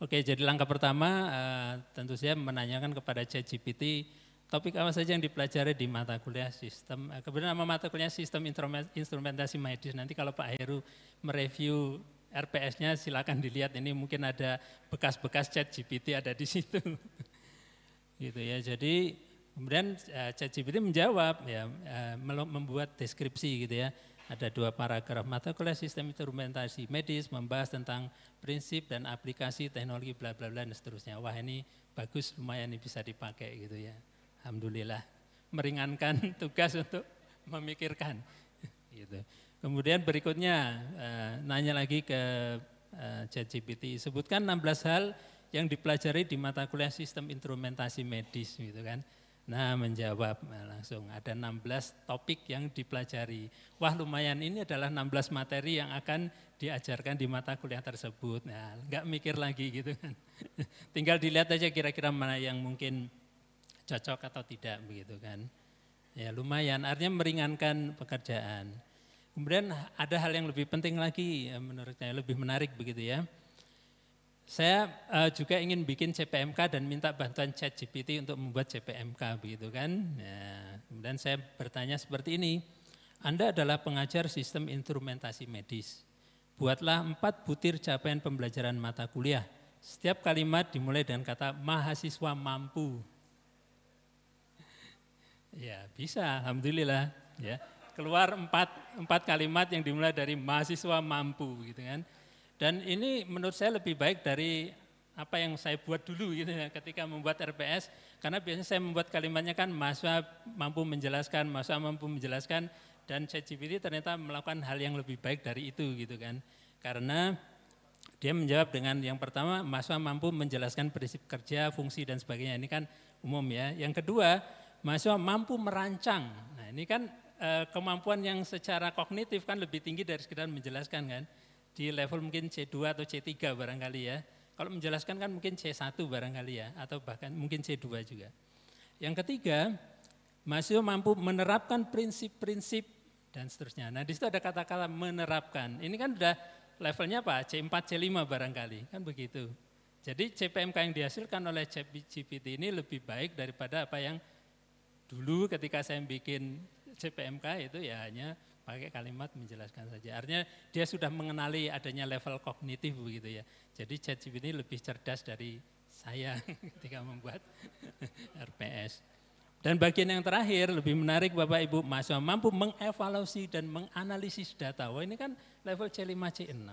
Oke, jadi langkah pertama eh, tentu saya menanyakan kepada ChatGPT topik apa saja yang dipelajari di mata kuliah sistem. Eh, kebetulan nama mata kuliah sistem instrumentasi medis. Nanti kalau Pak Heru mereview RPS-nya silakan dilihat ini mungkin ada bekas-bekas ChatGPT ada di situ. gitu ya. Jadi Kemudian eh, ChatGPT menjawab ya eh, membuat deskripsi gitu ya. Ada dua paragraf mata kuliah sistem instrumentasi medis membahas tentang prinsip dan aplikasi teknologi bla bla bla dan seterusnya. Wah ini bagus lumayan ini bisa dipakai gitu ya. Alhamdulillah meringankan tugas untuk memikirkan gitu. Kemudian berikutnya eh, nanya lagi ke ChatGPT sebutkan 16 hal yang dipelajari di mata kuliah sistem instrumentasi medis gitu kan Nah menjawab nah, langsung ada 16 topik yang dipelajari. Wah lumayan ini adalah 16 materi yang akan diajarkan di mata kuliah tersebut. Nah nggak mikir lagi gitu kan. Tinggal dilihat aja kira-kira mana yang mungkin cocok atau tidak begitu kan. Ya lumayan artinya meringankan pekerjaan. Kemudian ada hal yang lebih penting lagi ya, menurut saya lebih menarik begitu ya saya uh, juga ingin bikin CPMK dan minta bantuan Chat GPT untuk membuat CPMK begitu kan. Ya, kemudian saya bertanya seperti ini, Anda adalah pengajar sistem instrumentasi medis. Buatlah empat butir capaian pembelajaran mata kuliah. Setiap kalimat dimulai dengan kata mahasiswa mampu. Ya bisa, alhamdulillah. Ya keluar empat empat kalimat yang dimulai dari mahasiswa mampu gitu kan. Dan ini menurut saya lebih baik dari apa yang saya buat dulu gitu ya ketika membuat RPS karena biasanya saya membuat kalimatnya kan mahasiswa mampu menjelaskan, mahasiswa mampu menjelaskan dan ChatGPT ternyata melakukan hal yang lebih baik dari itu gitu kan. Karena dia menjawab dengan yang pertama mahasiswa mampu menjelaskan prinsip kerja, fungsi dan sebagainya. Ini kan umum ya. Yang kedua, mahasiswa mampu merancang. Nah, ini kan eh, kemampuan yang secara kognitif kan lebih tinggi dari sekedar menjelaskan kan di level mungkin C2 atau C3 barangkali ya. Kalau menjelaskan kan mungkin C1 barangkali ya, atau bahkan mungkin C2 juga. Yang ketiga, mahasiswa mampu menerapkan prinsip-prinsip dan seterusnya. Nah di situ ada kata-kata menerapkan. Ini kan sudah levelnya apa? C4, C5 barangkali, kan begitu. Jadi CPMK yang dihasilkan oleh CPT ini lebih baik daripada apa yang dulu ketika saya bikin CPMK itu ya hanya pakai kalimat menjelaskan saja. Artinya dia sudah mengenali adanya level kognitif begitu ya. Jadi ChatGPT lebih cerdas dari saya ketika membuat RPS. Dan bagian yang terakhir lebih menarik Bapak Ibu mahasiswa mampu mengevaluasi dan menganalisis data. Wah ini kan level C5 C6.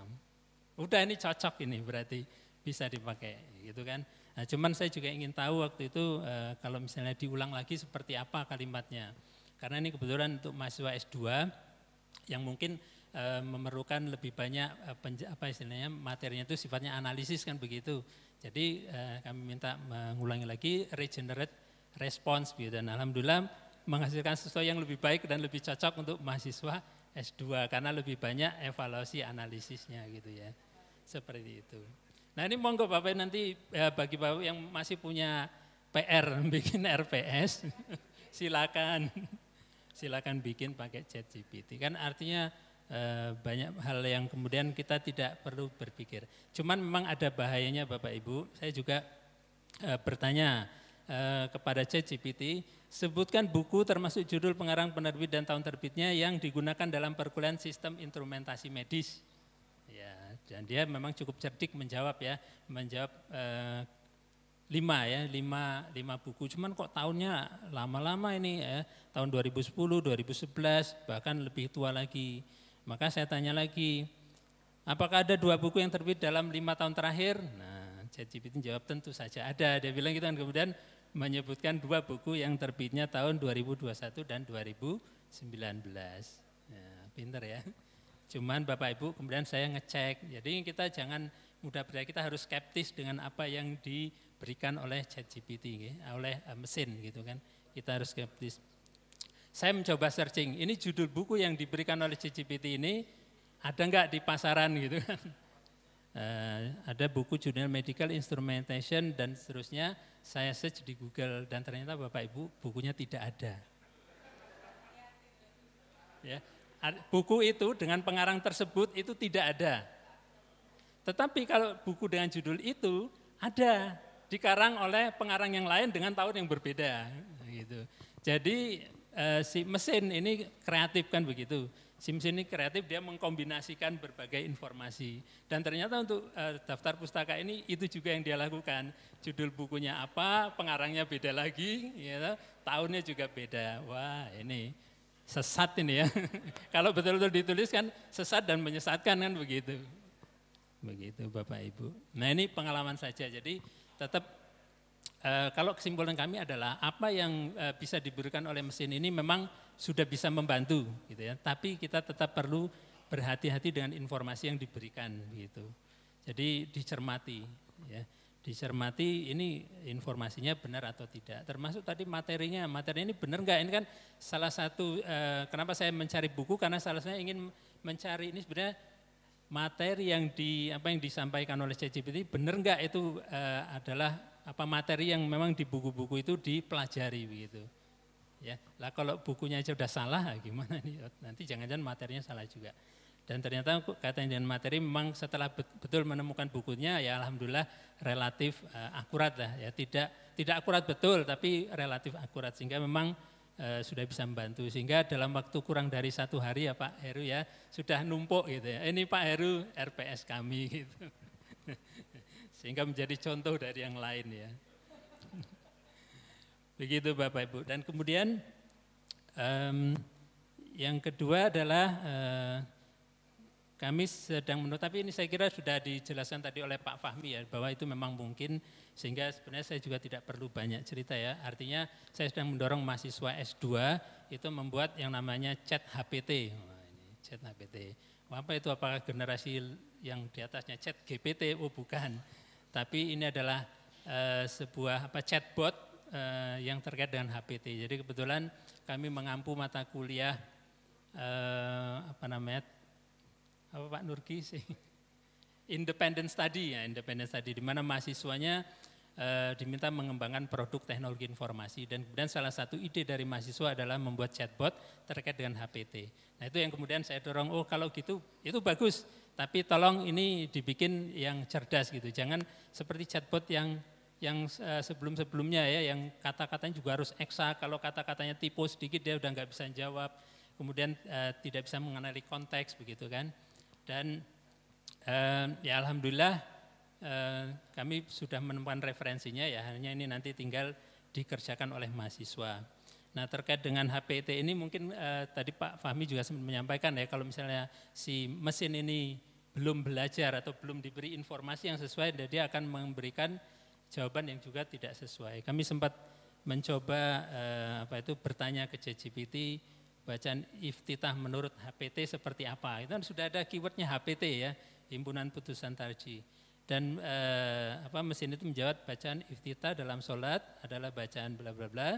Udah ini cocok ini berarti bisa dipakai gitu kan. Nah, cuman saya juga ingin tahu waktu itu e, kalau misalnya diulang lagi seperti apa kalimatnya. Karena ini kebetulan untuk mahasiswa S2 yang mungkin e, memerlukan lebih banyak e, penja, apa istilahnya materinya itu sifatnya analisis kan begitu. Jadi e, kami minta mengulangi lagi regenerate response gitu dan alhamdulillah menghasilkan sesuatu yang lebih baik dan lebih cocok untuk mahasiswa S2 karena lebih banyak evaluasi analisisnya gitu ya. Seperti itu. Nah ini monggo Bapak nanti e, bagi Bapak yang masih punya PR bikin RPS silakan silakan bikin pakai chat GPT. Kan artinya e, banyak hal yang kemudian kita tidak perlu berpikir. Cuman memang ada bahayanya Bapak Ibu, saya juga e, bertanya e, kepada chat GPT, sebutkan buku termasuk judul pengarang penerbit dan tahun terbitnya yang digunakan dalam perkuliahan sistem instrumentasi medis. Ya, dan dia memang cukup cerdik menjawab ya, menjawab e, lima ya, lima, lima buku. Cuman kok tahunnya lama-lama ini ya, tahun 2010, 2011, bahkan lebih tua lagi. Maka saya tanya lagi, apakah ada dua buku yang terbit dalam lima tahun terakhir? Nah, ChatGPT jawab tentu saja ada. Dia bilang gitu kan. kemudian menyebutkan dua buku yang terbitnya tahun 2021 dan 2019. Nah, ya, pinter ya. Cuman Bapak Ibu kemudian saya ngecek. Jadi kita jangan mudah percaya, kita harus skeptis dengan apa yang di diberikan oleh ChatGPT, eh, oleh eh, mesin gitu kan. Kita harus skeptis. Saya mencoba searching, ini judul buku yang diberikan oleh ChatGPT ini ada nggak di pasaran gitu kan. Eh, ada buku jurnal Medical Instrumentation dan seterusnya. Saya search di Google dan ternyata Bapak Ibu bukunya tidak ada. Ya, buku itu dengan pengarang tersebut itu tidak ada. Tetapi kalau buku dengan judul itu ada dikarang oleh pengarang yang lain dengan tahun yang berbeda gitu. Jadi eh, si mesin ini kreatif kan begitu. Si mesin ini kreatif dia mengkombinasikan berbagai informasi dan ternyata untuk eh, daftar pustaka ini itu juga yang dia lakukan. Judul bukunya apa, pengarangnya beda lagi, gitu. tahunnya juga beda. Wah ini sesat ini ya. Kalau betul-betul ditulis kan sesat dan menyesatkan kan begitu. Begitu Bapak Ibu. Nah ini pengalaman saja. Jadi tetap e, eh, kalau kesimpulan kami adalah apa yang e, bisa diberikan oleh mesin ini memang sudah bisa membantu gitu ya. Tapi kita tetap perlu berhati-hati dengan informasi yang diberikan gitu. Jadi dicermati ya. Dicermati ini informasinya benar atau tidak. Termasuk tadi materinya, materi ini benar enggak? Ini kan salah satu e, kenapa saya mencari buku karena salah satunya ingin mencari ini sebenarnya materi yang di apa yang disampaikan oleh CCPT benar enggak itu e, adalah apa materi yang memang di buku-buku itu dipelajari begitu. Ya, lah kalau bukunya aja udah salah ah, gimana nih? Oh, nanti jangan-jangan materinya salah juga. Dan ternyata kata dengan materi memang setelah betul menemukan bukunya ya alhamdulillah relatif e, akurat lah ya tidak tidak akurat betul tapi relatif akurat sehingga memang Eh, sudah bisa membantu sehingga dalam waktu kurang dari satu hari ya Pak Heru ya sudah numpuk gitu ya ini Pak Heru RPS kami gitu sehingga menjadi contoh dari yang lain ya begitu Bapak Ibu dan kemudian um, yang kedua adalah uh, kami sedang menurut tapi ini saya kira sudah dijelaskan tadi oleh Pak Fahmi ya bahwa itu memang mungkin sehingga sebenarnya saya juga tidak perlu banyak cerita ya. Artinya saya sedang mendorong mahasiswa S2 itu membuat yang namanya chat HPT. chat HPT. Apa itu apakah generasi yang di atasnya chat GPT? Oh bukan. Tapi ini adalah uh, sebuah apa chatbot uh, yang terkait dengan HPT. Jadi kebetulan kami mengampu mata kuliah uh, apa namanya? Apa Pak Nurki sih? independent study ya, independent study di mana mahasiswanya Eh, diminta mengembangkan produk teknologi informasi dan kemudian salah satu ide dari mahasiswa adalah membuat chatbot terkait dengan HPT. Nah itu yang kemudian saya dorong, oh kalau gitu itu bagus, tapi tolong ini dibikin yang cerdas gitu, jangan seperti chatbot yang yang eh, sebelum-sebelumnya ya, yang kata-katanya juga harus eksak, kalau kata-katanya tipu sedikit dia udah nggak bisa jawab, kemudian uh, tidak bisa mengenali konteks begitu kan. Dan uh, ya alhamdulillah Eh, kami sudah menemukan referensinya ya hanya ini nanti tinggal dikerjakan oleh mahasiswa. Nah terkait dengan HPT ini mungkin eh, tadi Pak Fahmi juga menyampaikan ya kalau misalnya si mesin ini belum belajar atau belum diberi informasi yang sesuai jadi akan memberikan jawaban yang juga tidak sesuai. Kami sempat mencoba eh, apa itu bertanya ke JGPT bacaan iftitah menurut HPT seperti apa. Itu kan sudah ada keywordnya HPT ya, himpunan putusan tarji dan eh, apa mesin itu menjawab bacaan iftita dalam sholat adalah bacaan bla bla bla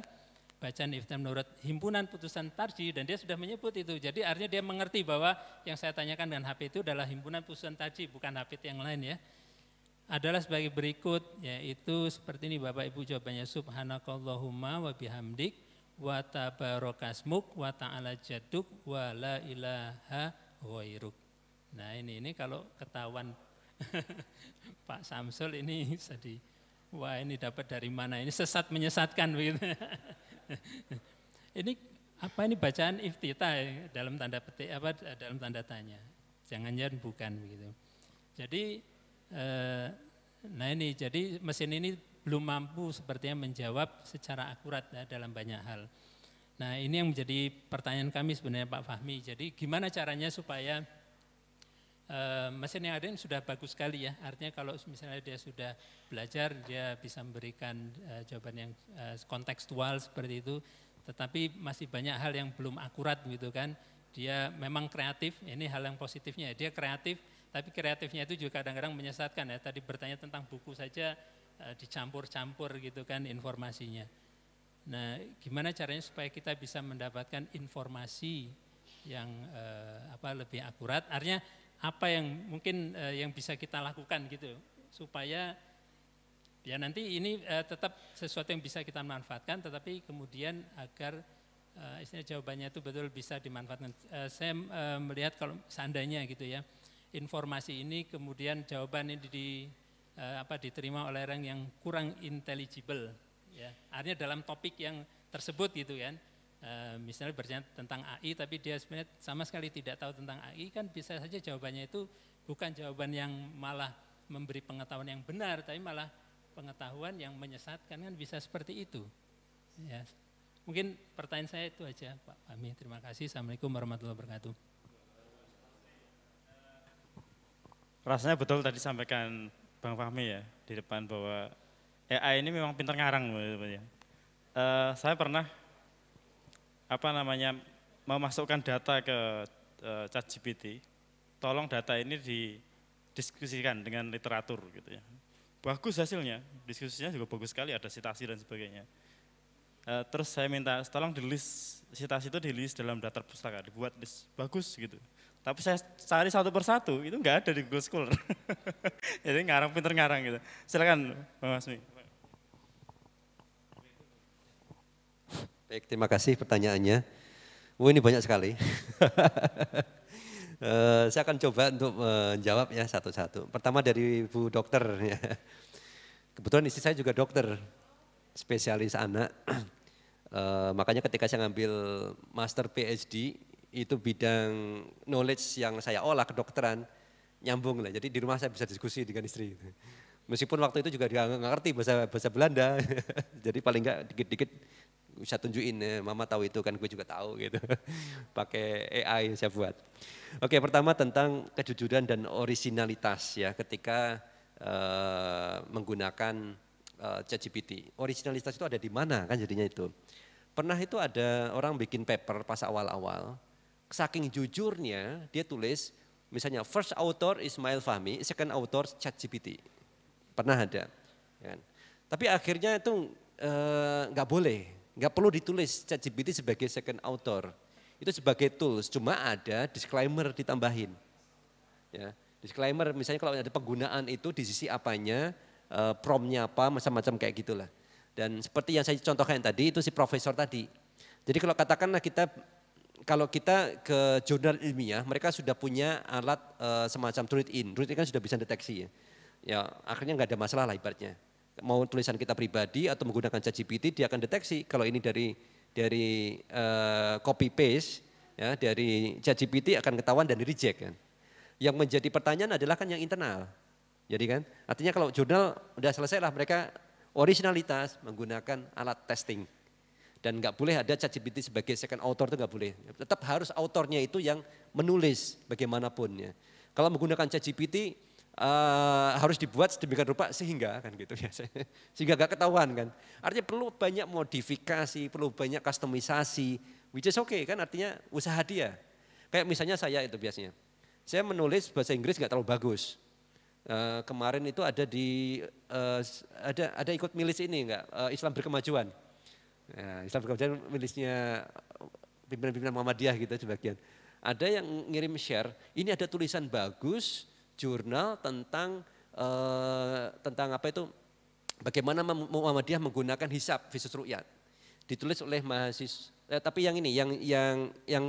bacaan iftita menurut himpunan putusan tarji dan dia sudah menyebut itu jadi artinya dia mengerti bahwa yang saya tanyakan dengan HP itu adalah himpunan putusan tarji bukan HP yang lain ya adalah sebagai berikut yaitu seperti ini Bapak Ibu jawabannya subhanakallahumma wa bihamdik wa tabarokasmuk wa ta'ala jaduk wa la ilaha ghairuk nah ini ini kalau ketahuan Pak Samsul ini sedih. wah ini dapat dari mana ini sesat menyesatkan begitu. ini apa ini bacaan iftita ya, dalam tanda petik apa dalam tanda tanya. Jangan-jangan bukan begitu. Jadi eh, nah ini jadi mesin ini belum mampu sepertinya menjawab secara akurat ya, dalam banyak hal. Nah ini yang menjadi pertanyaan kami sebenarnya Pak Fahmi. Jadi gimana caranya supaya Eh, mesin yang ada ini sudah bagus sekali ya. Artinya kalau misalnya dia sudah belajar, dia bisa memberikan uh, jawaban yang uh, kontekstual seperti itu. Tetapi masih banyak hal yang belum akurat gitu kan. Dia memang kreatif, ini hal yang positifnya. Dia kreatif, tapi kreatifnya itu juga kadang-kadang menyesatkan ya. Tadi bertanya tentang buku saja uh, dicampur-campur gitu kan informasinya. Nah, gimana caranya supaya kita bisa mendapatkan informasi yang eh, apa lebih akurat? Artinya apa yang mungkin uh, yang bisa kita lakukan gitu supaya ya nanti ini uh, tetap sesuatu yang bisa kita manfaatkan tetapi kemudian agar uh, istilahnya jawabannya itu betul bisa dimanfaatkan uh, saya uh, melihat kalau seandainya gitu ya informasi ini kemudian jawaban ini di uh, apa diterima oleh orang yang kurang intelligible ya artinya dalam topik yang tersebut gitu kan Eh, misalnya bertanya tentang AI tapi dia sebenarnya sama sekali tidak tahu tentang AI kan bisa saja jawabannya itu bukan jawaban yang malah memberi pengetahuan yang benar tapi malah pengetahuan yang menyesatkan kan bisa seperti itu. Ya. Mungkin pertanyaan saya itu aja Pak Fahmi Terima kasih. Assalamualaikum warahmatullahi wabarakatuh. Rasanya betul tadi sampaikan Bang Fahmi ya di depan bahwa AI ini memang pintar ngarang. Ya. Uh, saya pernah apa namanya memasukkan data ke uh, ChatGPT, tolong data ini didiskusikan dengan literatur gitu ya. Bagus hasilnya, diskusinya juga bagus sekali, ada citasi dan sebagainya. Uh, terus saya minta tolong di list sitasi itu di list dalam daftar pustaka, dibuat list bagus gitu. Tapi saya cari satu persatu, itu enggak ada di Google Scholar. Jadi ngarang pinter ngarang gitu. Silakan Mas Mi. Baik, terima kasih pertanyaannya. Oh ini banyak sekali. Eh, saya akan coba untuk menjawab ya satu-satu. Pertama dari Bu Dokter. Ya. Kebetulan istri saya juga dokter, spesialis anak. Eh, makanya ketika saya ngambil master PhD itu bidang knowledge yang saya olah kedokteran nyambung lah. Jadi di rumah saya bisa diskusi dengan istri. Meskipun waktu itu juga nggak ngerti bahasa bahasa Belanda, jadi paling nggak dikit-dikit bisa tunjukin eh, mama tahu itu kan gue juga tahu gitu. Pakai AI saya buat. Oke, pertama tentang kejujuran dan originalitas ya ketika uh, menggunakan uh, ChatGPT. Originalitas itu ada di mana kan jadinya itu. Pernah itu ada orang bikin paper pas awal-awal, saking jujurnya dia tulis misalnya first author Ismail Fahmi, second author ChatGPT. Pernah ada. Ya. Kan? Tapi akhirnya itu nggak e, boleh Nggak perlu ditulis ChatGPT sebagai second author. Itu sebagai tools, cuma ada disclaimer ditambahin. Ya, disclaimer misalnya kalau ada penggunaan itu di sisi apanya, eh, promnya apa, macam-macam kayak gitulah. Dan seperti yang saya contohkan tadi itu si profesor tadi. Jadi kalau katakanlah kita kalau kita ke jurnal ilmiah, mereka sudah punya alat eh, semacam Druid in. kan sudah bisa deteksi ya. Ya akhirnya nggak ada masalah lah ibaratnya mau tulisan kita pribadi atau menggunakan ChatGPT dia akan deteksi kalau ini dari dari uh, copy paste ya dari ChatGPT akan ketahuan dan di reject kan. Yang menjadi pertanyaan adalah kan yang internal. Jadi kan artinya kalau jurnal udah selesai lah mereka originalitas menggunakan alat testing. Dan nggak boleh ada ChatGPT sebagai second author itu nggak boleh. Tetap harus autornya itu yang menulis bagaimanapun ya. Kalau menggunakan ChatGPT uh, harus dibuat sedemikian rupa sehingga kan gitu ya Sehingga gak ketahuan kan. Artinya perlu banyak modifikasi, perlu banyak customisasi, which is okay kan artinya usaha dia. Kayak misalnya saya itu biasanya. Saya menulis bahasa Inggris gak terlalu bagus. Uh, kemarin itu ada di uh, ada ada ikut milis ini enggak uh, Islam berkemajuan. uh, Islam berkemajuan milisnya pimpinan-pimpinan Muhammadiyah gitu sebagian. Ada yang ngirim share, ini ada tulisan bagus, jurnal tentang uh, tentang apa itu bagaimana Muhammadiyah menggunakan hisab visus rukyat. Ditulis oleh mahasiswa eh, tapi yang ini yang yang yang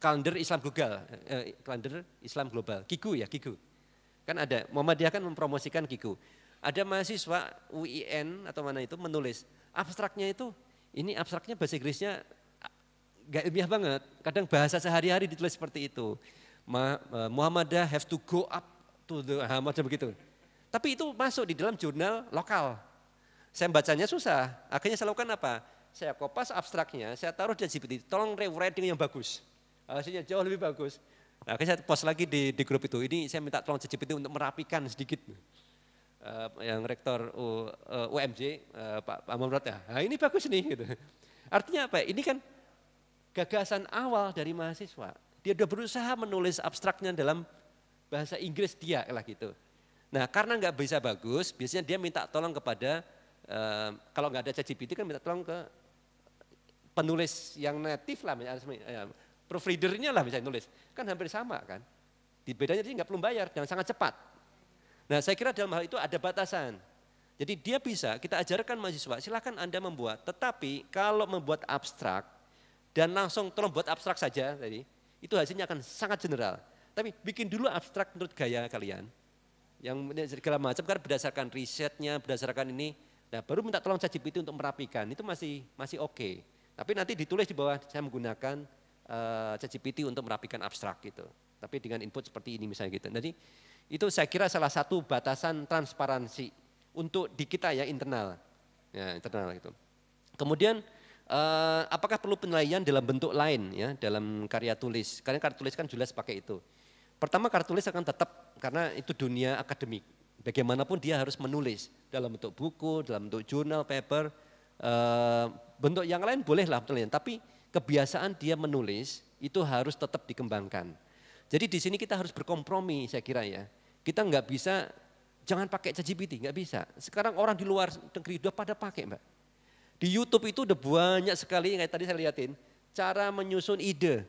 kalender Islam global, eh, eh kalender Islam global, Kiku ya, Kiku. Kan ada Muhammadiyah kan mempromosikan Kiku. Ada mahasiswa UIN atau mana itu menulis abstraknya itu ini abstraknya bahasa Inggrisnya gak ilmiah banget. Kadang bahasa sehari-hari ditulis seperti itu. Eh, Muhammadah have to go up to the, ah, macam begitu. Tapi itu masuk di dalam jurnal lokal. Saya bacanya susah, akhirnya saya lakukan apa? Saya kopas abstraknya, saya taruh di GPT, tolong rewriting yang bagus. Eh, hasilnya jauh lebih bagus. Nah, akhirnya saya post lagi di, di grup itu, ini saya minta tolong GPT untuk merapikan sedikit. Uh, yang rektor U, uh, UMJ uh, Pak Amamrat ya. Nah, ini bagus nih gitu. Artinya apa? Ini kan gagasan awal dari mahasiswa. Dia udah berusaha menulis abstraknya dalam bahasa Inggris dia lah gitu. Nah karena nggak bisa bagus, biasanya dia minta tolong kepada eh, kalau nggak ada ChatGPT kan minta tolong ke penulis yang native lah, misalnya, eh, proofreadernya lah misalnya nulis, kan hampir sama kan. Di bedanya dia nggak perlu bayar dan sangat cepat. Nah saya kira dalam hal itu ada batasan. Jadi dia bisa, kita ajarkan mahasiswa, silahkan Anda membuat. Tetapi kalau membuat abstrak, dan langsung tolong buat abstrak saja tadi, itu hasilnya akan sangat general. Tapi bikin dulu abstrak menurut gaya kalian, yang segala macam kan berdasarkan risetnya, berdasarkan ini, nah baru minta tolong ChatGPT untuk merapikan, itu masih masih oke. Okay. Tapi nanti ditulis di bawah saya menggunakan uh, ChatGPT untuk merapikan abstrak gitu. Tapi dengan input seperti ini misalnya gitu. Jadi itu saya kira salah satu batasan transparansi untuk di kita ya internal, ya internal gitu. Kemudian Uh, apakah perlu penilaian dalam bentuk lain ya dalam karya tulis? Karena karya tulis kan jelas pakai itu. Pertama karya tulis akan tetap karena itu dunia akademik. Bagaimanapun dia harus menulis dalam bentuk buku, dalam bentuk jurnal, paper, uh, bentuk yang lain bolehlah penilaian. Tapi kebiasaan dia menulis itu harus tetap dikembangkan. Jadi di sini kita harus berkompromi saya kira ya. Kita nggak bisa jangan pakai ChatGPT, nggak bisa. Sekarang orang di luar negeri sudah pada pakai mbak di YouTube itu udah banyak sekali yang tadi saya liatin, cara menyusun ide.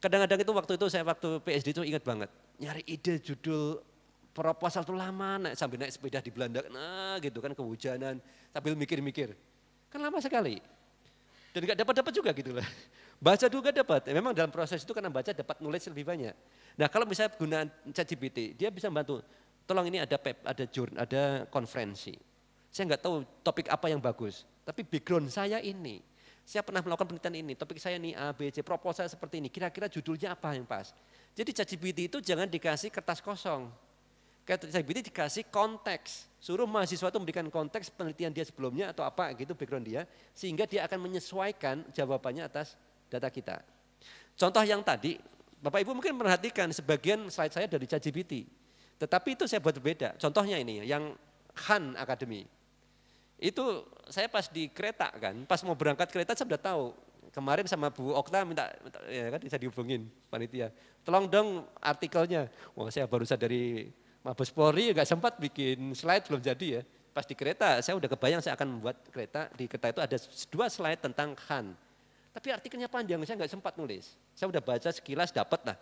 Kadang-kadang itu waktu itu saya waktu PSD itu ingat banget, nyari ide judul proposal tuh lama, naik, sambil naik sepeda di Belanda, nah gitu kan kehujanan, sambil mikir-mikir. Kan lama sekali. Dan gak dapat-dapat juga gitu lah. Baca juga dapat, ya, memang dalam proses itu karena baca dapat nulis lebih banyak. Nah kalau misalnya penggunaan ChatGPT, dia bisa membantu, tolong ini ada pep, ada jurn, ada konferensi. Saya nggak tahu topik apa yang bagus. Tapi background saya ini, saya pernah melakukan penelitian ini, topik saya ini A, B, C, proposal seperti ini, kira-kira judulnya apa yang pas. Jadi ChatGPT itu jangan dikasih kertas kosong. ChatGPT dikasih konteks, suruh mahasiswa itu memberikan konteks penelitian dia sebelumnya atau apa gitu background dia, sehingga dia akan menyesuaikan jawabannya atas data kita. Contoh yang tadi, Bapak Ibu mungkin perhatikan sebagian slide saya dari ChatGPT, tetapi itu saya buat berbeda. Contohnya ini, yang Han Academy. Itu saya pas di kereta kan, pas mau berangkat kereta saya sudah tahu. Kemarin sama Bu Okta minta, minta ya kan bisa dihubungin panitia. Tolong dong artikelnya. Wah saya baru dari Mabes Polri nggak sempat bikin slide belum jadi ya. Pas di kereta saya udah kebayang saya akan membuat kereta di kereta itu ada dua slide tentang Khan. Tapi artikelnya panjang saya nggak sempat nulis. Saya udah baca sekilas dapat lah.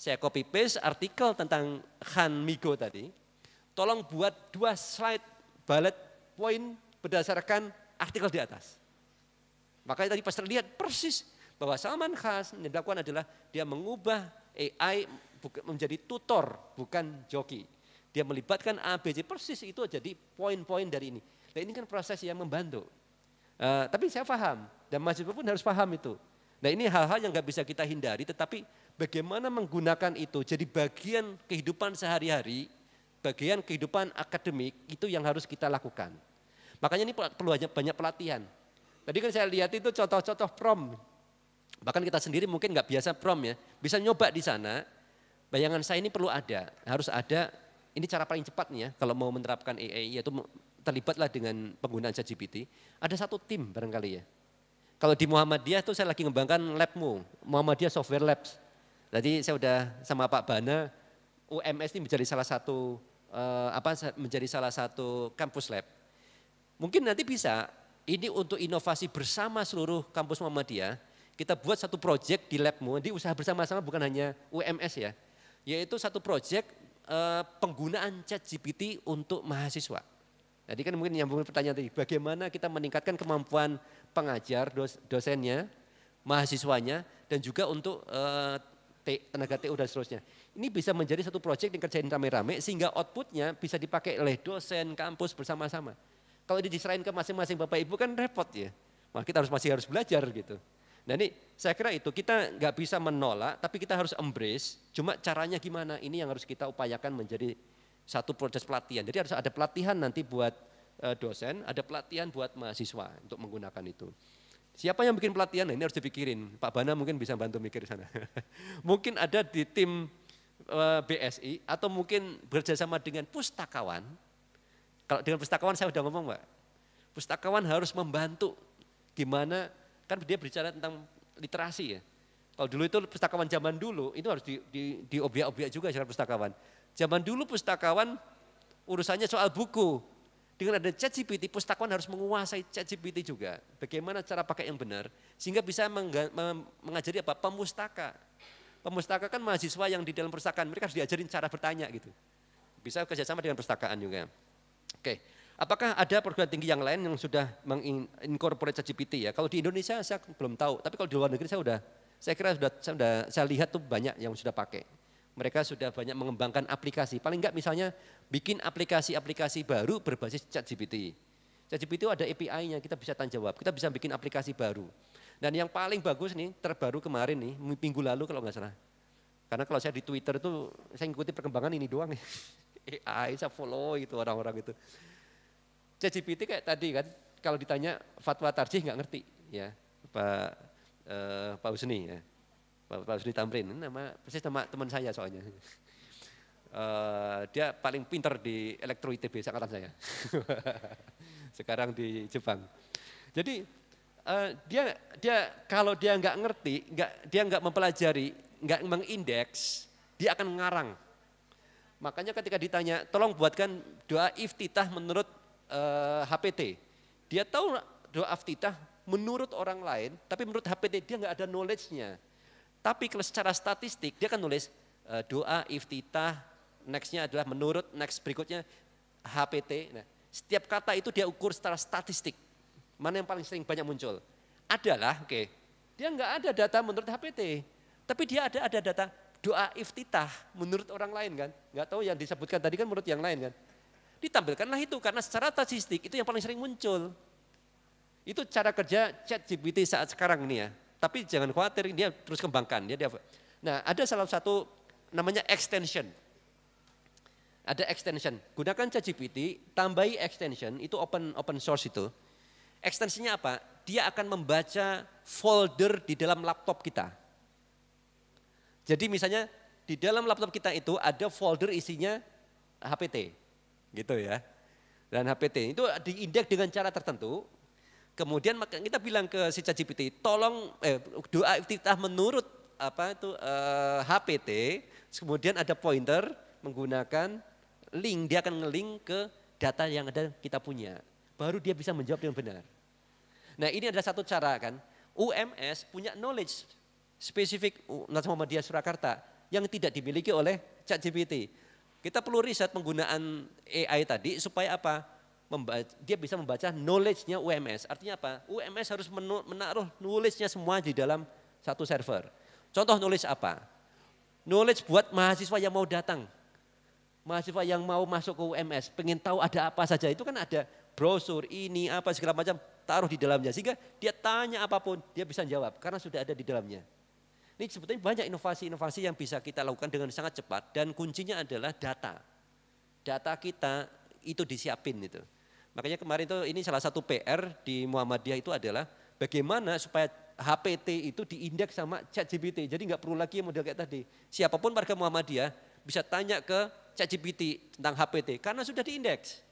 Saya copy paste artikel tentang Khan Migo tadi. Tolong buat dua slide bullet point berdasarkan artikel di atas. Makanya tadi pas terlihat persis bahwa Salman Khas yang dilakukan adalah dia mengubah AI menjadi tutor bukan joki. Dia melibatkan ABC persis itu jadi poin-poin dari ini. Nah ini kan proses yang membantu. Uh, tapi saya paham dan mahasiswa pun harus paham itu. Nah ini hal-hal yang nggak bisa kita hindari tetapi bagaimana menggunakan itu jadi bagian kehidupan sehari-hari, bagian kehidupan akademik itu yang harus kita lakukan. Makanya ini perlu banyak pelatihan. Tadi kan saya lihat itu contoh-contoh prom. Bahkan kita sendiri mungkin nggak biasa prom ya. Bisa nyoba di sana. Bayangan saya ini perlu ada. Harus ada. Ini cara paling cepat nih ya. Kalau mau menerapkan AI yaitu terlibatlah dengan penggunaan ChatGPT. Ada satu tim barangkali ya. Kalau di Muhammadiyah itu saya lagi ngembangkan labmu. Muhammadiyah Software Labs. Jadi saya udah sama Pak Bana, UMS ini menjadi salah satu eh, apa menjadi salah satu kampus lab Mungkin nanti bisa, ini untuk inovasi bersama seluruh kampus Muhammadiyah, kita buat satu proyek di labmu, di usaha bersama-sama bukan hanya UMS ya, yaitu satu proyek eh, penggunaan chat GPT untuk mahasiswa. jadi kan mungkin nyambung pertanyaan tadi, bagaimana kita meningkatkan kemampuan pengajar, dos, dosennya, mahasiswanya, dan juga untuk eh, tenaga TU dan seterusnya. Ini bisa menjadi satu proyek yang kerjain rame-rame sehingga outputnya bisa dipakai oleh dosen, kampus bersama-sama. Kalau ini diserahin ke masing-masing Bapak Ibu kan repot ya. Maka kita harus masih harus belajar gitu. Nah ini saya kira itu kita nggak bisa menolak tapi kita harus embrace. Cuma caranya gimana ini yang harus kita upayakan menjadi satu proses pelatihan. Jadi harus ada pelatihan nanti buat eh, dosen, ada pelatihan buat mahasiswa untuk menggunakan itu. Siapa yang bikin pelatihan? Nah, ini harus dipikirin. Pak Bana mungkin bisa bantu mikir di sana. mungkin ada di tim eh, BSI atau mungkin sama dengan pustakawan kalau dengan pustakawan saya sudah ngomong Pak. Pustakawan harus membantu gimana, kan dia berbicara tentang literasi ya. Kalau dulu itu pustakawan zaman dulu, itu harus di, di, di obyek-obyek juga secara pustakawan. Zaman dulu pustakawan urusannya soal buku. Dengan ada chat GPT, pustakawan harus menguasai chat GPT juga. Bagaimana cara pakai yang benar, sehingga bisa mengajari apa? Pemustaka. Pemustaka kan mahasiswa yang di dalam perpustakaan, mereka harus diajarin cara bertanya gitu. Bisa kerjasama dengan perpustakaan juga. Oke. Apakah ada perguruan tinggi yang lain yang sudah mengincorporate ChatGPT ya? Kalau di Indonesia saya belum tahu, tapi kalau di luar negeri saya sudah saya kira sudah saya, sudah, saya lihat tuh banyak yang sudah pakai. Mereka sudah banyak mengembangkan aplikasi. Paling enggak misalnya bikin aplikasi-aplikasi baru berbasis ChatGPT. ChatGPT itu ada API-nya, kita bisa tanya jawab, kita bisa bikin aplikasi baru. Dan yang paling bagus nih, terbaru kemarin nih, minggu lalu kalau nggak salah. Karena kalau saya di Twitter itu, saya ngikuti perkembangan ini doang nih. AI, saya follow itu orang-orang itu. ChatGPT kayak tadi kan, kalau ditanya fatwa tarjih nggak ngerti ya Pak eh, Pak Husni ya. Pak, Pak Husni Tamrin, nama persis nama teman saya soalnya. Uh, dia paling pinter di elektro ITB sekarang saya. sekarang di Jepang. Jadi uh, dia dia kalau dia nggak ngerti, nggak dia nggak mempelajari, nggak mengindeks, dia akan ngarang. Makanya ketika ditanya, tolong buatkan doa iftitah menurut uh, eh, HPT. Dia tahu doa iftitah menurut orang lain, tapi menurut HPT dia nggak ada knowledge-nya. Tapi kalau secara statistik dia kan nulis uh, doa iftitah, next-nya adalah menurut, next berikutnya HPT. Nah, setiap kata itu dia ukur secara statistik. Mana yang paling sering banyak muncul? Adalah, oke. Okay, dia nggak ada data menurut HPT, tapi dia ada ada data doa iftitah menurut orang lain kan. Nggak tahu yang disebutkan tadi kan menurut yang lain kan. Ditampilkanlah itu karena secara statistik itu yang paling sering muncul. Itu cara kerja chat GPT saat sekarang ini ya. Tapi jangan khawatir dia terus kembangkan. Dia, dia, nah ada salah satu namanya extension. Ada extension. Gunakan chat GPT, tambahi extension, itu open open source itu. Extensinya apa? Dia akan membaca folder di dalam laptop kita jadi misalnya di dalam laptop kita itu ada folder isinya HPT, gitu ya. Dan HPT itu diindeks dengan cara tertentu. Kemudian kita bilang ke si ChatGPT, tolong eh, doa iftitah menurut apa itu eh, HPT. Kemudian ada pointer menggunakan link, dia akan link ke data yang ada kita punya. Baru dia bisa menjawab dengan benar. Nah ini ada satu cara kan. UMS punya knowledge spesifik Nazam Muhammadiyah Surakarta yang tidak dimiliki oleh ChatGPT. Kita perlu riset penggunaan AI tadi supaya apa? dia bisa membaca knowledge-nya UMS. Artinya apa? UMS harus menaruh knowledge-nya semua di dalam satu server. Contoh knowledge apa? Knowledge buat mahasiswa yang mau datang. Mahasiswa yang mau masuk ke UMS, pengen tahu ada apa saja. Itu kan ada brosur, ini, apa, segala macam, taruh di dalamnya. Sehingga dia tanya apapun, dia bisa jawab karena sudah ada di dalamnya. Ini sebetulnya banyak inovasi-inovasi yang bisa kita lakukan dengan sangat cepat dan kuncinya adalah data. Data kita itu disiapin itu. Makanya kemarin itu ini salah satu PR di Muhammadiyah itu adalah bagaimana supaya HPT itu diindeks sama ChatGPT. Jadi nggak perlu lagi model kayak tadi. Siapapun warga Muhammadiyah bisa tanya ke ChatGPT tentang HPT karena sudah diindeks.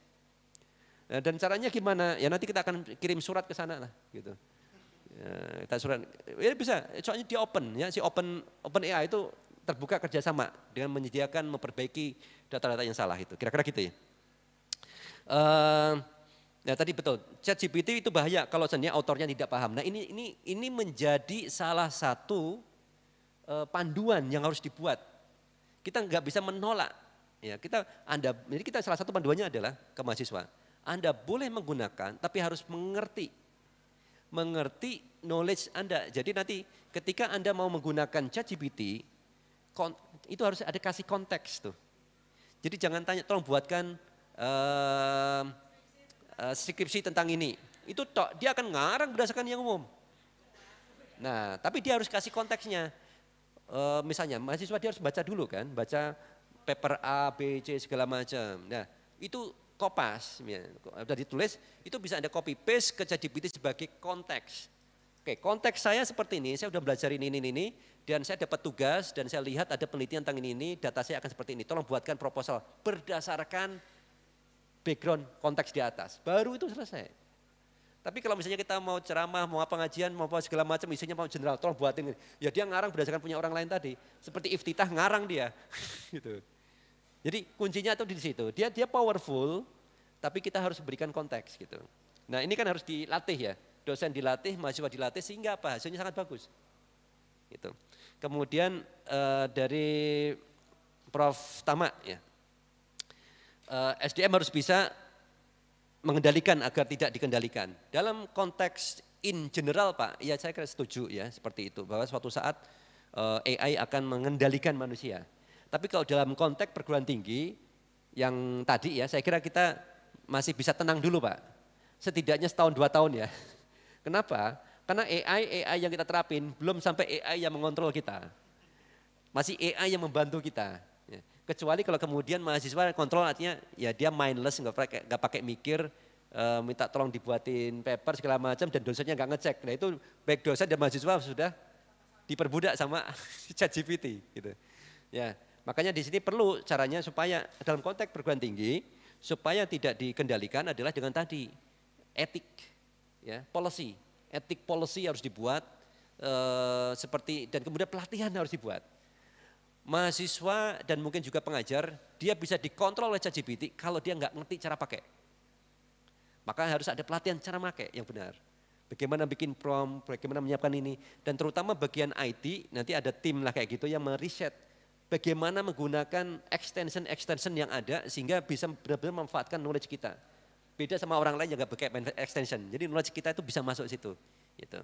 Nah, dan caranya gimana? Ya nanti kita akan kirim surat ke sana lah gitu kita eh, surat ya bisa soalnya dia open ya si open open AI itu terbuka kerjasama dengan menyediakan memperbaiki data-data yang salah itu kira-kira gitu ya uh, nah tadi betul chat GPT itu bahaya kalau seandainya autornya tidak paham nah ini ini ini menjadi salah satu uh, panduan yang harus dibuat kita nggak bisa menolak ya kita anda jadi kita salah satu panduannya adalah ke mahasiswa anda boleh menggunakan tapi harus mengerti mengerti knowledge Anda. Jadi nanti ketika Anda mau menggunakan ChatGPT, itu harus ada kasih konteks tuh. Jadi jangan tanya, tolong buatkan uh, uh, skripsi tentang ini. Itu tok, dia akan ngarang berdasarkan yang umum. Nah, tapi dia harus kasih konteksnya. Uh, misalnya mahasiswa dia harus baca dulu kan, baca paper A, B, C segala macam. Nah, itu kopas, ya. sudah ditulis, itu bisa Anda copy paste ke ChatGPT sebagai konteks. Oke, konteks saya seperti ini, saya sudah belajar ini, ini, ini, dan saya dapat tugas, dan saya lihat ada penelitian tentang ini, ini, data saya akan seperti ini. Tolong buatkan proposal berdasarkan background konteks di atas. Baru itu selesai. Tapi kalau misalnya kita mau ceramah, mau pengajian, mau apa segala macam, isinya mau general, tolong buatin. Ya dia ngarang berdasarkan punya orang lain tadi. Seperti iftitah ngarang dia. gitu. Jadi kuncinya itu di situ. Dia dia powerful, tapi kita harus berikan konteks gitu. Nah ini kan harus dilatih ya. Dosen dilatih, mahasiswa dilatih sehingga apa hasilnya sangat bagus. Gitu. Kemudian e, dari Prof Tama ya. e, eh, SDM harus bisa mengendalikan agar tidak dikendalikan. Dalam konteks in general Pak, ya saya kira setuju ya seperti itu bahwa suatu saat eh, AI akan mengendalikan manusia tapi kalau dalam konteks perguruan tinggi yang tadi ya, saya kira kita masih bisa tenang dulu Pak. Setidaknya setahun dua tahun ya. Kenapa? Karena AI AI yang kita terapin belum sampai AI yang mengontrol kita. Masih AI yang membantu kita. Ya. Kecuali kalau kemudian mahasiswa kontrol artinya ya dia mindless, nggak pakai, nggak pakai mikir, eh, minta tolong dibuatin paper segala macam dan dosennya nggak ngecek. Nah itu baik dosen dan mahasiswa sudah diperbudak sama ChatGPT gitu. Ya, Makanya di sini perlu caranya supaya dalam konteks perguruan tinggi supaya tidak dikendalikan adalah dengan tadi etik ya, policy. Etik policy harus dibuat e, seperti dan kemudian pelatihan harus dibuat. Mahasiswa dan mungkin juga pengajar dia bisa dikontrol oleh ChatGPT kalau dia nggak ngerti cara pakai. Maka harus ada pelatihan cara pakai yang benar bagaimana bikin prom, bagaimana menyiapkan ini. Dan terutama bagian IT, nanti ada tim lah kayak gitu yang meriset bagaimana menggunakan extension-extension yang ada sehingga bisa benar-benar memanfaatkan knowledge kita. Beda sama orang lain yang gak pakai extension. Jadi knowledge kita itu bisa masuk situ. Gitu.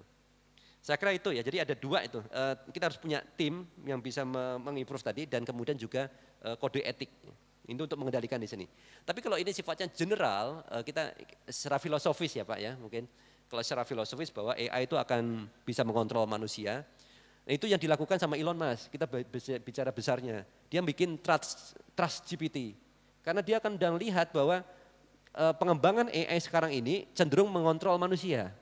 Saya kira itu ya, jadi ada dua itu. Eh, kita harus punya tim yang bisa mengimprove tadi dan kemudian juga eh, kode etik. Itu untuk mengendalikan di sini. Tapi kalau ini sifatnya general, eh, kita secara filosofis ya Pak ya mungkin. Kalau secara filosofis bahwa AI itu akan bisa mengontrol manusia, Nah, itu yang dilakukan sama Elon Musk. Kita bicara besarnya. Dia bikin trust, trust GPT. Karena dia akan dan lihat bahwa eh, pengembangan AI sekarang ini cenderung mengontrol manusia.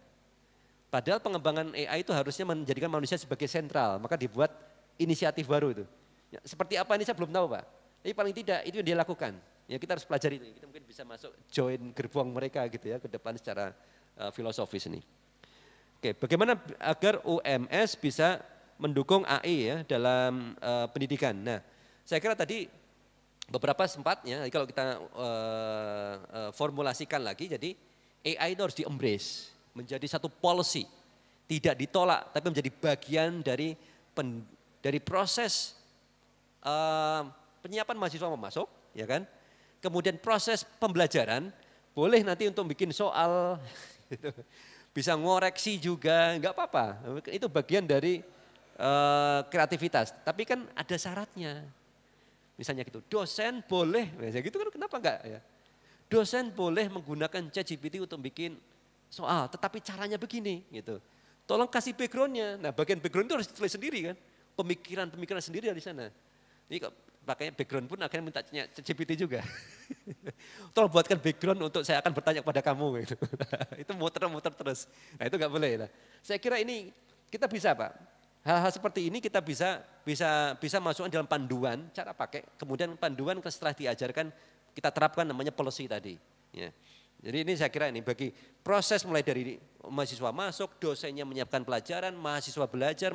Padahal pengembangan AI itu harusnya menjadikan manusia sebagai sentral. Maka dibuat inisiatif baru itu. Ya, seperti apa ini saya belum tahu Pak. Tapi paling tidak itu yang dia lakukan. Ya kita harus pelajari itu. Kita mungkin bisa masuk join gerbong mereka gitu ya ke depan secara uh, filosofis ini. Oke, bagaimana agar UMS bisa mendukung AI ya dalam uh, pendidikan. Nah, saya kira tadi beberapa sempatnya kalau kita uh, uh, formulasikan lagi jadi AI itu harus di menjadi satu policy. Tidak ditolak tapi menjadi bagian dari pen, dari proses uh, penyiapan mahasiswa memasuk, ya kan? Kemudian proses pembelajaran boleh nanti untuk bikin soal gitu. bisa ngoreksi juga, nggak apa-apa. Itu bagian dari Eh, kreativitas. Tapi kan ada syaratnya. Misalnya gitu, dosen boleh, misalnya ya gitu kan kenapa enggak ya. Dosen boleh menggunakan ChatGPT untuk bikin soal, tetapi caranya begini gitu. Tolong kasih backgroundnya. Nah bagian background itu harus ditulis sendiri kan. Pemikiran-pemikiran sendiri dari sana. sana. kok pakai background pun akhirnya minta ChatGPT juga. Tolong buatkan background untuk saya akan bertanya kepada kamu. Gitu. itu muter-muter terus. Nah itu nggak boleh. lah saya kira ini kita bisa Pak Hal-hal seperti ini kita bisa bisa bisa masukkan dalam panduan cara pakai. Kemudian panduan setelah diajarkan kita terapkan namanya policy tadi. Ya. Jadi ini saya kira ini bagi proses mulai dari mahasiswa masuk, dosennya menyiapkan pelajaran, mahasiswa belajar,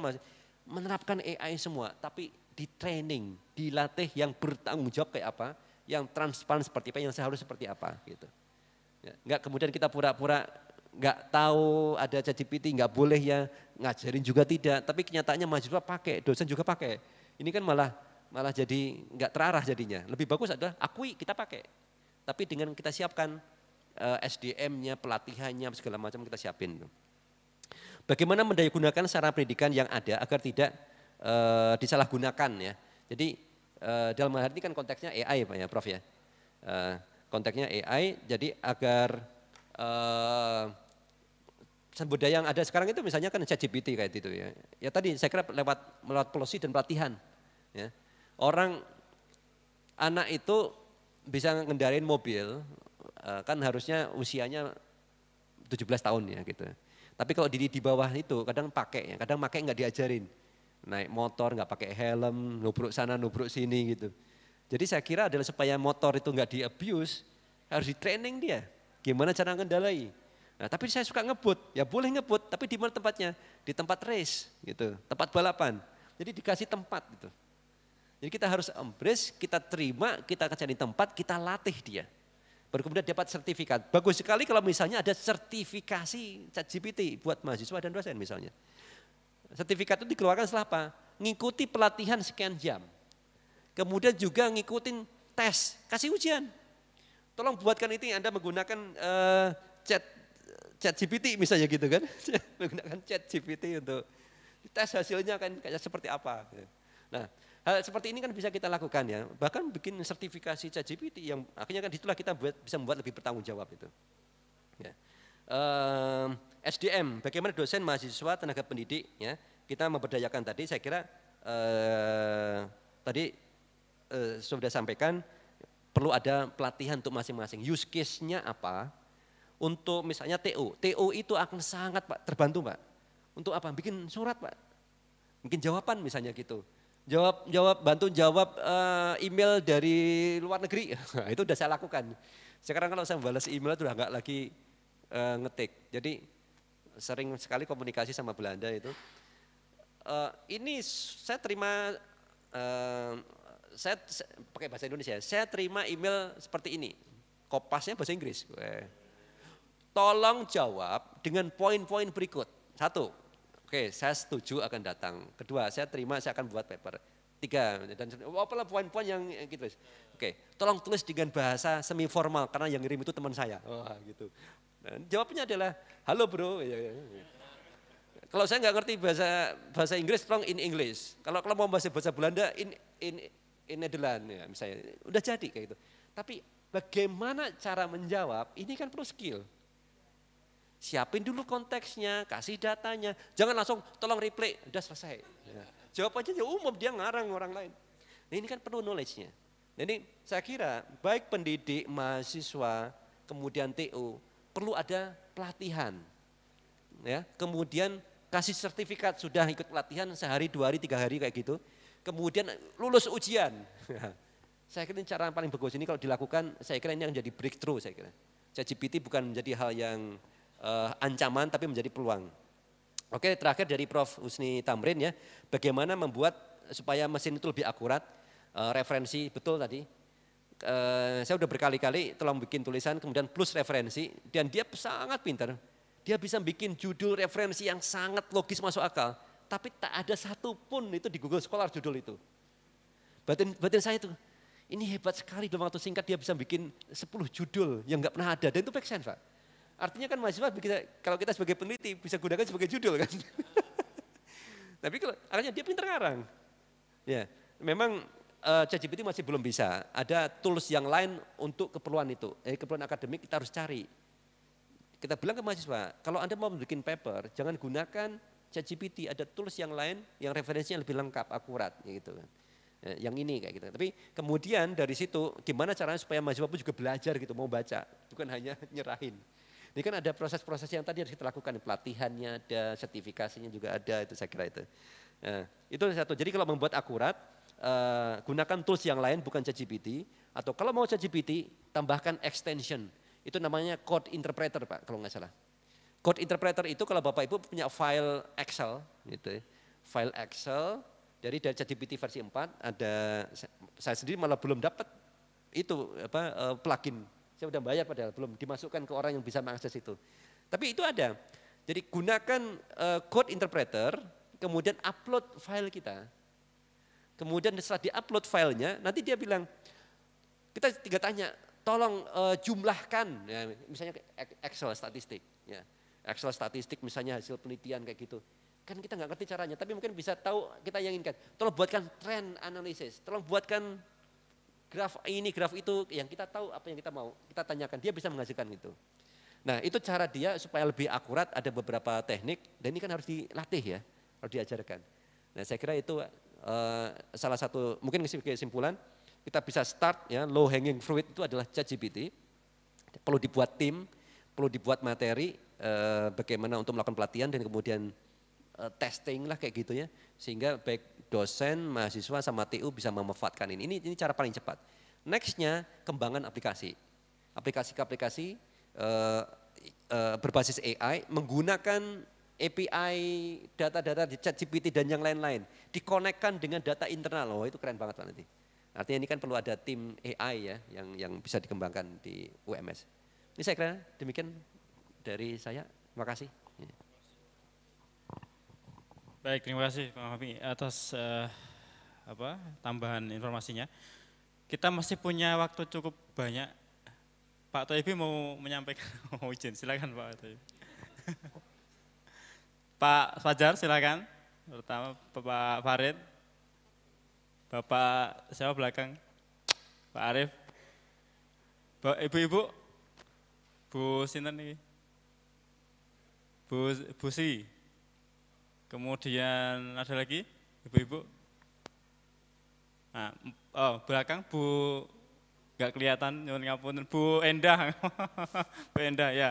menerapkan AI semua, tapi di training, dilatih yang bertanggung jawab kayak apa, yang transparan seperti apa, yang seharusnya seperti apa gitu. Ya, enggak kemudian kita pura-pura nggak tahu ada ChatGPT, nggak boleh ya ngajarin juga tidak. Tapi kenyataannya mahasiswa pakai, dosen juga pakai. Ini kan malah malah jadi nggak terarah jadinya. Lebih bagus adalah akui kita pakai. Tapi dengan kita siapkan eh, SDM-nya, pelatihannya, segala macam kita siapin. Bagaimana mendayagunakan sarana pendidikan yang ada agar tidak eh, disalahgunakan ya. Jadi eh, dalam hal ini kan konteksnya AI Pak ya Prof ya. eh, konteksnya AI jadi agar uh, eh, budaya yang ada sekarang itu misalnya kan ChatGPT kayak gitu ya. Ya tadi saya kira lewat melalui polisi dan pelatihan. Ya. Orang anak itu bisa ngendarin mobil eh, kan harusnya usianya 17 tahun ya gitu. Tapi kalau di di bawah itu kadang pakai ya, kadang pakai nggak diajarin. Naik motor nggak pakai helm, nubruk sana nubruk sini gitu. Jadi saya kira adalah supaya motor itu nggak di abuse harus di training dia Gimana cara ngendalai? Nah, tapi saya suka ngebut, ya boleh ngebut, tapi di mana tempatnya? Di tempat race, gitu, tempat balapan. Jadi dikasih tempat gitu. Jadi kita harus embrace, kita terima, kita kerjain di tempat, kita latih dia. Baru kemudian dapat sertifikat. Bagus sekali kalau misalnya ada sertifikasi ChatGPT buat mahasiswa dan dosen misalnya. Sertifikat itu dikeluarkan setelah apa? Ngikuti pelatihan sekian jam. Kemudian juga ngikutin tes, kasih ujian. Tolong buatkan itu yang Anda menggunakan uh, chat chat GPT misalnya gitu kan. menggunakan chat GPT untuk tes hasilnya kan kayak seperti apa. Gitu. Nah, hal seperti ini kan bisa kita lakukan ya. Bahkan bikin sertifikasi chat GPT yang akhirnya kan itulah kita buat, bisa membuat lebih bertanggung jawab itu. Ya. Uh, SDM, bagaimana dosen, mahasiswa, tenaga pendidik ya kita memberdayakan tadi saya kira eh, tadi eh, sudah sampaikan perlu ada pelatihan untuk masing-masing. Use case-nya apa? Untuk misalnya TO. TO itu akan sangat Pak, terbantu Pak. Untuk apa? Bikin surat Pak. Bikin jawaban misalnya gitu. Jawab, jawab, bantu jawab uh, email dari luar negeri. Nah, itu udah saya lakukan. Sekarang kalau saya balas email itu udah nggak lagi uh, ngetik. Jadi sering sekali komunikasi sama Belanda itu. Uh, ini saya terima uh, saya, saya pakai bahasa Indonesia, saya terima email seperti ini. Kopasnya bahasa Inggris. Eh. Tolong jawab dengan poin-poin berikut. Satu, oke saya setuju akan datang. Kedua, saya terima saya akan buat paper. Tiga, dan oh, apalah poin-poin yang eh, gitu. Oke, tolong tulis dengan bahasa semi formal karena yang ngirim itu teman saya. Wah, gitu. Nah, jawabnya adalah, halo bro. Iya, iya. Kalau saya nggak ngerti bahasa bahasa Inggris, tolong in English. Kalau kalau mau bahasa bahasa Belanda, in in in eh, Nederland ya misalnya. Udah jadi kayak gitu. Tapi bagaimana cara menjawab ini kan perlu skill. Siapin dulu konteksnya, kasih datanya. Jangan langsung tolong replay, udah selesai. Ya. Jawabannya ya umum, dia ngarang orang lain. Nah, ini kan perlu knowledge-nya. Nah, ini saya kira baik pendidik, mahasiswa, kemudian TU perlu ada pelatihan. Ya, kemudian kasih sertifikat sudah ikut pelatihan sehari, dua hari, tiga hari kayak gitu kemudian lulus ujian. saya kira ini cara yang paling bagus ini kalau dilakukan, saya kira ini yang jadi breakthrough saya kira. ChatGPT bukan menjadi hal yang uh, ancaman tapi menjadi peluang. Oke, terakhir dari Prof Husni Tamrin ya, bagaimana membuat supaya mesin itu lebih akurat, uh, referensi betul tadi. Uh, saya sudah berkali-kali telah bikin tulisan kemudian plus referensi dan dia sangat pintar. Dia bisa bikin judul referensi yang sangat logis masuk akal tapi tak ada satupun itu di Google Scholar judul itu. Batin, batin saya itu, ini hebat sekali dalam waktu singkat dia bisa bikin 10 judul yang nggak pernah ada. Dan itu make sense Pak. Artinya kan mahasiswa kalau kita sebagai peneliti bisa gunakan sebagai judul kan. Tapi kalau artinya dia pintar ngarang. Ya, memang uh, ChatGPT masih belum bisa. Ada tools yang lain untuk keperluan itu. Eh, keperluan akademik kita harus cari. Kita bilang ke mahasiswa, kalau Anda mau bikin paper, jangan gunakan ChatGPT, ada tools yang lain yang referensinya lebih lengkap, akurat gitu kan. Eh, yang ini kayak gitu. Kan. Tapi kemudian dari situ gimana caranya supaya mahasiswa pun juga belajar gitu, mau baca, bukan hanya nyerahin. Ini kan ada proses-proses yang tadi harus kita lakukan, pelatihannya ada, sertifikasinya juga ada, itu saya kira itu. Nah, itu satu. Jadi kalau membuat akurat, eh, gunakan tools yang lain bukan ChatGPT, atau kalau mau ChatGPT, tambahkan extension. Itu namanya code interpreter Pak, kalau nggak salah. Code interpreter itu kalau Bapak Ibu punya file Excel, gitu, ya. file Excel, jadi dari ChatGPT versi 4 ada saya sendiri malah belum dapat itu apa eh, plugin. Saya sudah bayar padahal belum dimasukkan ke orang yang bisa mengakses itu. Tapi itu ada. Jadi gunakan eh, code interpreter, kemudian upload file kita. Kemudian setelah diupload filenya, nanti dia bilang kita tiga tanya, tolong eh, jumlahkan, ya, misalnya Excel statistik. Ya Excel statistik misalnya hasil penelitian kayak gitu. Kan kita nggak ngerti caranya, tapi mungkin bisa tahu kita yang inginkan. Tolong buatkan trend analisis, tolong buatkan graf ini, graf itu yang kita tahu apa yang kita mau, kita tanyakan, dia bisa menghasilkan itu. Nah itu cara dia supaya lebih akurat ada beberapa teknik dan ini kan harus dilatih ya, harus diajarkan. Nah saya kira itu uh, salah satu, mungkin kesimpulan kita bisa start ya low hanging fruit itu adalah ChatGPT, perlu dibuat tim, perlu dibuat materi eh, bagaimana untuk melakukan pelatihan dan kemudian eh, testing lah kayak gitu ya sehingga baik dosen, mahasiswa sama TU bisa memanfaatkan ini. Ini ini cara paling cepat. Nextnya kembangan aplikasi, aplikasi-aplikasi ke eh, eh, berbasis AI menggunakan API data-data di ChatGPT dan yang lain-lain dikonekkan dengan data internal. loh itu keren banget Pak nanti. Artinya ini kan perlu ada tim AI ya yang yang bisa dikembangkan di UMS. Ini saya kira demikian dari saya. Terima kasih. Baik, terima kasih Pak Fahmi atas uh, apa tambahan informasinya. Kita masih punya waktu cukup banyak. Pak Toibi mau menyampaikan mau izin, silakan Pak Toibi. Pak Fajar silakan. Pertama Bapak Farid. Bapak siapa belakang? Pak Arif. Ibu-ibu Bu sinten nih? Bu Busi. Kemudian ada lagi ibu-ibu. Nah, oh, belakang Bu nggak kelihatan nyuwun ngapunten Bu Endah. Bu Endah ya.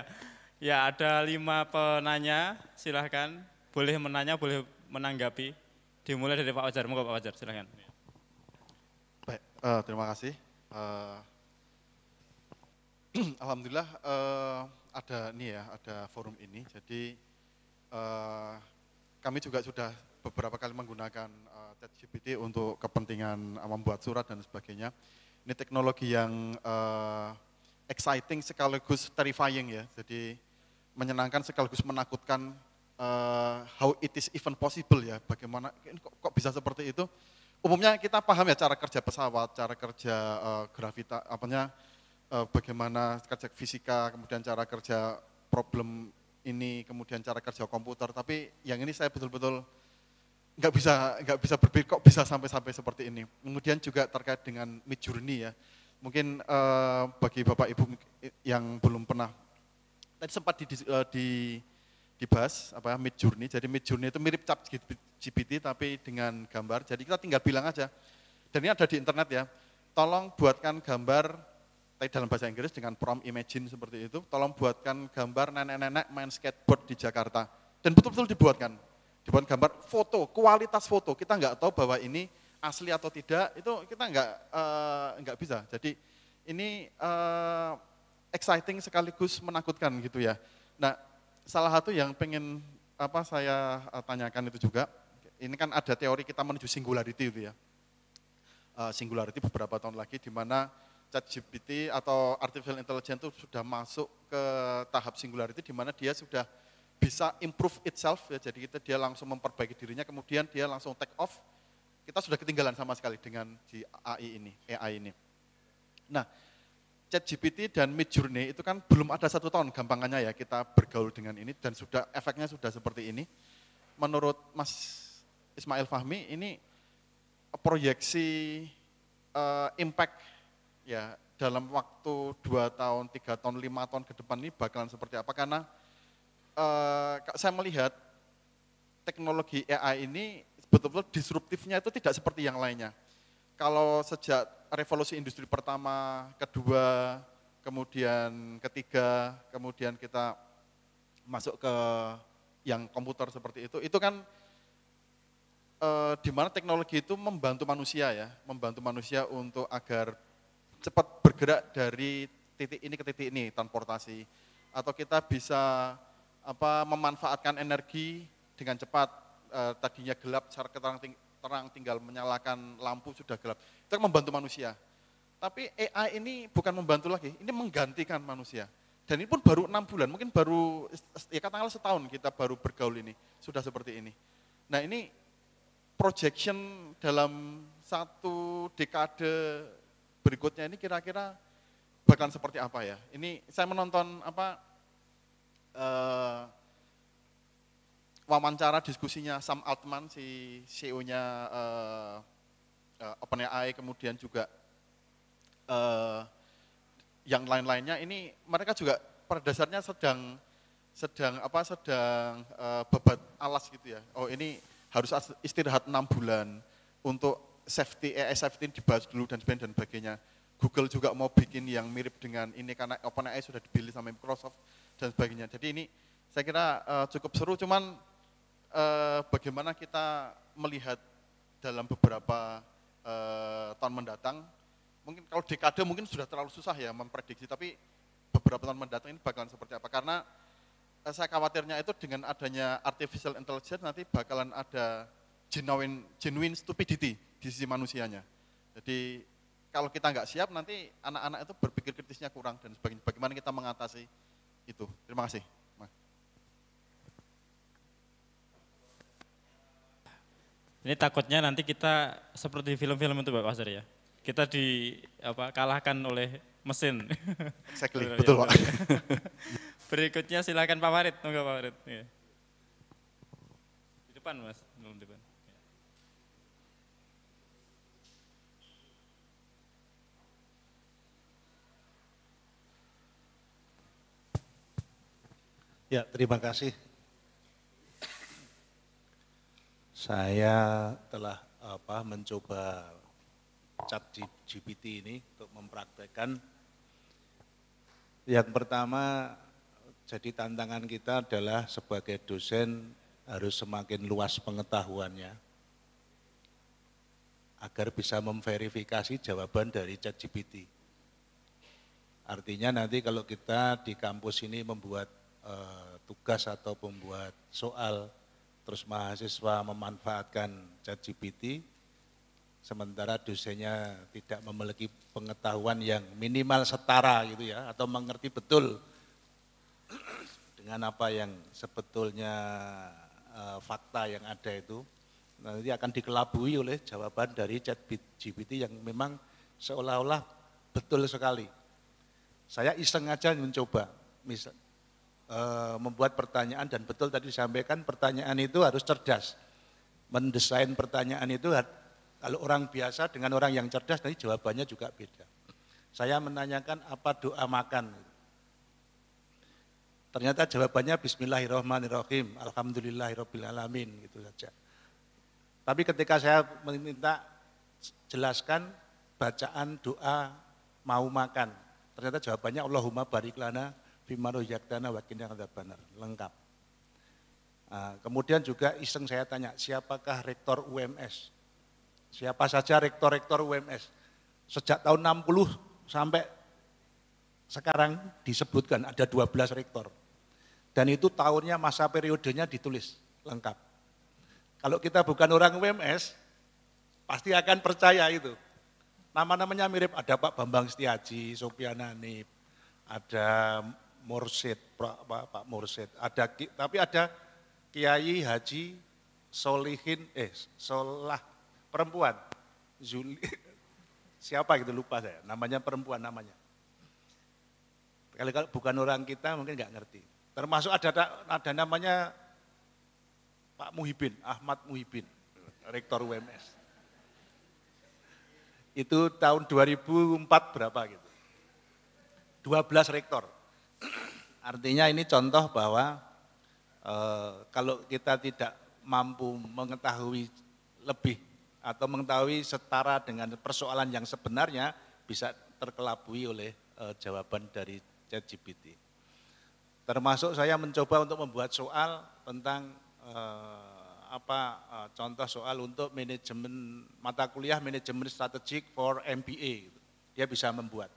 Ya, ada lima penanya, silahkan. Boleh menanya, boleh menanggapi. Dimulai dari Pak Wajar, monggo Pak Wajar, silahkan. Baik, uh, terima kasih. Uh, Alhamdulillah uh, ada nih ya, ada forum ini. Jadi uh, kami juga sudah beberapa kali menggunakan uh, ChatGPT untuk kepentingan uh, membuat surat dan sebagainya. Ini teknologi yang uh, exciting sekaligus terrifying ya. Jadi menyenangkan sekaligus menakutkan uh, how it is even possible ya. Bagaimana kok, kok bisa seperti itu? Umumnya kita paham ya cara kerja pesawat, cara kerja uh, gravita apanya uh, bagaimana kerja fisika, kemudian cara kerja problem ini, kemudian cara kerja komputer. Tapi yang ini saya betul-betul nggak bisa nggak bisa berpikir kok bisa sampai-sampai seperti ini. Kemudian juga terkait dengan mid journey ya. Mungkin uh, bagi Bapak Ibu yang belum pernah tadi sempat di, uh, di dibahas apa ya, journey. Jadi mid journey itu mirip cap GPT tapi dengan gambar. Jadi kita tinggal bilang aja. Dan ini ada di internet ya. Tolong buatkan gambar tapi dalam bahasa Inggris dengan prompt imagine seperti itu, tolong buatkan gambar nenek-nenek main skateboard di Jakarta. Dan betul-betul dibuatkan. Dibuat gambar foto, kualitas foto. Kita nggak tahu bahwa ini asli atau tidak, itu kita nggak uh, nggak bisa. Jadi ini uh, exciting sekaligus menakutkan gitu ya. Nah, salah satu yang pengen apa saya eh, tanyakan itu juga, ini kan ada teori kita menuju singularity itu ya. Uh, singularity beberapa tahun lagi di mana ChatGPT atau artificial intelligence itu sudah masuk ke tahap singularity di mana dia sudah bisa improve itself ya jadi kita dia langsung memperbaiki dirinya kemudian dia langsung take off kita sudah ketinggalan sama sekali dengan di AI ini AI ini nah ChatGPT dan Midjourney itu kan belum ada satu tahun gampangannya ya kita bergaul dengan ini dan sudah efeknya sudah seperti ini menurut Mas Ismail Fahmi ini proyeksi uh, impact ya dalam waktu dua tahun, tiga tahun, lima tahun ke depan ini bakalan seperti apa? Karena eh, saya melihat teknologi AI ini betul-betul disruptifnya itu tidak seperti yang lainnya. Kalau sejak revolusi industri pertama, kedua, kemudian ketiga, kemudian kita masuk ke yang komputer seperti itu, itu kan e, di teknologi itu membantu manusia ya, membantu manusia untuk agar cepat bergerak dari titik ini ke titik ini transportasi atau kita bisa apa memanfaatkan energi dengan cepat eh, tadinya gelap cara terang, ting terang tinggal menyalakan lampu sudah gelap itu kan membantu manusia tapi AI ini bukan membantu lagi ini menggantikan manusia dan ini pun baru enam bulan mungkin baru ya katakanlah setahun kita baru bergaul ini sudah seperti ini nah ini projection dalam satu dekade berikutnya ini kira-kira bakalan seperti apa ya? Ini saya menonton apa uh, wawancara diskusinya Sam Altman si CEO-nya uh, eh, uh, eh, OpenAI kemudian juga uh, yang lain-lainnya ini mereka juga pada dasarnya sedang sedang apa sedang uh, bebat alas gitu ya. Oh ini harus istirahat enam bulan untuk safety AI eh, eh, safety dibahas dulu dan sebagainya dan sebagainya. Google juga mau bikin yang mirip dengan ini karena OpenAI sudah dibeli sama Microsoft dan sebagainya. Jadi ini saya kira eh, cukup seru cuman bagaimana kita melihat dalam beberapa tahun mendatang mungkin kalau dekade mungkin sudah terlalu susah ya memprediksi tapi beberapa tahun mendatang ini bakalan seperti apa karena saya khawatirnya itu dengan adanya artificial intelligence nanti bakalan ada genuine genuine stupidity di sisi manusianya. Jadi kalau kita nggak siap nanti anak-anak itu berpikir kritisnya kurang dan sebagainya. Bagaimana kita mengatasi itu? Terima kasih. Ini takutnya nanti kita seperti film-film itu Pak Wasir ya. Kita di apa kalahkan oleh mesin. Exactly, betul ya. Pak. Berikutnya silakan Pak Warit. monggo Pak Warit? Iya. Di depan Mas. Ya, terima kasih. Saya telah apa mencoba chat GPT ini untuk mempraktekkan. Yang pertama, jadi tantangan kita adalah sebagai dosen harus semakin luas pengetahuannya agar bisa memverifikasi jawaban dari chat GPT. Artinya nanti kalau kita di kampus ini membuat Eh, tugas atau pembuat soal, terus mahasiswa memanfaatkan Chat GPT sementara dosennya tidak memiliki pengetahuan yang minimal setara gitu ya, atau mengerti betul dengan apa yang sebetulnya e, fakta yang ada itu nanti akan dikelabui oleh jawaban dari chat GPT yang memang seolah-olah betul sekali. Saya iseng aja mencoba, misal e, membuat pertanyaan dan betul tadi disampaikan pertanyaan itu harus cerdas. Mendesain pertanyaan itu kalau orang biasa dengan orang yang cerdas nanti jawabannya juga beda. Saya menanyakan apa doa makan. Ternyata jawabannya bismillahirrahmanirrahim, alhamdulillahirrahmanirrahim, gitu saja. Tapi ketika saya meminta jelaskan bacaan doa mau makan, ternyata jawabannya Allahumma bariklana Bimaruh Yaktana Wakinda Benar, lengkap. Nah, kemudian juga iseng saya tanya, siapakah rektor UMS? Siapa saja rektor-rektor UMS? Sejak tahun 60 sampai sekarang disebutkan ada 12 rektor. Dan itu tahunnya, masa periodenya ditulis lengkap. Kalau kita bukan orang UMS, pasti akan percaya itu. Nama-namanya mirip, ada Pak Bambang Setiaji, Sopianani, ada Mursid, Pak, Pak Mursid. Ada tapi ada Kiai Haji Solihin eh Solah perempuan. Zuli, siapa gitu lupa saya, namanya perempuan namanya. Kalau, kalau bukan orang kita mungkin nggak ngerti. Termasuk ada ada namanya Pak Muhibin, Ahmad Muhibin, Rektor UMS. Itu tahun 2004 berapa gitu. 12 rektor Artinya ini contoh bahwa e, kalau kita tidak mampu mengetahui lebih atau mengetahui setara dengan persoalan yang sebenarnya bisa terkelabui oleh e, jawaban dari ChatGPT. Termasuk saya mencoba untuk membuat soal tentang e, apa e, contoh soal untuk manajemen mata kuliah manajemen strategik for MBA. Dia bisa membuat.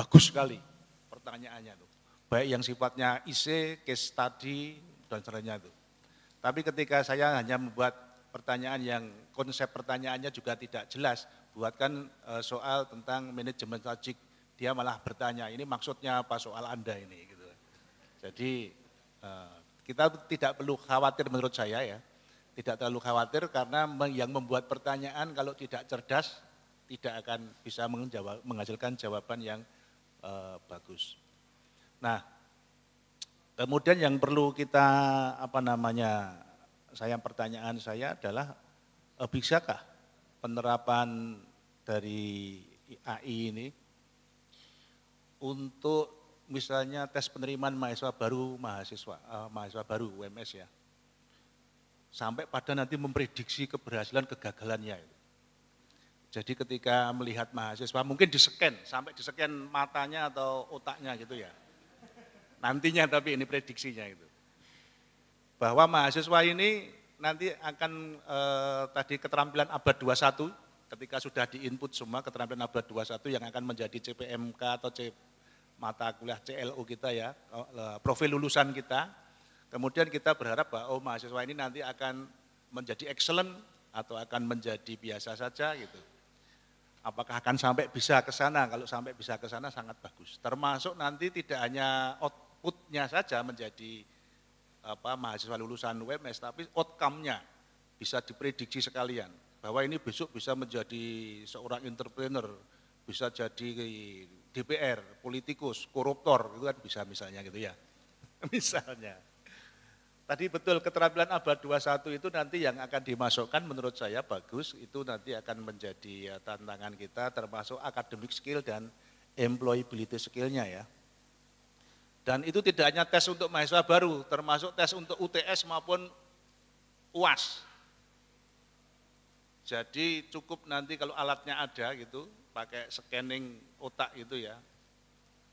Bagus sekali pertanyaannya tuh baik yang sifatnya IC, case study, dan sebagainya itu. Tapi ketika saya hanya membuat pertanyaan yang konsep pertanyaannya juga tidak jelas, buatkan eh, soal tentang manajemen strategik, dia malah bertanya, ini maksudnya apa soal Anda ini? Gitu. Jadi eh, kita tidak perlu khawatir menurut saya ya, tidak terlalu khawatir karena yang membuat pertanyaan kalau tidak cerdas tidak akan bisa menghasilkan jawaban yang eh, bagus. Nah, kemudian yang perlu kita apa namanya? Saya pertanyaan saya adalah eh, bisakah penerapan dari AI ini untuk misalnya tes penerimaan mahasiswa baru mahasiswa eh, mahasiswa baru UMS ya sampai pada nanti memprediksi keberhasilan kegagalannya itu. Jadi ketika melihat mahasiswa mungkin di scan sampai di scan matanya atau otaknya gitu ya. Nantinya tapi ini prediksinya itu. Bahwa mahasiswa ini nanti akan e, tadi keterampilan abad 21 ketika sudah diinput semua keterampilan abad 21 yang akan menjadi CPMK atau C, mata kuliah CLU kita ya, eh, eh, profil lulusan kita. Kemudian kita berharap bahwa oh, mahasiswa ini nanti akan menjadi excellent atau akan menjadi biasa saja gitu. Apakah akan sampai bisa ke sana? Kalau sampai bisa ke sana sangat bagus. Termasuk nanti tidak hanya out outputnya saja menjadi apa mahasiswa lulusan UMS, tapi outcome-nya bisa diprediksi sekalian bahwa ini besok bisa menjadi seorang entrepreneur, bisa jadi DPR, politikus, koruptor, itu kan bisa misalnya gitu ya. misalnya. Tadi betul keterampilan abad 21 itu nanti yang akan dimasukkan menurut saya bagus, itu nanti akan menjadi eh, tantangan kita termasuk academic skill dan employability skill-nya ya. Dan itu tidak hanya tes untuk mahasiswa baru, termasuk tes untuk UTS maupun UAS. Jadi cukup nanti kalau alatnya ada gitu, pakai scanning otak gitu ya.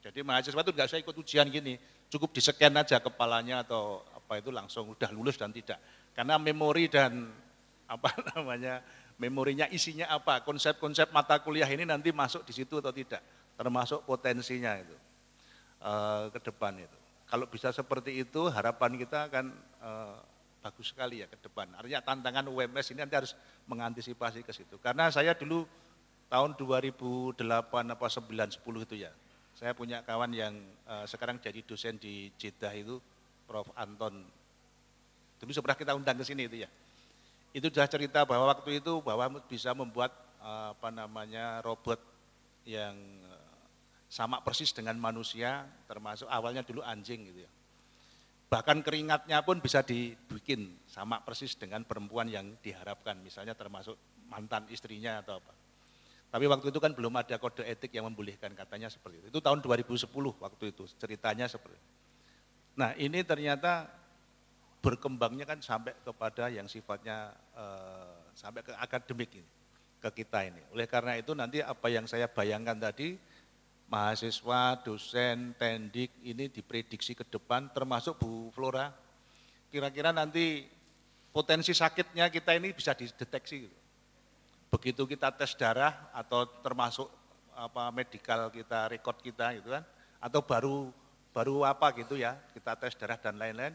Jadi mahasiswa itu nggak usah ikut ujian gini, cukup di scan aja kepalanya atau apa itu langsung udah lulus dan tidak. Karena memori dan apa namanya memorinya isinya apa, konsep-konsep mata kuliah ini nanti masuk di situ atau tidak, termasuk potensinya itu uh, ke depan itu. Kalau bisa seperti itu harapan kita akan eh, bagus sekali ya ke depan. Artinya tantangan UMS ini nanti harus mengantisipasi ke situ. Karena saya dulu tahun 2008 apa 9 10 itu ya. Saya punya kawan yang eh, sekarang jadi dosen di Jeddah itu Prof Anton. Dulu sebenarnya kita undang ke sini itu ya. Itu sudah cerita bahwa waktu itu bahwa bisa membuat apa namanya robot yang sama persis dengan manusia, termasuk awalnya dulu anjing gitu ya. Bahkan keringatnya pun bisa dibikin sama persis dengan perempuan yang diharapkan, misalnya termasuk mantan istrinya atau apa. Tapi waktu itu kan belum ada kode etik yang membolehkan katanya seperti itu. Itu tahun 2010 waktu itu ceritanya seperti itu. Nah ini ternyata berkembangnya kan sampai kepada yang sifatnya eh, sampai ke akademik ini, ke kita ini. Oleh karena itu nanti apa yang saya bayangkan tadi mahasiswa, dosen, tendik ini diprediksi ke depan termasuk Bu Flora. Kira-kira nanti potensi sakitnya kita ini bisa dideteksi. Begitu kita tes darah atau termasuk apa medical kita, record kita gitu kan, atau baru baru apa gitu ya, kita tes darah dan lain-lain,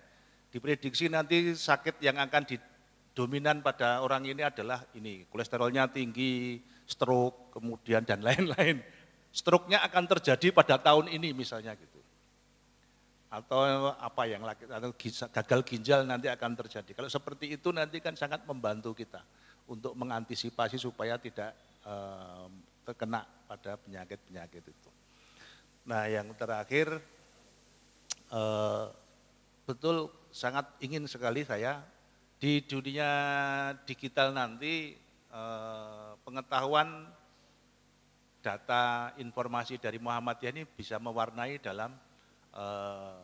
diprediksi nanti sakit yang akan didominan pada orang ini adalah ini, kolesterolnya tinggi, stroke, kemudian dan lain-lain Struknya akan terjadi pada tahun ini misalnya gitu. Atau apa yang lagi, atau gagal ginjal nanti akan terjadi. Kalau seperti itu nanti kan sangat membantu kita untuk mengantisipasi supaya tidak terkena pada penyakit-penyakit itu. Nah yang terakhir, betul sangat ingin sekali saya di dunia digital nanti pengetahuan data informasi dari Muhammadiyah ini bisa mewarnai dalam uh, eh,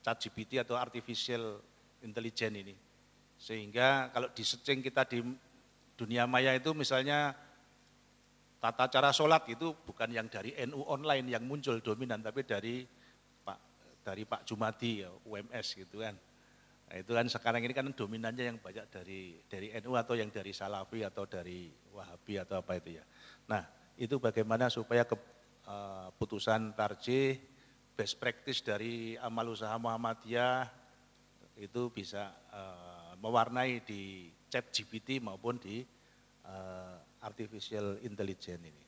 chat GPT atau artificial intelligence ini. Sehingga kalau di searching kita di dunia maya itu misalnya tata cara sholat itu bukan yang dari NU online yang muncul dominan, tapi dari Pak dari Pak Jumadi ya, UMS gitu kan. Nah, itu kan sekarang ini kan dominannya yang banyak dari dari NU atau yang dari Salafi atau dari Wahabi atau apa itu ya. Nah, itu bagaimana supaya keputusan eh, tarjih best practice dari amal usaha Muhammadiyah itu bisa uh, mewarnai di chat GPT maupun di uh, artificial intelligence ini.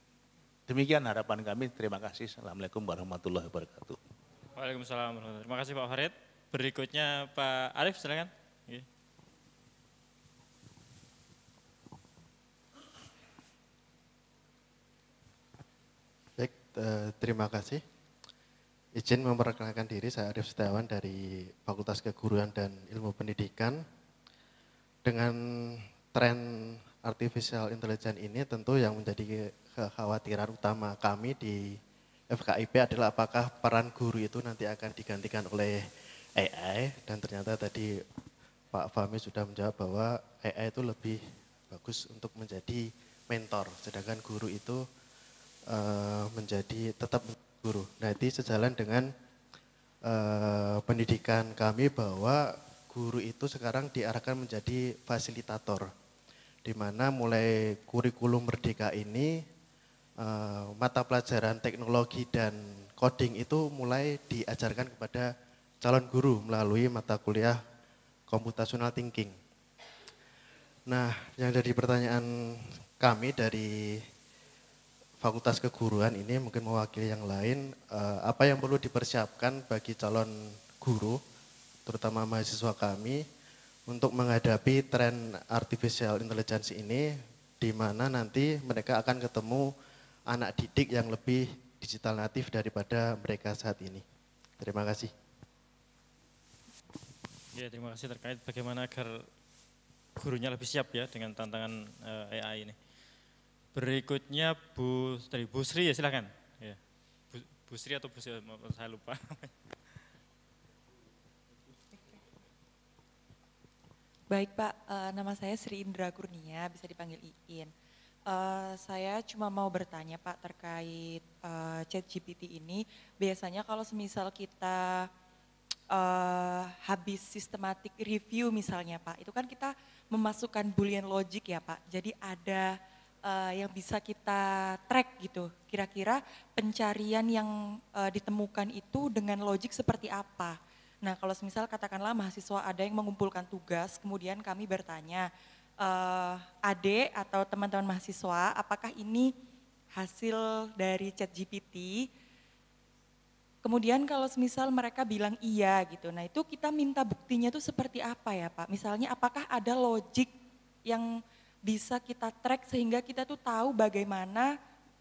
Demikian harapan kami, terima kasih. Assalamualaikum warahmatullahi wabarakatuh. Waalaikumsalam warahmatullahi Terima kasih Pak Farid. Berikutnya Pak Arif, silakan. Terima kasih. Izin memperkenalkan diri, saya Arif Setiawan dari Fakultas Keguruan dan Ilmu Pendidikan. Dengan tren artificial intelligence ini tentu yang menjadi kekhawatiran utama kami di FKIP adalah apakah peran guru itu nanti akan digantikan oleh AI dan ternyata tadi Pak Fahmi sudah menjawab bahwa AI itu lebih bagus untuk menjadi mentor sedangkan guru itu uh, menjadi tetap guru. Nah itu sejalan dengan uh, pendidikan kami bahwa guru itu sekarang diarahkan menjadi fasilitator, di mana mulai kurikulum merdeka ini uh, mata pelajaran teknologi dan coding itu mulai diajarkan kepada calon guru melalui mata kuliah computational thinking. Nah, yang dari pertanyaan kami dari Fakultas Keguruan ini mungkin mewakili yang lain, eh, apa yang perlu dipersiapkan bagi calon guru, terutama mahasiswa kami, untuk menghadapi tren artificial intelligence ini, di mana nanti mereka akan ketemu anak didik yang lebih digital natif daripada mereka saat ini. Terima kasih. Ya, terima kasih terkait bagaimana agar gurunya lebih siap ya dengan tantangan eh, AI ini. Berikutnya Bu Sri, Bu Sri ya silahkan. Ya. Bu, Bu Sri atau Bu Sri, saya lupa. Baik Pak, eh, nama saya Sri Indra Kurnia, bisa dipanggil Iin. Uh, saya cuma mau bertanya Pak terkait uh, eh, chat GPT ini, biasanya kalau semisal kita uh, habis sistematik review misalnya Pak, itu kan kita memasukkan boolean logic ya Pak, jadi ada uh, yang bisa kita track gitu. Kira-kira pencarian yang uh, ditemukan itu dengan logik seperti apa. Nah kalau misal katakanlah mahasiswa ada yang mengumpulkan tugas, kemudian kami bertanya, uh, Ade atau teman-teman mahasiswa, apakah ini hasil dari chat GPT? Kemudian kalau misal mereka bilang iya gitu, nah itu kita minta buktinya itu seperti apa ya Pak? Misalnya apakah ada logik yang bisa kita track sehingga kita tuh tahu bagaimana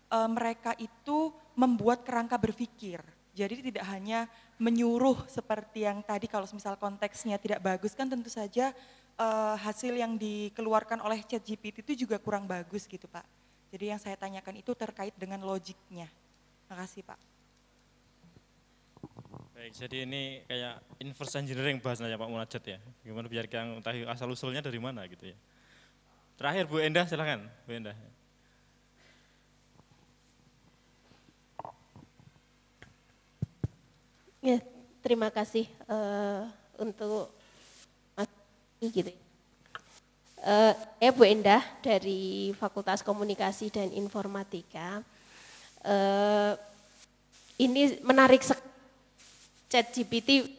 e, mereka itu membuat kerangka berpikir. Jadi tidak hanya menyuruh seperti yang tadi kalau misal konteksnya tidak bagus kan tentu saja e, hasil yang dikeluarkan oleh Chat GPT itu juga kurang bagus gitu Pak. Jadi yang saya tanyakan itu terkait dengan logiknya. Makasih Pak. Baik, jadi ini kayak inverse engineering bahasanya Pak Munajat ya. Gimana biar kita tahu asal usulnya dari mana gitu ya. Terakhir Bu Endah silakan, Bu Endah. Ya, terima kasih uh, untuk Mas gitu. Uh, eh ya, Bu Endah dari Fakultas Komunikasi dan Informatika. Uh, ini menarik chat GPT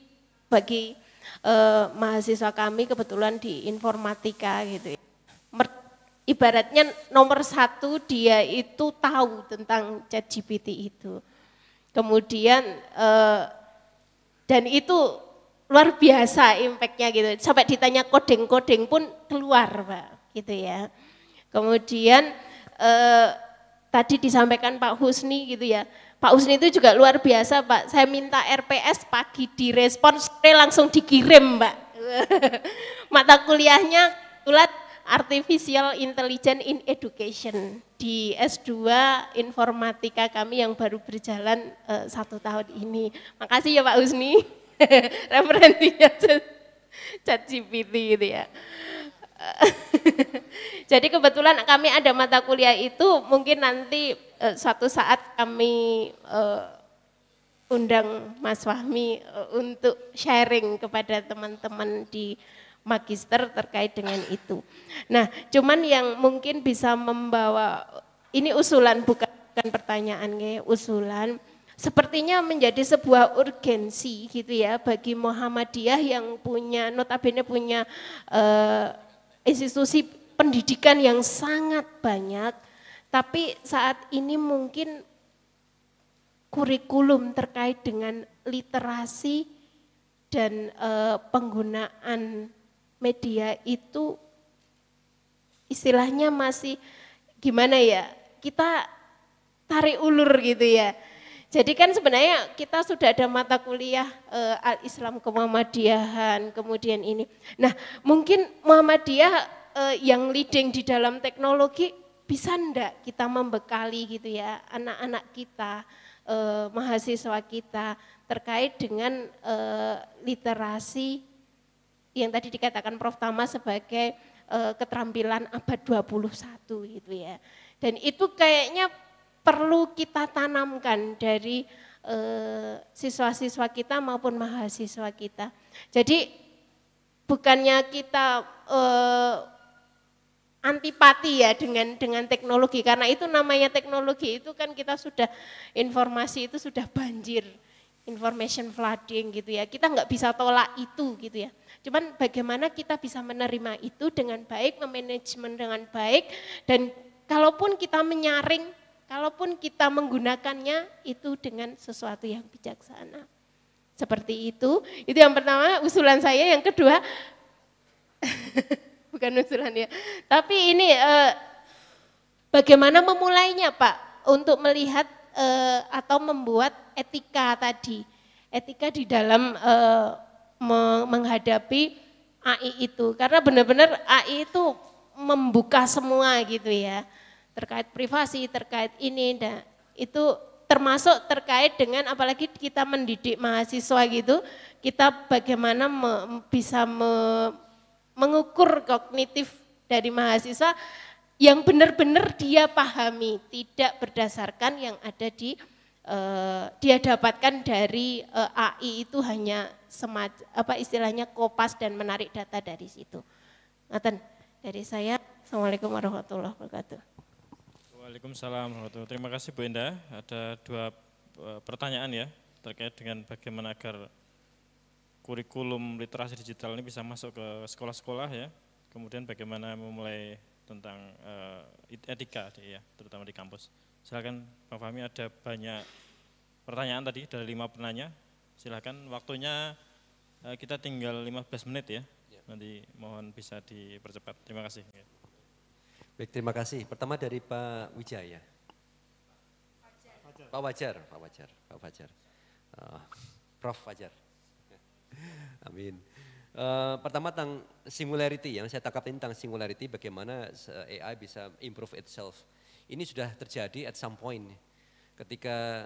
bagi uh, mahasiswa kami kebetulan di informatika gitu ya ibaratnya nomor satu dia itu tahu tentang chat itu. Kemudian eh, dan itu luar biasa impactnya gitu. Sampai ditanya kodeng-kodeng pun keluar Pak gitu ya. Kemudian eh, tadi disampaikan Pak Husni gitu ya. Pak Husni itu juga luar biasa Pak. Saya minta RPS pagi direspon, sore langsung dikirim Mbak. Mata kuliahnya kebetulan Artificial Intelligence in Education di S2 Informatika kami yang baru berjalan uh, satu tahun ini. Makasih ya Pak Husni, referensinya Chat ChatGPT gitu ya. Jadi kebetulan kami ada mata kuliah itu mungkin nanti uh, suatu saat kami uh, undang Mas Fahmi untuk sharing kepada teman-teman di magister terkait dengan itu. Nah, cuman yang mungkin bisa membawa ini usulan bukan pertanyaan ya, usulan sepertinya menjadi sebuah urgensi gitu ya bagi Muhammadiyah yang punya notabene punya uh, institusi pendidikan yang sangat banyak tapi saat ini mungkin kurikulum terkait dengan literasi dan eh, penggunaan media itu istilahnya masih gimana ya kita tarik ulur gitu ya. Jadi kan sebenarnya kita sudah ada mata kuliah e, Al-Islam ke Muhammadiyahan, kemudian ini. Nah mungkin Muhammadiyah e, yang leading di dalam teknologi bisa ndak kita membekali gitu ya anak-anak kita, e, mahasiswa kita terkait dengan e, literasi yang tadi dikatakan Prof Tama sebagai e, keterampilan abad 21 gitu ya. Dan itu kayaknya perlu kita tanamkan dari eh, siswa-siswa kita maupun mahasiswa kita. Jadi bukannya kita e, antipati ya dengan dengan teknologi karena itu namanya teknologi itu kan kita sudah informasi itu sudah banjir information flooding gitu ya. Kita nggak bisa tolak itu gitu ya. Cuman bagaimana kita bisa menerima itu dengan baik, memanajemen dengan baik dan kalaupun kita menyaring, kalaupun kita menggunakannya itu dengan sesuatu yang bijaksana. Seperti itu. Itu yang pertama usulan saya, yang kedua bukan usulan ya. Tapi ini eh, bagaimana memulainya, Pak? Untuk melihat Eh, atau membuat etika tadi. Etika di dalam eh, menghadapi AI itu. Karena benar-benar AI itu membuka semua gitu ya. Terkait privasi, terkait ini, dan itu termasuk terkait dengan apalagi kita mendidik mahasiswa gitu, kita bagaimana bisa mengukur kognitif dari mahasiswa yang benar-benar dia pahami, tidak berdasarkan yang ada di uh, dia dapatkan dari uh, eh, AI itu hanya semat, apa istilahnya kopas dan menarik data dari situ. Ngaten dari saya. Assalamualaikum warahmatullahi wabarakatuh. Waalaikumsalam warahmatullahi Terima kasih Bu Indah. Ada dua eh, pertanyaan ya terkait dengan bagaimana agar kurikulum literasi digital ini bisa masuk ke sekolah-sekolah ya. Kemudian bagaimana memulai tentang uh, etika ya, terutama di kampus. Silakan Bang Fahmi ada banyak pertanyaan tadi dari lima penanya. Silakan waktunya uh, kita tinggal 15 menit ya. ya. Nanti mohon bisa dipercepat. Terima kasih. Ya. Baik, terima kasih. Pertama dari Pak Wijaya. Pak Wajar, Pak Wajar, Pak Wajar. Uh, Prof Wajar. Amin. Uh, pertama tentang singularity, yang saya tangkap tentang singularity bagaimana eh, AI bisa improve itself. Ini sudah terjadi at some point ketika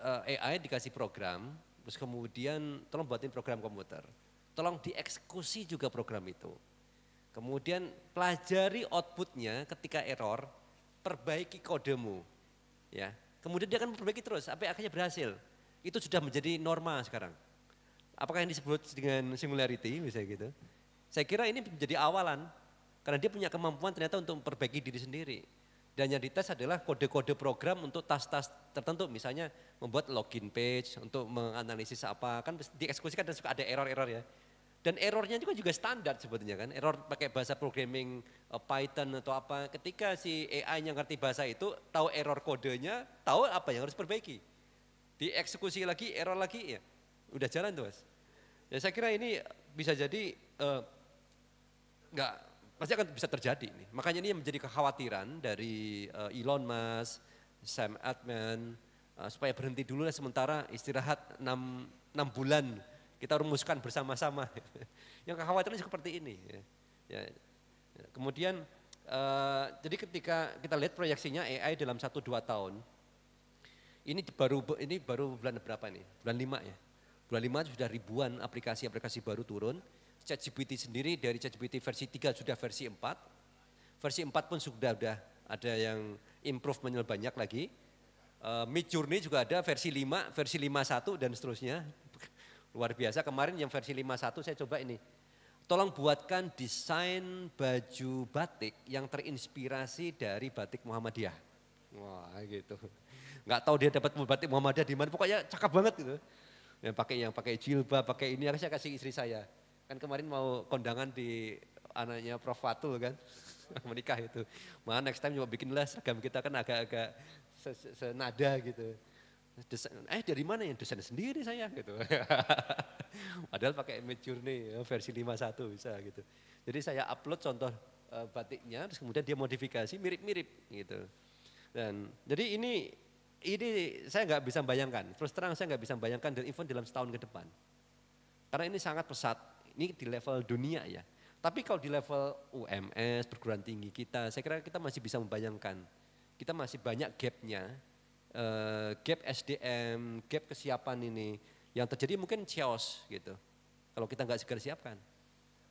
uh, eh, AI dikasih program, terus kemudian tolong buatin program komputer, tolong dieksekusi juga program itu. Kemudian pelajari outputnya ketika error, perbaiki kodemu, ya. Kemudian dia akan perbaiki terus sampai akhirnya berhasil. Itu sudah menjadi normal sekarang. Apakah yang disebut dengan singularity misalnya gitu? Saya kira ini menjadi awalan karena dia punya kemampuan ternyata untuk memperbaiki diri sendiri. Dan yang dites adalah kode-kode program untuk tas-tas tertentu, misalnya membuat login page untuk menganalisis apa, kan dieksekusikan dan suka ada error-error ya. Dan errornya juga kan juga standar sebetulnya kan, error pakai bahasa programming eh, Python atau apa. Ketika si AI yang ngerti bahasa itu tahu error kodenya, tahu apa yang harus perbaiki. Dieksekusi lagi, error lagi ya. Udah jalan tuh mas. Ya saya kira ini bisa jadi eh, nggak uh, pasti akan bisa terjadi nih. Makanya ini yang menjadi kekhawatiran dari uh, Elon Musk, Sam Altman uh, supaya berhenti dulu lah sementara istirahat 6, 6 bulan kita rumuskan bersama-sama. yang kekhawatiran seperti ini. Ya. Ya. ya. Kemudian uh, jadi ketika kita lihat proyeksinya AI dalam satu dua tahun, ini baru ini baru bulan berapa nih? Bulan 5 ya. 25 sudah ribuan aplikasi-aplikasi baru turun. ChatGPT sendiri dari ChatGPT versi 3 sudah versi 4. Versi 4 pun sudah ada ada yang improvement banyak lagi. Uh, eh, Mid Journey juga ada versi 5, versi 51 dan seterusnya. Luar biasa kemarin yang versi 51 saya coba ini. Tolong buatkan desain baju batik yang terinspirasi dari batik Muhammadiyah. Wah gitu. Enggak tahu dia dapat batik Muhammadiyah di mana, pokoknya cakep banget gitu yang pakai yang pakai jilbab, pakai ini, harusnya kasih istri saya. Kan kemarin mau kondangan di anaknya Prof. Fatul kan, menikah itu. mana next time cuma bikinlah seragam kita kan agak-agak senada gitu. Desain, eh dari mana yang desain sendiri saya gitu. Padahal pakai Midjourney ya, versi 51 bisa gitu. Jadi saya upload contoh eh, batiknya, terus kemudian dia modifikasi mirip-mirip gitu. Dan jadi ini ini saya nggak bisa bayangkan, terus terang saya nggak bisa bayangkan dan event dalam setahun ke depan. Karena ini sangat pesat, ini di level dunia ya. Tapi kalau di level UMS, perguruan tinggi kita, saya kira kita masih bisa membayangkan. Kita masih banyak gapnya, eh, gap SDM, gap kesiapan ini. Yang terjadi mungkin chaos gitu, kalau kita nggak segera siapkan.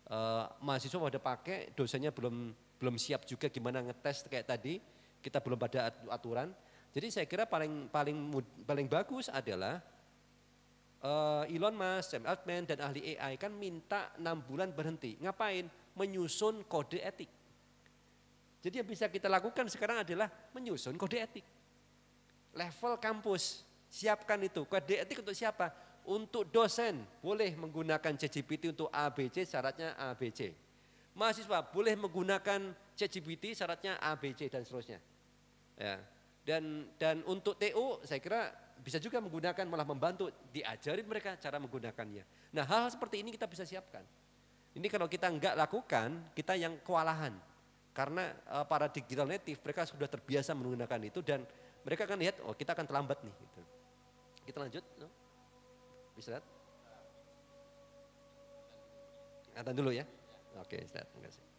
Uh, mahasiswa pada pakai, dosennya belum belum siap juga gimana ngetes kayak tadi, kita belum pada aturan, jadi saya kira paling paling paling bagus adalah eh, Elon Musk, Sam Altman dan ahli AI kan minta enam bulan berhenti. Ngapain? Menyusun kode etik. Jadi yang bisa kita lakukan sekarang adalah menyusun kode etik. Level kampus, siapkan itu. Kode etik untuk siapa? Untuk dosen, boleh menggunakan CGPT untuk ABC, syaratnya ABC. Mahasiswa boleh menggunakan CGPT, syaratnya ABC dan seterusnya. Ya. Dan dan untuk TU saya kira bisa juga menggunakan malah membantu diajarin mereka cara menggunakannya. Nah hal-hal seperti ini kita bisa siapkan. Ini kalau kita nggak lakukan kita yang kewalahan karena uh, para digital native mereka sudah terbiasa menggunakan itu dan mereka akan lihat oh kita akan terlambat nih gitu. Kita lanjut. No? Bisa lihat? Atan dulu ya. Oke, okay, terima kasih.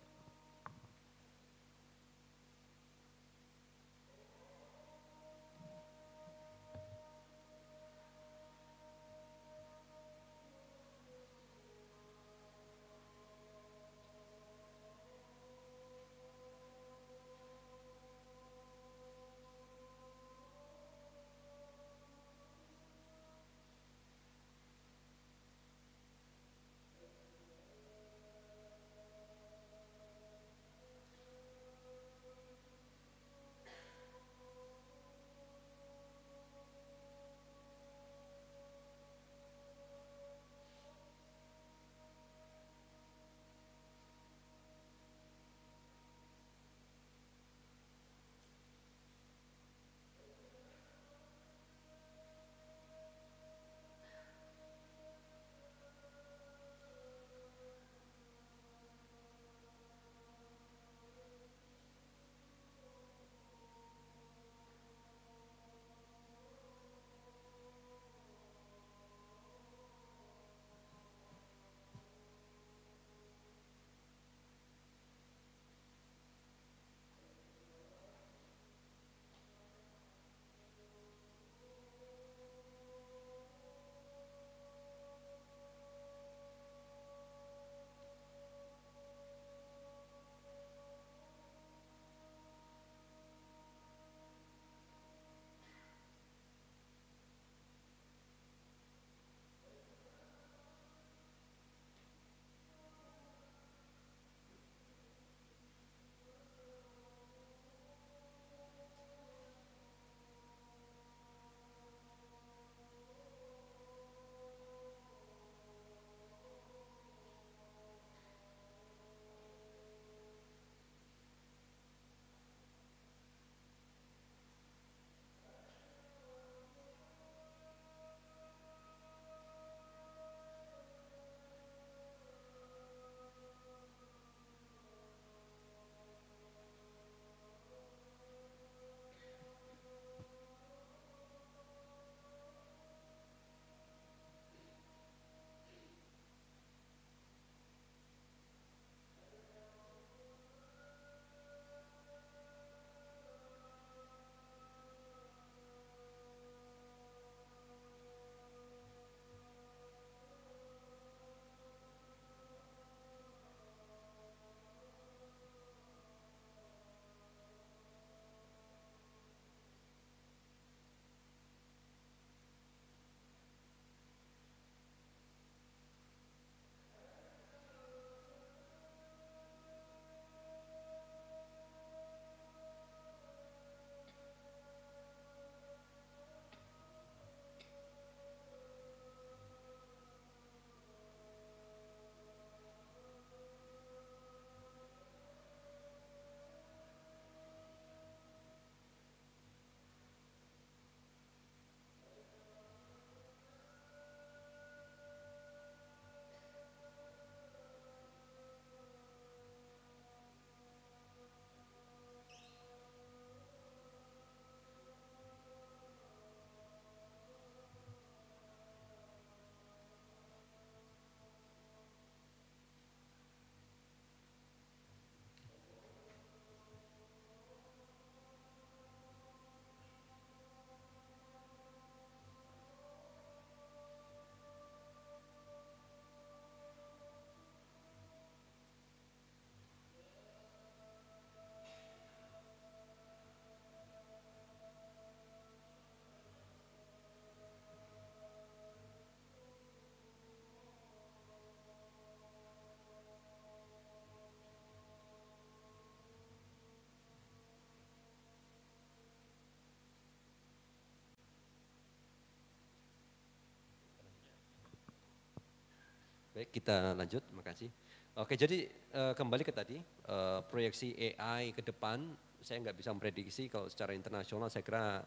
Baik, kita lanjut. terima kasih Oke, jadi eh, kembali ke tadi eh, proyeksi AI ke depan. Saya nggak bisa memprediksi kalau secara internasional saya kira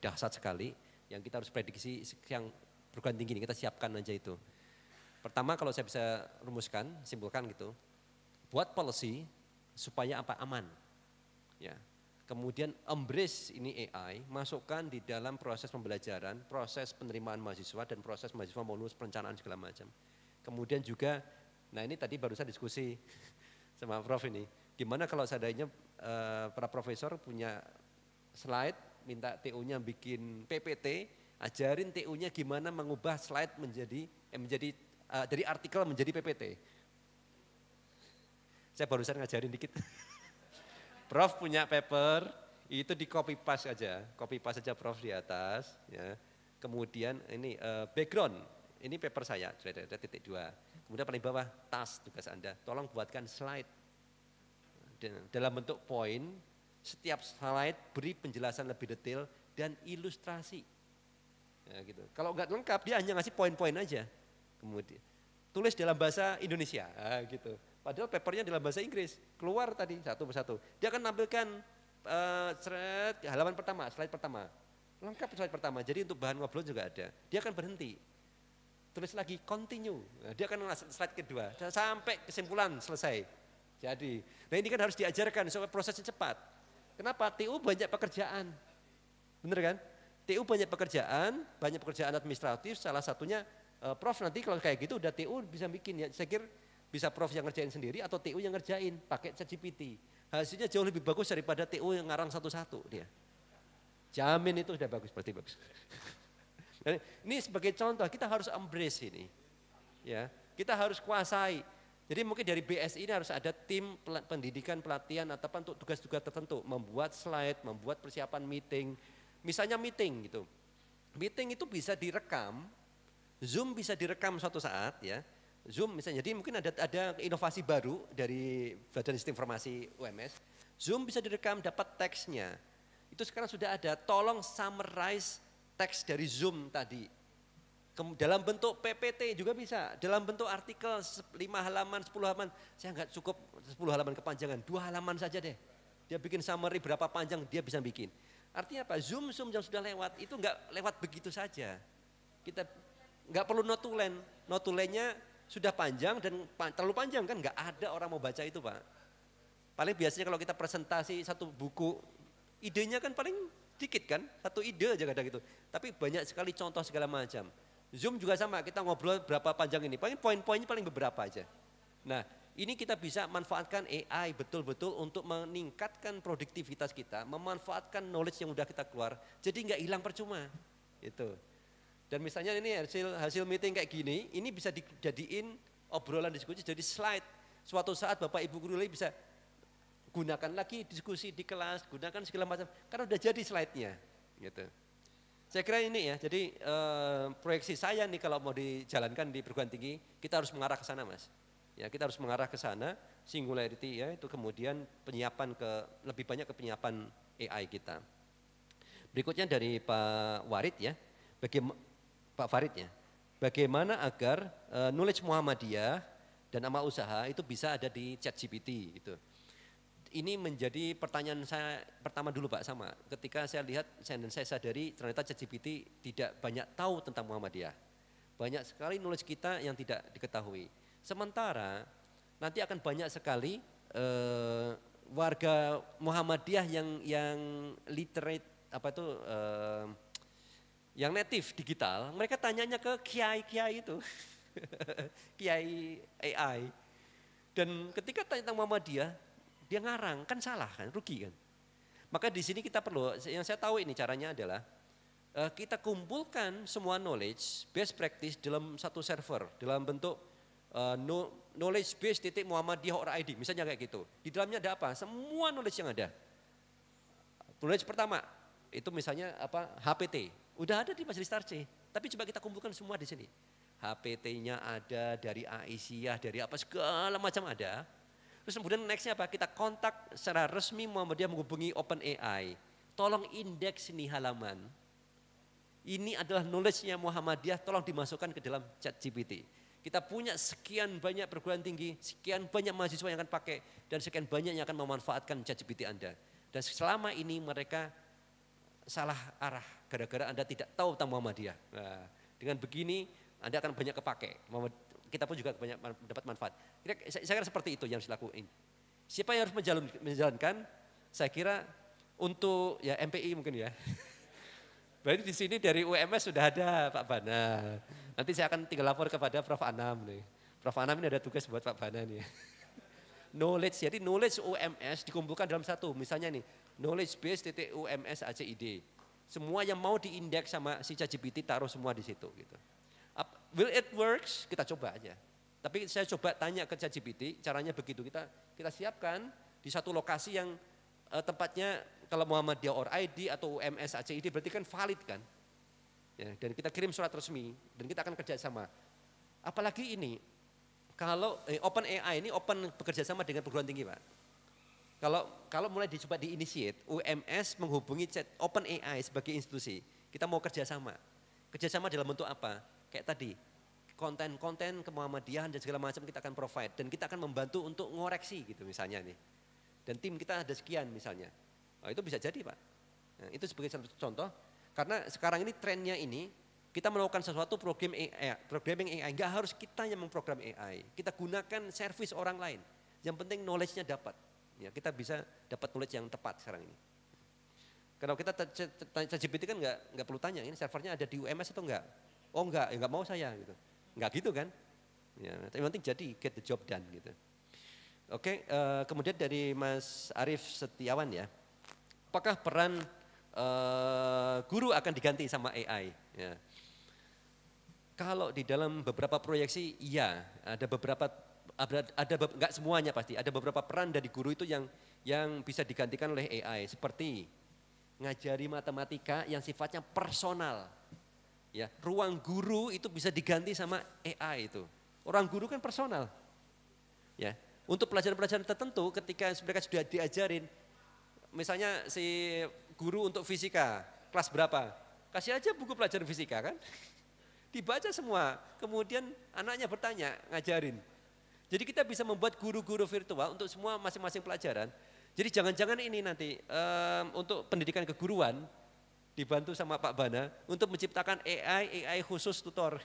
dahsyat sekali. Yang kita harus prediksi yang perguruan tinggi ini kita siapkan aja itu. Pertama kalau saya bisa rumuskan, simpulkan gitu, buat policy supaya apa aman. Ya. Kemudian embrace ini AI, masukkan di dalam proses pembelajaran, proses penerimaan mahasiswa dan proses mahasiswa bonus perencanaan segala macam Kemudian juga, nah ini tadi barusan diskusi sama Prof ini, gimana kalau seadanya eh, para profesor punya slide, minta TU-nya bikin PPT, ajarin TU-nya gimana mengubah slide menjadi eh, menjadi uh, eh, dari artikel menjadi PPT. Saya barusan ngajarin dikit. Prof punya paper, itu di copy paste aja, copy paste aja Prof di atas, ya. Kemudian ini uh, background ini paper saya, titik dua. Kemudian paling bawah, tas tugas Anda. Tolong buatkan slide dalam bentuk poin. Setiap slide beri penjelasan lebih detail dan ilustrasi. Ya, gitu. Kalau nggak lengkap, dia hanya ngasih poin-poin aja. Kemudian tulis dalam bahasa Indonesia, nah, gitu. Padahal papernya dalam bahasa Inggris. Keluar tadi satu persatu. Dia akan nampilkan uh, eh, slide, halaman pertama, slide pertama. Lengkap slide pertama. Jadi untuk bahan ngobrol juga ada. Dia akan berhenti tulis lagi continue. Nah, dia akan slide kedua sampai kesimpulan selesai. Jadi, nah ini kan harus diajarkan supaya prosesnya cepat. Kenapa? TU banyak pekerjaan. Bener kan? TU banyak pekerjaan, banyak pekerjaan administratif, salah satunya uh, prof nanti kalau kayak gitu udah TU bisa bikin ya. Saya kira bisa prof yang ngerjain sendiri atau TU yang ngerjain pakai ChatGPT. Hasilnya jauh lebih bagus daripada TU yang ngarang satu-satu dia. Jamin itu sudah bagus, berarti bagus. Dan ini sebagai contoh kita harus embrace ini. Ya, kita harus kuasai. Jadi mungkin dari BSI ini harus ada tim pendidikan pelatihan atau untuk tugas-tugas tertentu, membuat slide, membuat persiapan meeting. Misalnya meeting gitu. Meeting itu bisa direkam, Zoom bisa direkam suatu saat ya. Zoom misalnya, jadi mungkin ada ada inovasi baru dari Badan Sistem Informasi UMS. Zoom bisa direkam, dapat teksnya. Itu sekarang sudah ada. Tolong summarize teks dari Zoom tadi. Dalam bentuk PPT juga bisa, dalam bentuk artikel 5 halaman, 10 halaman. Saya nggak cukup 10 halaman kepanjangan, dua halaman saja deh. Dia bikin summary berapa panjang dia bisa bikin. Artinya apa? Zoom Zoom yang sudah lewat itu nggak lewat begitu saja. Kita nggak perlu notulen, notulennya sudah panjang dan terlalu panjang kan nggak ada orang mau baca itu pak. Paling biasanya kalau kita presentasi satu buku, idenya kan paling sedikit kan, satu ide aja kadang gitu. Tapi banyak sekali contoh segala macam. Zoom juga sama, kita ngobrol berapa panjang ini. Paling poin-poinnya paling beberapa aja. Nah, ini kita bisa manfaatkan AI betul-betul untuk meningkatkan produktivitas kita, memanfaatkan knowledge yang udah kita keluar, jadi nggak hilang percuma. Itu. Dan misalnya ini hasil hasil meeting kayak gini, ini bisa dijadiin obrolan diskusi jadi slide. Suatu saat Bapak Ibu guru lagi bisa gunakan lagi diskusi di kelas, gunakan segala macam, karena udah jadi slide-nya. Gitu. Saya kira ini ya, jadi e, proyeksi saya nih kalau mau dijalankan di perguruan tinggi, kita harus mengarah ke sana mas. Ya kita harus mengarah ke sana, singularity ya itu kemudian penyiapan ke lebih banyak ke penyiapan AI kita. Berikutnya dari Pak Warid ya, bagaimana Pak Farid ya, bagaimana agar e, knowledge Muhammadiyah dan amal usaha itu bisa ada di chat GPT gitu ini menjadi pertanyaan saya pertama dulu Pak sama. Ketika saya lihat saya dan saya sadari ternyata ChatGPT tidak banyak tahu tentang Muhammadiyah. Banyak sekali nulis kita yang tidak diketahui. Sementara nanti akan banyak sekali uh, warga Muhammadiyah yang yang literate apa itu uh, yang native digital, mereka tanyanya ke kiai-kiai itu. kiai AI. Dan ketika tanya tentang Muhammadiyah, dia ngarang, kan salah kan, rugi kan. Maka di sini kita perlu, yang saya tahu ini caranya adalah eh, kita kumpulkan semua knowledge, best practice dalam satu server, dalam bentuk eh, knowledge base titik Muhammadiyah or ID, misalnya kayak gitu. Di dalamnya ada apa? Semua knowledge yang ada. Knowledge pertama, itu misalnya apa HPT, udah ada di Majelis Tarce, tapi coba kita kumpulkan semua di sini. HPT-nya ada dari Aisyah, dari apa segala macam ada Terus kemudian nextnya apa? Kita kontak secara resmi Muhammadiyah menghubungi OpenAI. Tolong indeks ini halaman. Ini adalah knowledge-nya Muhammadiyah, tolong dimasukkan ke dalam chat GPT. Kita punya sekian banyak perguruan tinggi, sekian banyak mahasiswa yang akan pakai, dan sekian banyak yang akan memanfaatkan chat GPT Anda. Dan selama ini mereka salah arah gara-gara Anda tidak tahu tentang Muhammadiyah. Nah, dengan begini Anda akan banyak kepake kita pun juga banyak dapat manfaat. Saya, saya kira seperti itu yang harus dilakuin. Siapa yang harus menjalankan? Saya kira untuk ya MPI mungkin ya. Berarti di sini dari UMS sudah ada Pak Bana. Nanti saya akan tinggal lapor kepada Prof Anam nih. Prof Anam ini ada tugas buat Pak Bana nih. knowledge, jadi knowledge UMS dikumpulkan dalam satu. Misalnya nih, knowledge base titik UMS ACID. Semua yang mau diindeks sama si ChatGPT taruh semua di situ gitu. Will it works? Kita coba aja. Tapi saya coba tanya ke ChatGPT, caranya begitu. Kita kita siapkan di satu lokasi yang eh, tempatnya kalau Muhammadiyah or ID atau UMS ACID berarti kan valid kan. Ya, dan kita kirim surat resmi dan kita akan kerja sama. Apalagi ini kalau eh, Open AI ini open bekerja sama dengan perguruan tinggi pak. Kalau kalau mulai dicoba initiate UMS menghubungi chat Open AI sebagai institusi, kita mau kerja sama. Kerja sama dalam bentuk apa? Kayak tadi, konten-konten kemuhammadiyah dan segala macam kita akan provide. Dan kita akan membantu untuk ngoreksi gitu misalnya nih. Dan tim kita ada sekian misalnya. oh, itu bisa jadi Pak. Nah, itu sebagai satu contoh. Karena sekarang ini trennya ini, kita melakukan sesuatu program AI, eh, programming AI. nggak harus kita yang memprogram AI. Kita gunakan service orang lain. Yang penting knowledge-nya dapat. Ya, kita bisa dapat knowledge yang tepat sekarang ini. Kalau kita ChatGPT kan nggak nggak perlu tanya ini servernya ada di UMS atau enggak? Oh enggak, ya enggak mau saya gitu. Enggak gitu kan? Ya, tapi penting jadi get the job done gitu. Oke, uh, kemudian dari Mas Arief Setiawan ya. Apakah peran uh, guru akan diganti sama AI? Ya. Kalau di dalam beberapa proyeksi iya, ada beberapa ada, ada enggak semuanya pasti, ada beberapa peran dari guru itu yang yang bisa digantikan oleh AI seperti ngajari matematika yang sifatnya personal. Ya, ruang guru itu bisa diganti sama AI itu. Orang guru kan personal. Ya, untuk pelajaran-pelajaran tertentu ketika mereka sudah diajarin misalnya si guru untuk fisika kelas berapa? Kasih aja buku pelajaran fisika kan. Dibaca semua, kemudian anaknya bertanya, ngajarin. Jadi kita bisa membuat guru-guru virtual untuk semua masing-masing pelajaran. Jadi jangan-jangan ini nanti um, untuk pendidikan keguruan dibantu sama Pak Bana untuk menciptakan AI AI khusus tutor.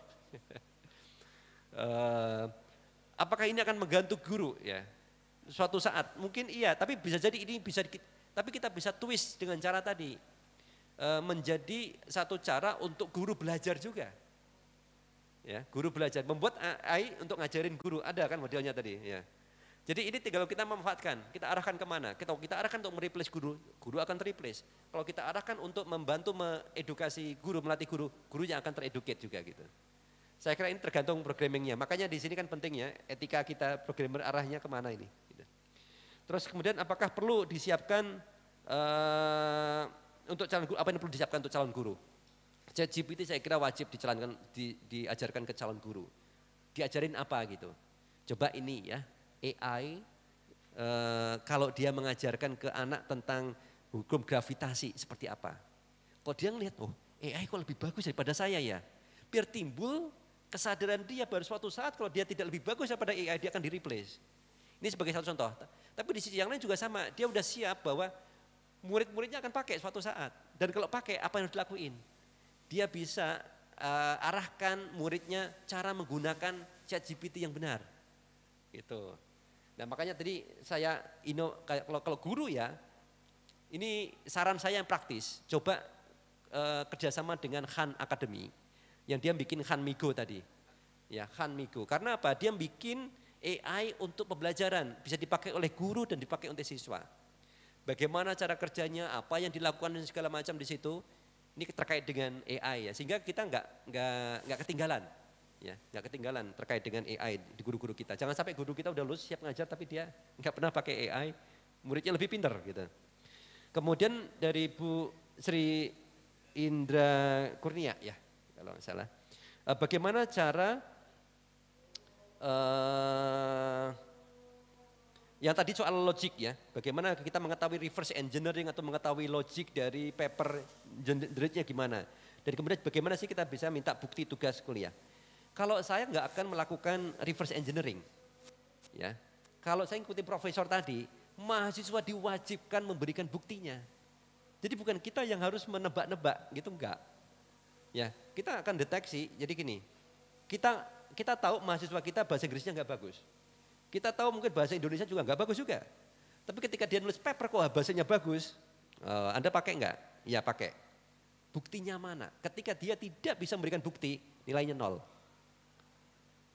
uh, apakah ini akan menggantung guru ya? Suatu saat mungkin iya, tapi bisa jadi ini bisa tapi kita bisa twist dengan cara tadi uh, menjadi satu cara untuk guru belajar juga. Ya, guru belajar membuat AI untuk ngajarin guru ada kan modelnya tadi ya. Jadi ini kalau kita memanfaatkan, kita arahkan kemana? Kita kita arahkan untuk mereplace guru, guru akan terreplace. Kalau kita arahkan untuk membantu mengedukasi guru, melatih guru, guru yang akan tereducate juga gitu. Saya kira ini tergantung programmingnya. Makanya di sini kan pentingnya etika kita programmer arahnya kemana ini. Gitu. Terus kemudian apakah perlu disiapkan uh, untuk calon guru? Apa yang perlu disiapkan untuk calon guru? ChatGPT saya kira wajib dijalankan, di, diajarkan ke calon guru. Diajarin apa gitu? Coba ini ya, AI e, eh, kalau dia mengajarkan ke anak tentang hukum gravitasi seperti apa. Kok dia ngelihat, oh AI kok lebih bagus daripada saya ya. Biar timbul kesadaran dia baru suatu saat kalau dia tidak lebih bagus daripada AI dia akan di replace. Ini sebagai satu contoh. Tapi di sisi yang lain juga sama, dia udah siap bahwa murid-muridnya akan pakai suatu saat. Dan kalau pakai apa yang harus dilakuin? Dia bisa uh, arahkan muridnya cara menggunakan chat GPT yang benar. Gitu. Nah makanya tadi saya ino, kalau, kalau guru ya, ini saran saya yang praktis, coba e, kerjasama dengan Khan Academy, yang dia bikin Khan Migo tadi. Ya Khan Migo, karena apa? Dia bikin AI untuk pembelajaran, bisa dipakai oleh guru dan dipakai untuk siswa. Bagaimana cara kerjanya, apa yang dilakukan dan segala macam di situ, ini terkait dengan AI ya, sehingga kita nggak nggak nggak ketinggalan ya nggak ketinggalan terkait dengan AI di guru-guru kita. Jangan sampai guru kita udah lulus siap ngajar tapi dia nggak pernah pakai AI, muridnya lebih pinter gitu. Kemudian dari Bu Sri Indra Kurnia ya kalau nggak salah, eh, bagaimana cara uh, eh, yang tadi soal logik ya, bagaimana kita mengetahui reverse engineering atau mengetahui logik dari paper generate-nya gimana? Dan kemudian bagaimana sih kita bisa minta bukti tugas kuliah? Kalau saya nggak akan melakukan reverse engineering, ya. Kalau saya ikuti profesor tadi, mahasiswa diwajibkan memberikan buktinya. Jadi bukan kita yang harus menebak-nebak, gitu enggak. Ya, kita akan deteksi. Jadi gini, kita kita tahu mahasiswa kita bahasa Inggrisnya nggak bagus. Kita tahu mungkin bahasa Indonesia juga nggak bagus juga. Tapi ketika dia nulis paper kok bahasanya bagus, uh, Anda pakai enggak? Ya pakai. Buktinya mana? Ketika dia tidak bisa memberikan bukti, nilainya nol.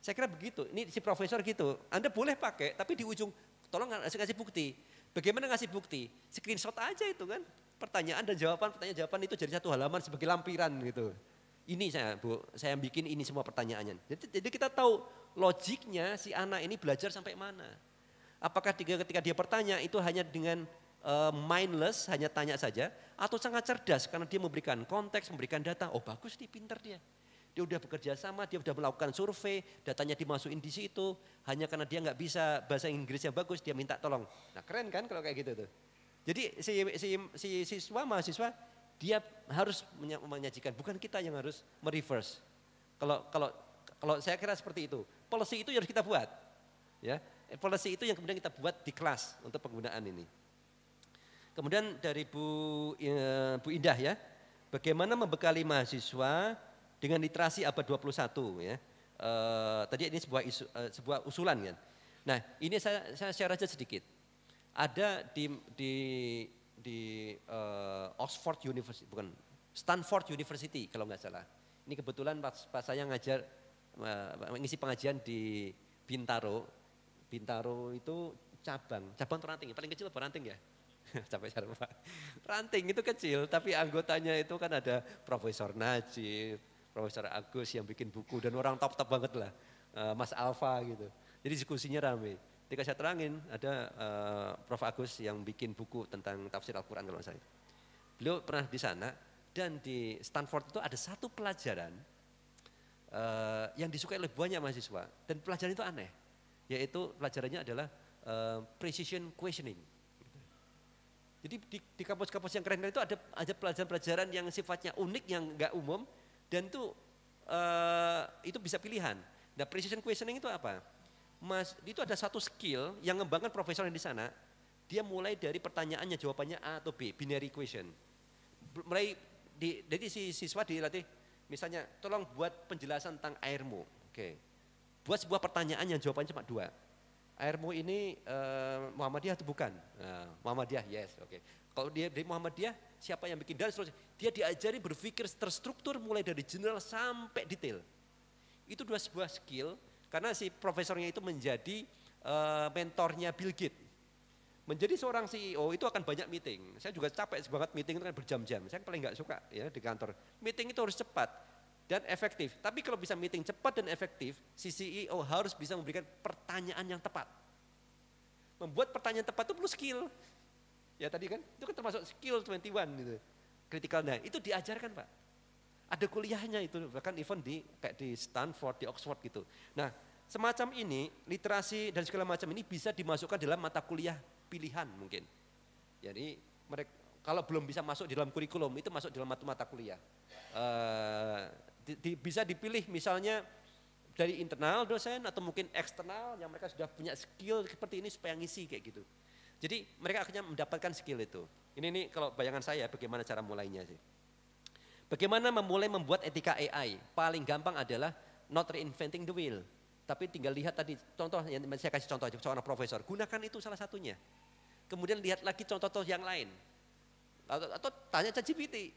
Saya kira begitu. Ini si profesor gitu. Anda boleh pakai, tapi di ujung tolong kasih kasih bukti. Bagaimana ngasih bukti? Screenshot aja itu kan. Pertanyaan dan jawaban, pertanyaan jawaban itu jadi satu halaman sebagai lampiran gitu. Ini saya bu, saya bikin ini semua pertanyaannya. Jadi, jadi kita tahu logiknya si anak ini belajar sampai mana. Apakah ketika dia bertanya itu hanya dengan uh, mindless, hanya tanya saja, atau sangat cerdas karena dia memberikan konteks, memberikan data. Oh bagus nih, pinter dia dia udah bekerja sama, dia udah melakukan survei, datanya dimasukin di situ. Hanya karena dia nggak bisa bahasa Inggris Inggrisnya bagus, dia minta tolong. Nah keren kan kalau kayak gitu tuh. Jadi si, si, si siswa mahasiswa dia harus menyajikan, bukan kita yang harus mereverse. Kalau kalau kalau saya kira seperti itu. Policy itu harus kita buat. Ya, eh, policy itu yang kemudian kita buat di kelas untuk penggunaan ini. Kemudian dari Bu eh, Bu Indah ya, bagaimana membekali mahasiswa dengan literasi abad 21 ya. E, tadi ini sebuah isu, e, sebuah usulan kan. Nah, ini saya saya share aja sedikit. Ada di di di e, Oxford University bukan Stanford University kalau nggak salah. Ini kebetulan pas, pas saya ngajar mengisi pengajian di Bintaro. Bintaro itu cabang, cabang ranting, paling kecil apa ranting ya? capek saya pak Ranting itu kecil, tapi anggotanya itu kan ada Profesor Najib, Profesor Agus yang bikin buku dan orang top-top banget lah, uh, Mas Alfa gitu. Jadi diskusinya rame. Ketika saya terangin ada uh, Prof Agus yang bikin buku tentang tafsir Al-Qur'an kalau saya. Beliau pernah di sana dan di Stanford itu ada satu pelajaran uh, yang disukai oleh banyak mahasiswa dan pelajaran itu aneh, yaitu pelajarannya adalah uh, precision questioning. Jadi di, kampus-kampus yang keren keren itu ada ada pelajaran-pelajaran yang sifatnya unik yang nggak umum dan tuh uh, itu bisa pilihan. Nah precision questioning itu apa? Mas, itu ada satu skill yang ngembangkan profesor yang di sana. Dia mulai dari pertanyaannya jawabannya A atau B, binary question. Mulai di, jadi si siswa dilatih, misalnya tolong buat penjelasan tentang airmu. Oke. Buat sebuah pertanyaan yang jawabannya cuma dua. Airmu ini uh, Muhammadiyah atau bukan? Uh, Muhammadiyah, yes. Oke. Kalau dia dari Muhammadiyah, siapa yang bikin dan seterusnya. Dia diajari berpikir terstruktur mulai dari general sampai detail. Itu dua sebuah skill karena si profesornya itu menjadi uh, mentornya Bill Gates. Menjadi seorang CEO itu akan banyak meeting. Saya juga capek banget meeting itu kan berjam-jam. Saya paling nggak suka ya di kantor. Meeting itu harus cepat dan efektif. Tapi kalau bisa meeting cepat dan efektif, si CEO harus bisa memberikan pertanyaan yang tepat. Membuat pertanyaan tepat itu perlu skill. Ya tadi kan, itu kan termasuk skill 21 gitu. Critical, nah itu diajarkan Pak. Ada kuliahnya itu, bahkan event di kayak di Stanford, di Oxford gitu. Nah semacam ini, literasi dan segala macam ini bisa dimasukkan dalam mata kuliah pilihan mungkin. Jadi mereka kalau belum bisa masuk di dalam kurikulum itu masuk dalam mata mata kuliah. e, di, di, bisa dipilih misalnya dari internal dosen atau mungkin eksternal yang mereka sudah punya skill seperti ini supaya ngisi kayak gitu. Jadi mereka akhirnya mendapatkan skill itu. Ini nih kalau bayangan saya bagaimana cara mulainya sih. Bagaimana memulai membuat etika AI? Paling gampang adalah not reinventing the wheel. Tapi tinggal lihat tadi contoh yang saya kasih contoh aja seorang profesor. Gunakan itu salah satunya. Kemudian lihat lagi contoh-contoh yang lain. Atau, atau tanya ChatGPT.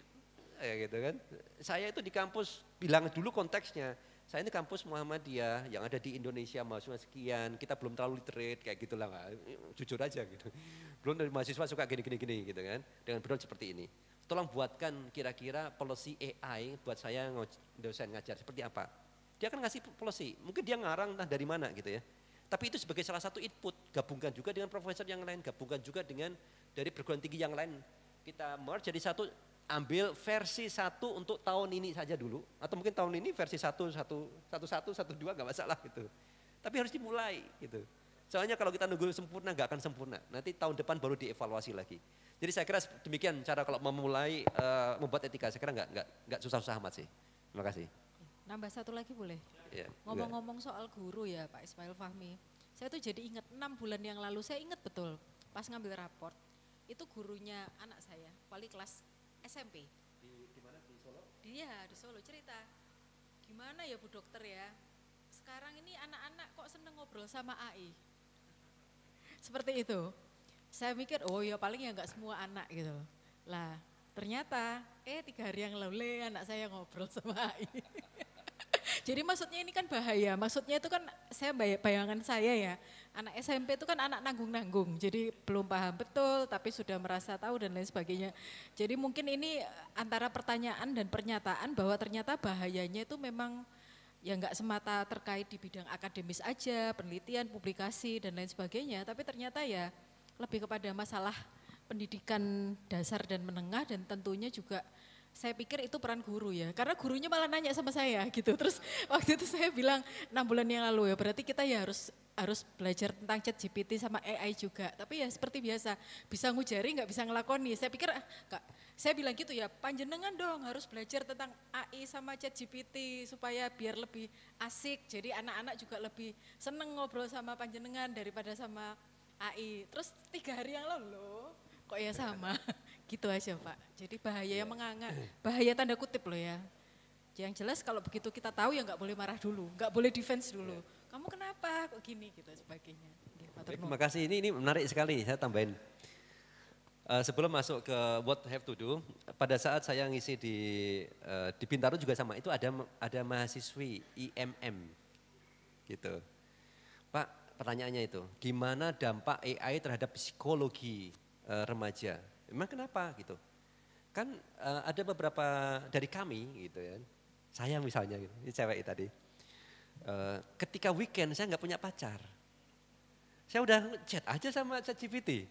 Ya gitu kan. Saya itu di kampus bilang dulu konteksnya saya ini kampus Muhammadiyah yang ada di Indonesia mahasiswa sekian, kita belum terlalu literate kayak gitulah lah, eh, Jujur aja gitu. Belum dari mahasiswa suka gini-gini gini gitu kan. Dengan benar seperti ini. Tolong buatkan kira-kira policy AI buat saya dosen ngajar seperti apa. Dia akan ngasih policy, mungkin dia ngarang entah dari mana gitu ya. Tapi itu sebagai salah satu input, gabungkan juga dengan profesor yang lain, gabungkan juga dengan dari perguruan tinggi yang lain. Kita merge jadi satu ambil versi satu untuk tahun ini saja dulu atau mungkin tahun ini versi satu satu satu satu satu dua nggak masalah gitu tapi harus dimulai gitu soalnya kalau kita nunggu sempurna nggak akan sempurna nanti tahun depan baru dievaluasi lagi jadi saya kira demikian cara kalau memulai uh, membuat etika saya kira nggak nggak nggak susah-susah amat sih terima kasih nambah satu lagi boleh ngomong iya, ngomong-ngomong soal guru ya Pak Ismail Fahmi saya tuh jadi ingat enam bulan yang lalu saya ingat betul pas ngambil raport itu gurunya anak saya, wali kelas SMP. Di, di mana di Solo? Iya di Solo cerita. Gimana ya Bu Dokter ya? Sekarang ini anak-anak kok seneng ngobrol sama AI. Seperti itu. Saya mikir oh ya paling ya nggak semua anak gitu. Lah ternyata eh tiga hari yang lalu anak saya ngobrol sama AI. Jadi maksudnya ini kan bahaya. Maksudnya itu kan saya bayangan saya ya anak SMP itu kan anak nanggung-nanggung, jadi belum paham betul, tapi sudah merasa tahu dan lain sebagainya. Jadi mungkin ini antara pertanyaan dan pernyataan bahwa ternyata bahayanya itu memang ya nggak semata terkait di bidang akademis aja, penelitian, publikasi dan lain sebagainya, tapi ternyata ya lebih kepada masalah pendidikan dasar dan menengah dan tentunya juga saya pikir itu peran guru ya, karena gurunya malah nanya sama saya gitu. Terus waktu itu saya bilang enam bulan yang lalu ya, berarti kita ya harus harus belajar tentang chat GPT sama AI juga. Tapi ya seperti biasa, bisa ngujari nggak bisa ngelakoni. Saya pikir, kak, ah, saya bilang gitu ya, panjenengan dong harus belajar tentang AI sama chat GPT supaya biar lebih asik. Jadi anak-anak juga lebih seneng ngobrol sama panjenengan daripada sama AI. Terus tiga hari yang lalu, kok ya sama. Gitu aja Pak. Jadi bahaya iya. yang menganga, bahaya tanda kutip loh ya. Yang jelas kalau begitu kita tahu ya nggak boleh marah dulu, nggak boleh defense dulu. Iya. Kamu kenapa kok gini gitu sebagainya. Ya, terima kasih ini ini menarik sekali saya tambahin. Uh, sebelum masuk ke what have to do, pada saat saya ngisi di uh, di Bintaro juga sama itu ada ada mahasiswi IMM gitu. Pak pertanyaannya itu, gimana dampak AI terhadap psikologi uh, remaja? Emang kenapa gitu? Kan uh, ada beberapa dari kami gitu ya. Saya misalnya gitu, ini cewek tadi. Uh, ketika weekend saya nggak punya pacar. Saya udah chat aja sama ChatGPT.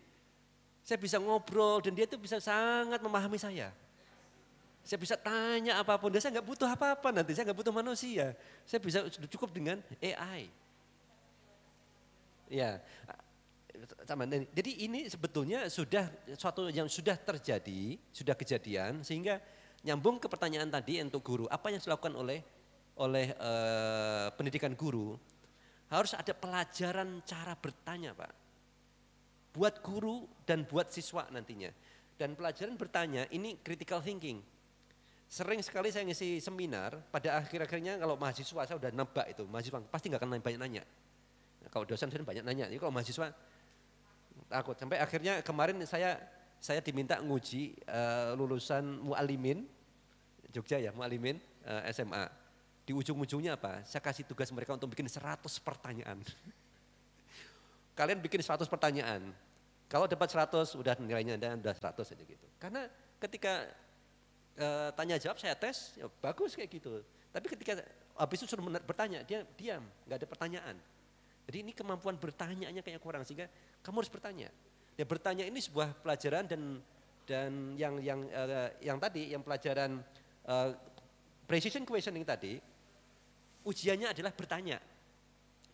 Saya bisa ngobrol dan dia itu bisa sangat memahami saya. Saya bisa tanya apapun, dan saya nggak butuh apa-apa nanti, saya nggak butuh manusia. Saya bisa cukup dengan AI. Ya, jadi ini sebetulnya sudah suatu yang sudah terjadi, sudah kejadian sehingga nyambung ke pertanyaan tadi untuk guru, apa yang dilakukan oleh oleh e, pendidikan guru? Harus ada pelajaran cara bertanya, Pak. Buat guru dan buat siswa nantinya. Dan pelajaran bertanya ini critical thinking. Sering sekali saya ngisi seminar, pada akhir-akhirnya kalau mahasiswa saya udah nebak itu, mahasiswa pasti nggak akan banyak nanya. kalau dosen saya banyak nanya, jadi kalau mahasiswa takut. Sampai akhirnya kemarin saya saya diminta nguji uh, lulusan mualimin Jogja ya, mualimin uh, eh, SMA. Di ujung-ujungnya apa? Saya kasih tugas mereka untuk bikin 100 pertanyaan. Kalian bikin 100 pertanyaan. Kalau dapat 100 udah nilainya dan udah 100 aja gitu. Karena ketika uh, tanya jawab saya tes, ya bagus kayak gitu. Tapi ketika habis itu suruh bertanya, dia diam, nggak ada pertanyaan. Jadi ini kemampuan bertanya-nya kayak kurang sehingga kamu harus bertanya. Ya bertanya ini sebuah pelajaran dan dan yang yang uh, yang tadi yang pelajaran uh, precision questioning tadi ujiannya adalah bertanya.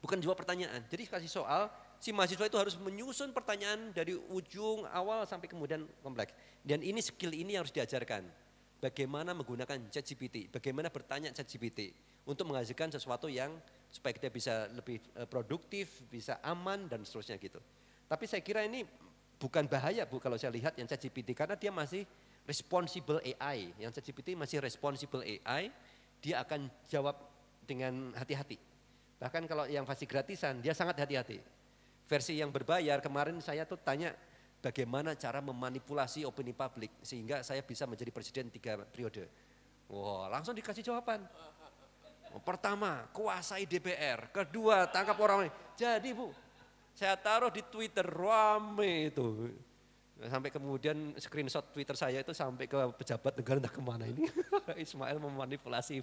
Bukan jawab pertanyaan. Jadi kasih soal si mahasiswa itu harus menyusun pertanyaan dari ujung awal sampai kemudian kompleks. Dan ini skill ini yang harus diajarkan. Bagaimana menggunakan ChatGPT, bagaimana bertanya ChatGPT untuk menghasilkan sesuatu yang supaya kita bisa lebih e, produktif, bisa aman dan seterusnya gitu. Tapi saya kira ini bukan bahaya Bu kalau saya lihat yang ChatGPT karena dia masih responsible AI. Yang ChatGPT masih responsible AI, dia akan jawab dengan hati-hati. Bahkan kalau yang versi gratisan dia sangat hati-hati. Versi yang berbayar kemarin saya tuh tanya bagaimana cara memanipulasi opini publik sehingga saya bisa menjadi presiden tiga periode. Wah, wow, langsung dikasih jawaban. Pertama, kuasai DPR. Kedua, tangkap orang. Jadi Bu, saya taruh di Twitter, rame itu. Nah, sampai kemudian screenshot Twitter saya itu sampai ke pejabat negara entah kemana ini. Ismail memanipulasi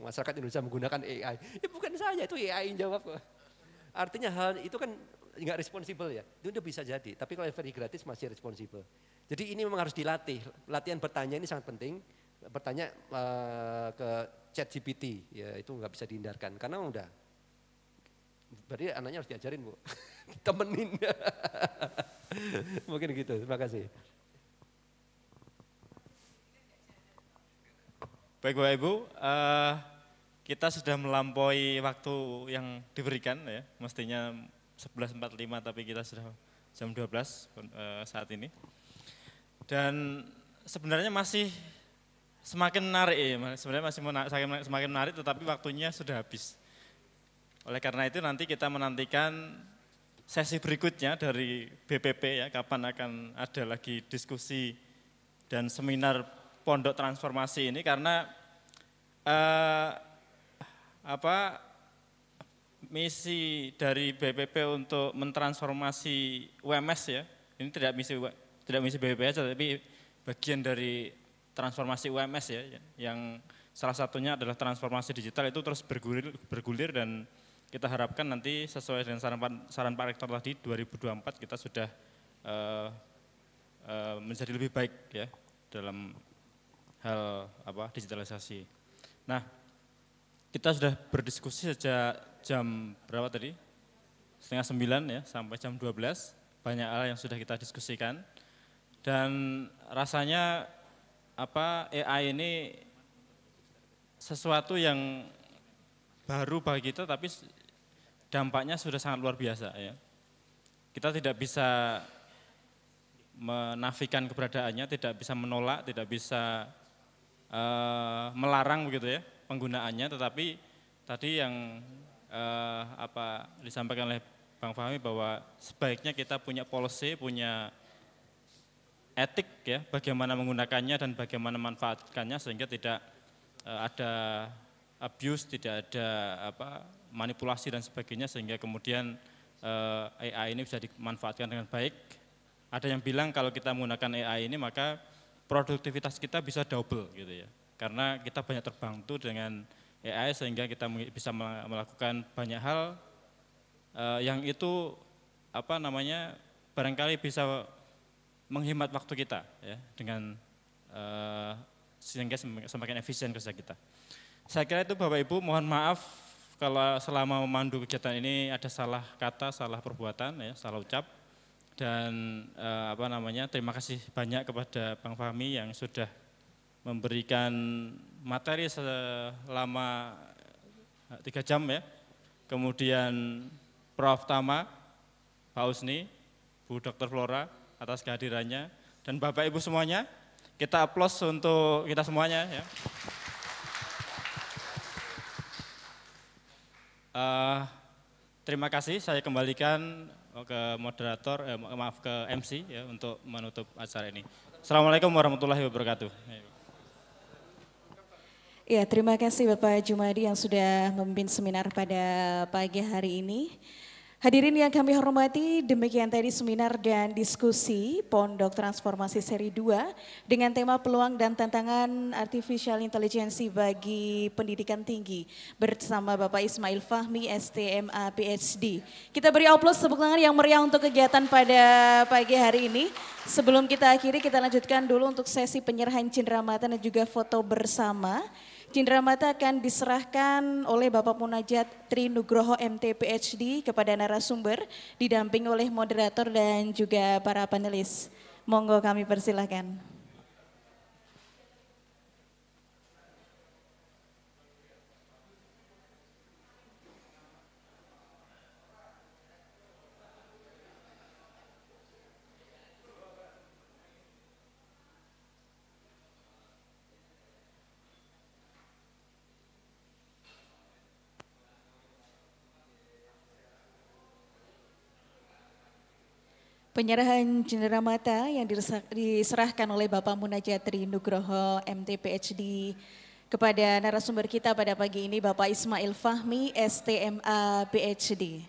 masyarakat Indonesia menggunakan AI. Ya eh, bukan saya, itu AI yang jawab. Artinya hal itu kan enggak responsibel ya. Itu udah bisa jadi, tapi kalau very gratis masih responsibel. Jadi ini memang harus dilatih. Latihan bertanya ini sangat penting bertanya uh, ke chat GPT ya itu nggak bisa dihindarkan karena udah berarti anaknya harus diajarin bu temenin mungkin gitu terima kasih baik bapak ibu uh, kita sudah melampaui waktu yang diberikan ya mestinya 11.45 tapi kita sudah jam 12 uh, eh, saat ini dan sebenarnya masih semakin menarik ya, sebenarnya masih menarik, semakin menarik tetapi waktunya sudah habis. Oleh karena itu nanti kita menantikan sesi berikutnya dari BPP ya, kapan akan ada lagi diskusi dan seminar pondok transformasi ini karena eh, apa misi dari BPP untuk mentransformasi UMS ya, ini tidak misi tidak misi BPP saja tapi bagian dari transformasi UMS ya, yang salah satunya adalah transformasi digital itu terus bergulir, bergulir dan kita harapkan nanti sesuai dengan saran, saran Pak Rektor tadi 2024 kita sudah uh, uh, menjadi lebih baik ya dalam hal apa digitalisasi. Nah, kita sudah berdiskusi sejak jam berapa tadi? Setengah sembilan ya sampai jam 12 banyak hal yang sudah kita diskusikan dan rasanya apa AI ini sesuatu yang baru bagi kita tapi dampaknya sudah sangat luar biasa ya. Kita tidak bisa menafikan keberadaannya, tidak bisa menolak, tidak bisa uh, melarang begitu ya penggunaannya, tetapi tadi yang uh, apa disampaikan oleh Bang Fahmi bahwa sebaiknya kita punya policy, punya etik ya, bagaimana menggunakannya dan bagaimana manfaatkannya sehingga tidak eh, ada abuse, tidak ada apa manipulasi dan sebagainya sehingga kemudian eh, AI ini bisa dimanfaatkan dengan baik. Ada yang bilang kalau kita menggunakan AI ini maka produktivitas kita bisa double gitu ya. Karena kita banyak terbantu dengan AI sehingga kita bisa melakukan banyak hal eh, yang itu apa namanya barangkali bisa menghemat waktu kita ya dengan uh, sehingga semakin efisien kerja kita. Saya kira itu Bapak Ibu mohon maaf kalau selama memandu kegiatan ini ada salah kata, salah perbuatan ya, salah ucap dan uh, apa namanya terima kasih banyak kepada Bang Fahmi yang sudah memberikan materi selama eh, tiga jam ya kemudian Prof Tama Pak Usni Bu Dr. Flora atas kehadirannya dan Bapak Ibu semuanya. Kita aplaus untuk kita semuanya ya. Uh, terima kasih saya kembalikan ke moderator eh, maaf ke MC ya untuk menutup acara ini. Assalamualaikum warahmatullahi wabarakatuh. Ya, terima kasih Bapak Jumadi yang sudah memimpin seminar pada pagi hari ini. Hadirin yang kami hormati, demikian tadi seminar dan diskusi Pondok Transformasi Seri 2 dengan tema peluang dan tantangan artificial intelligence bagi pendidikan tinggi bersama Bapak Ismail Fahmi, STMA, PhD. Kita beri aplaus tepuk tangan yang meriah untuk kegiatan pada pagi hari ini. Sebelum kita akhiri, kita lanjutkan dulu untuk sesi penyerahan cenderamata dan juga foto bersama. Cindera Mata akan diserahkan oleh Bapak Munajat Tri Nugroho MT PhD kepada narasumber didampingi oleh moderator dan juga para panelis. Monggo kami persilahkan. Penyerahan Jendera Mata yang diserahkan oleh Bapak Munajatri Nugroho MTPHD kepada narasumber kita pada pagi ini Bapak Ismail Fahmi STMA PhD.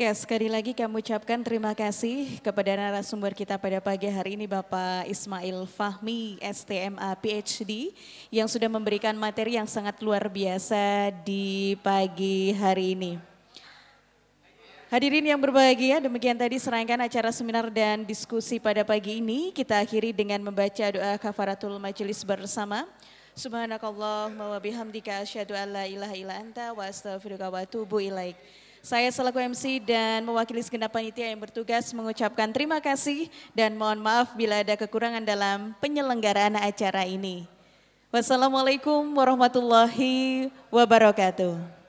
Ya, sekali lagi kami ucapkan terima kasih kepada narasumber kita pada pagi hari ini Bapak Ismail Fahmi, STMA PhD, yang sudah memberikan materi yang sangat luar biasa di pagi hari ini. Hadirin yang berbahagia, demikian tadi serangkaian acara seminar dan diskusi pada pagi ini. Kita akhiri dengan membaca doa kafaratul majelis bersama. Subhanakallahumma wa bihamdika asyhadu an la ilaha illa anta wa astaghfiruka wa atubu saya selaku MC dan mewakili segenap panitia yang bertugas mengucapkan terima kasih dan mohon maaf bila ada kekurangan dalam penyelenggaraan acara ini. Wassalamualaikum warahmatullahi wabarakatuh.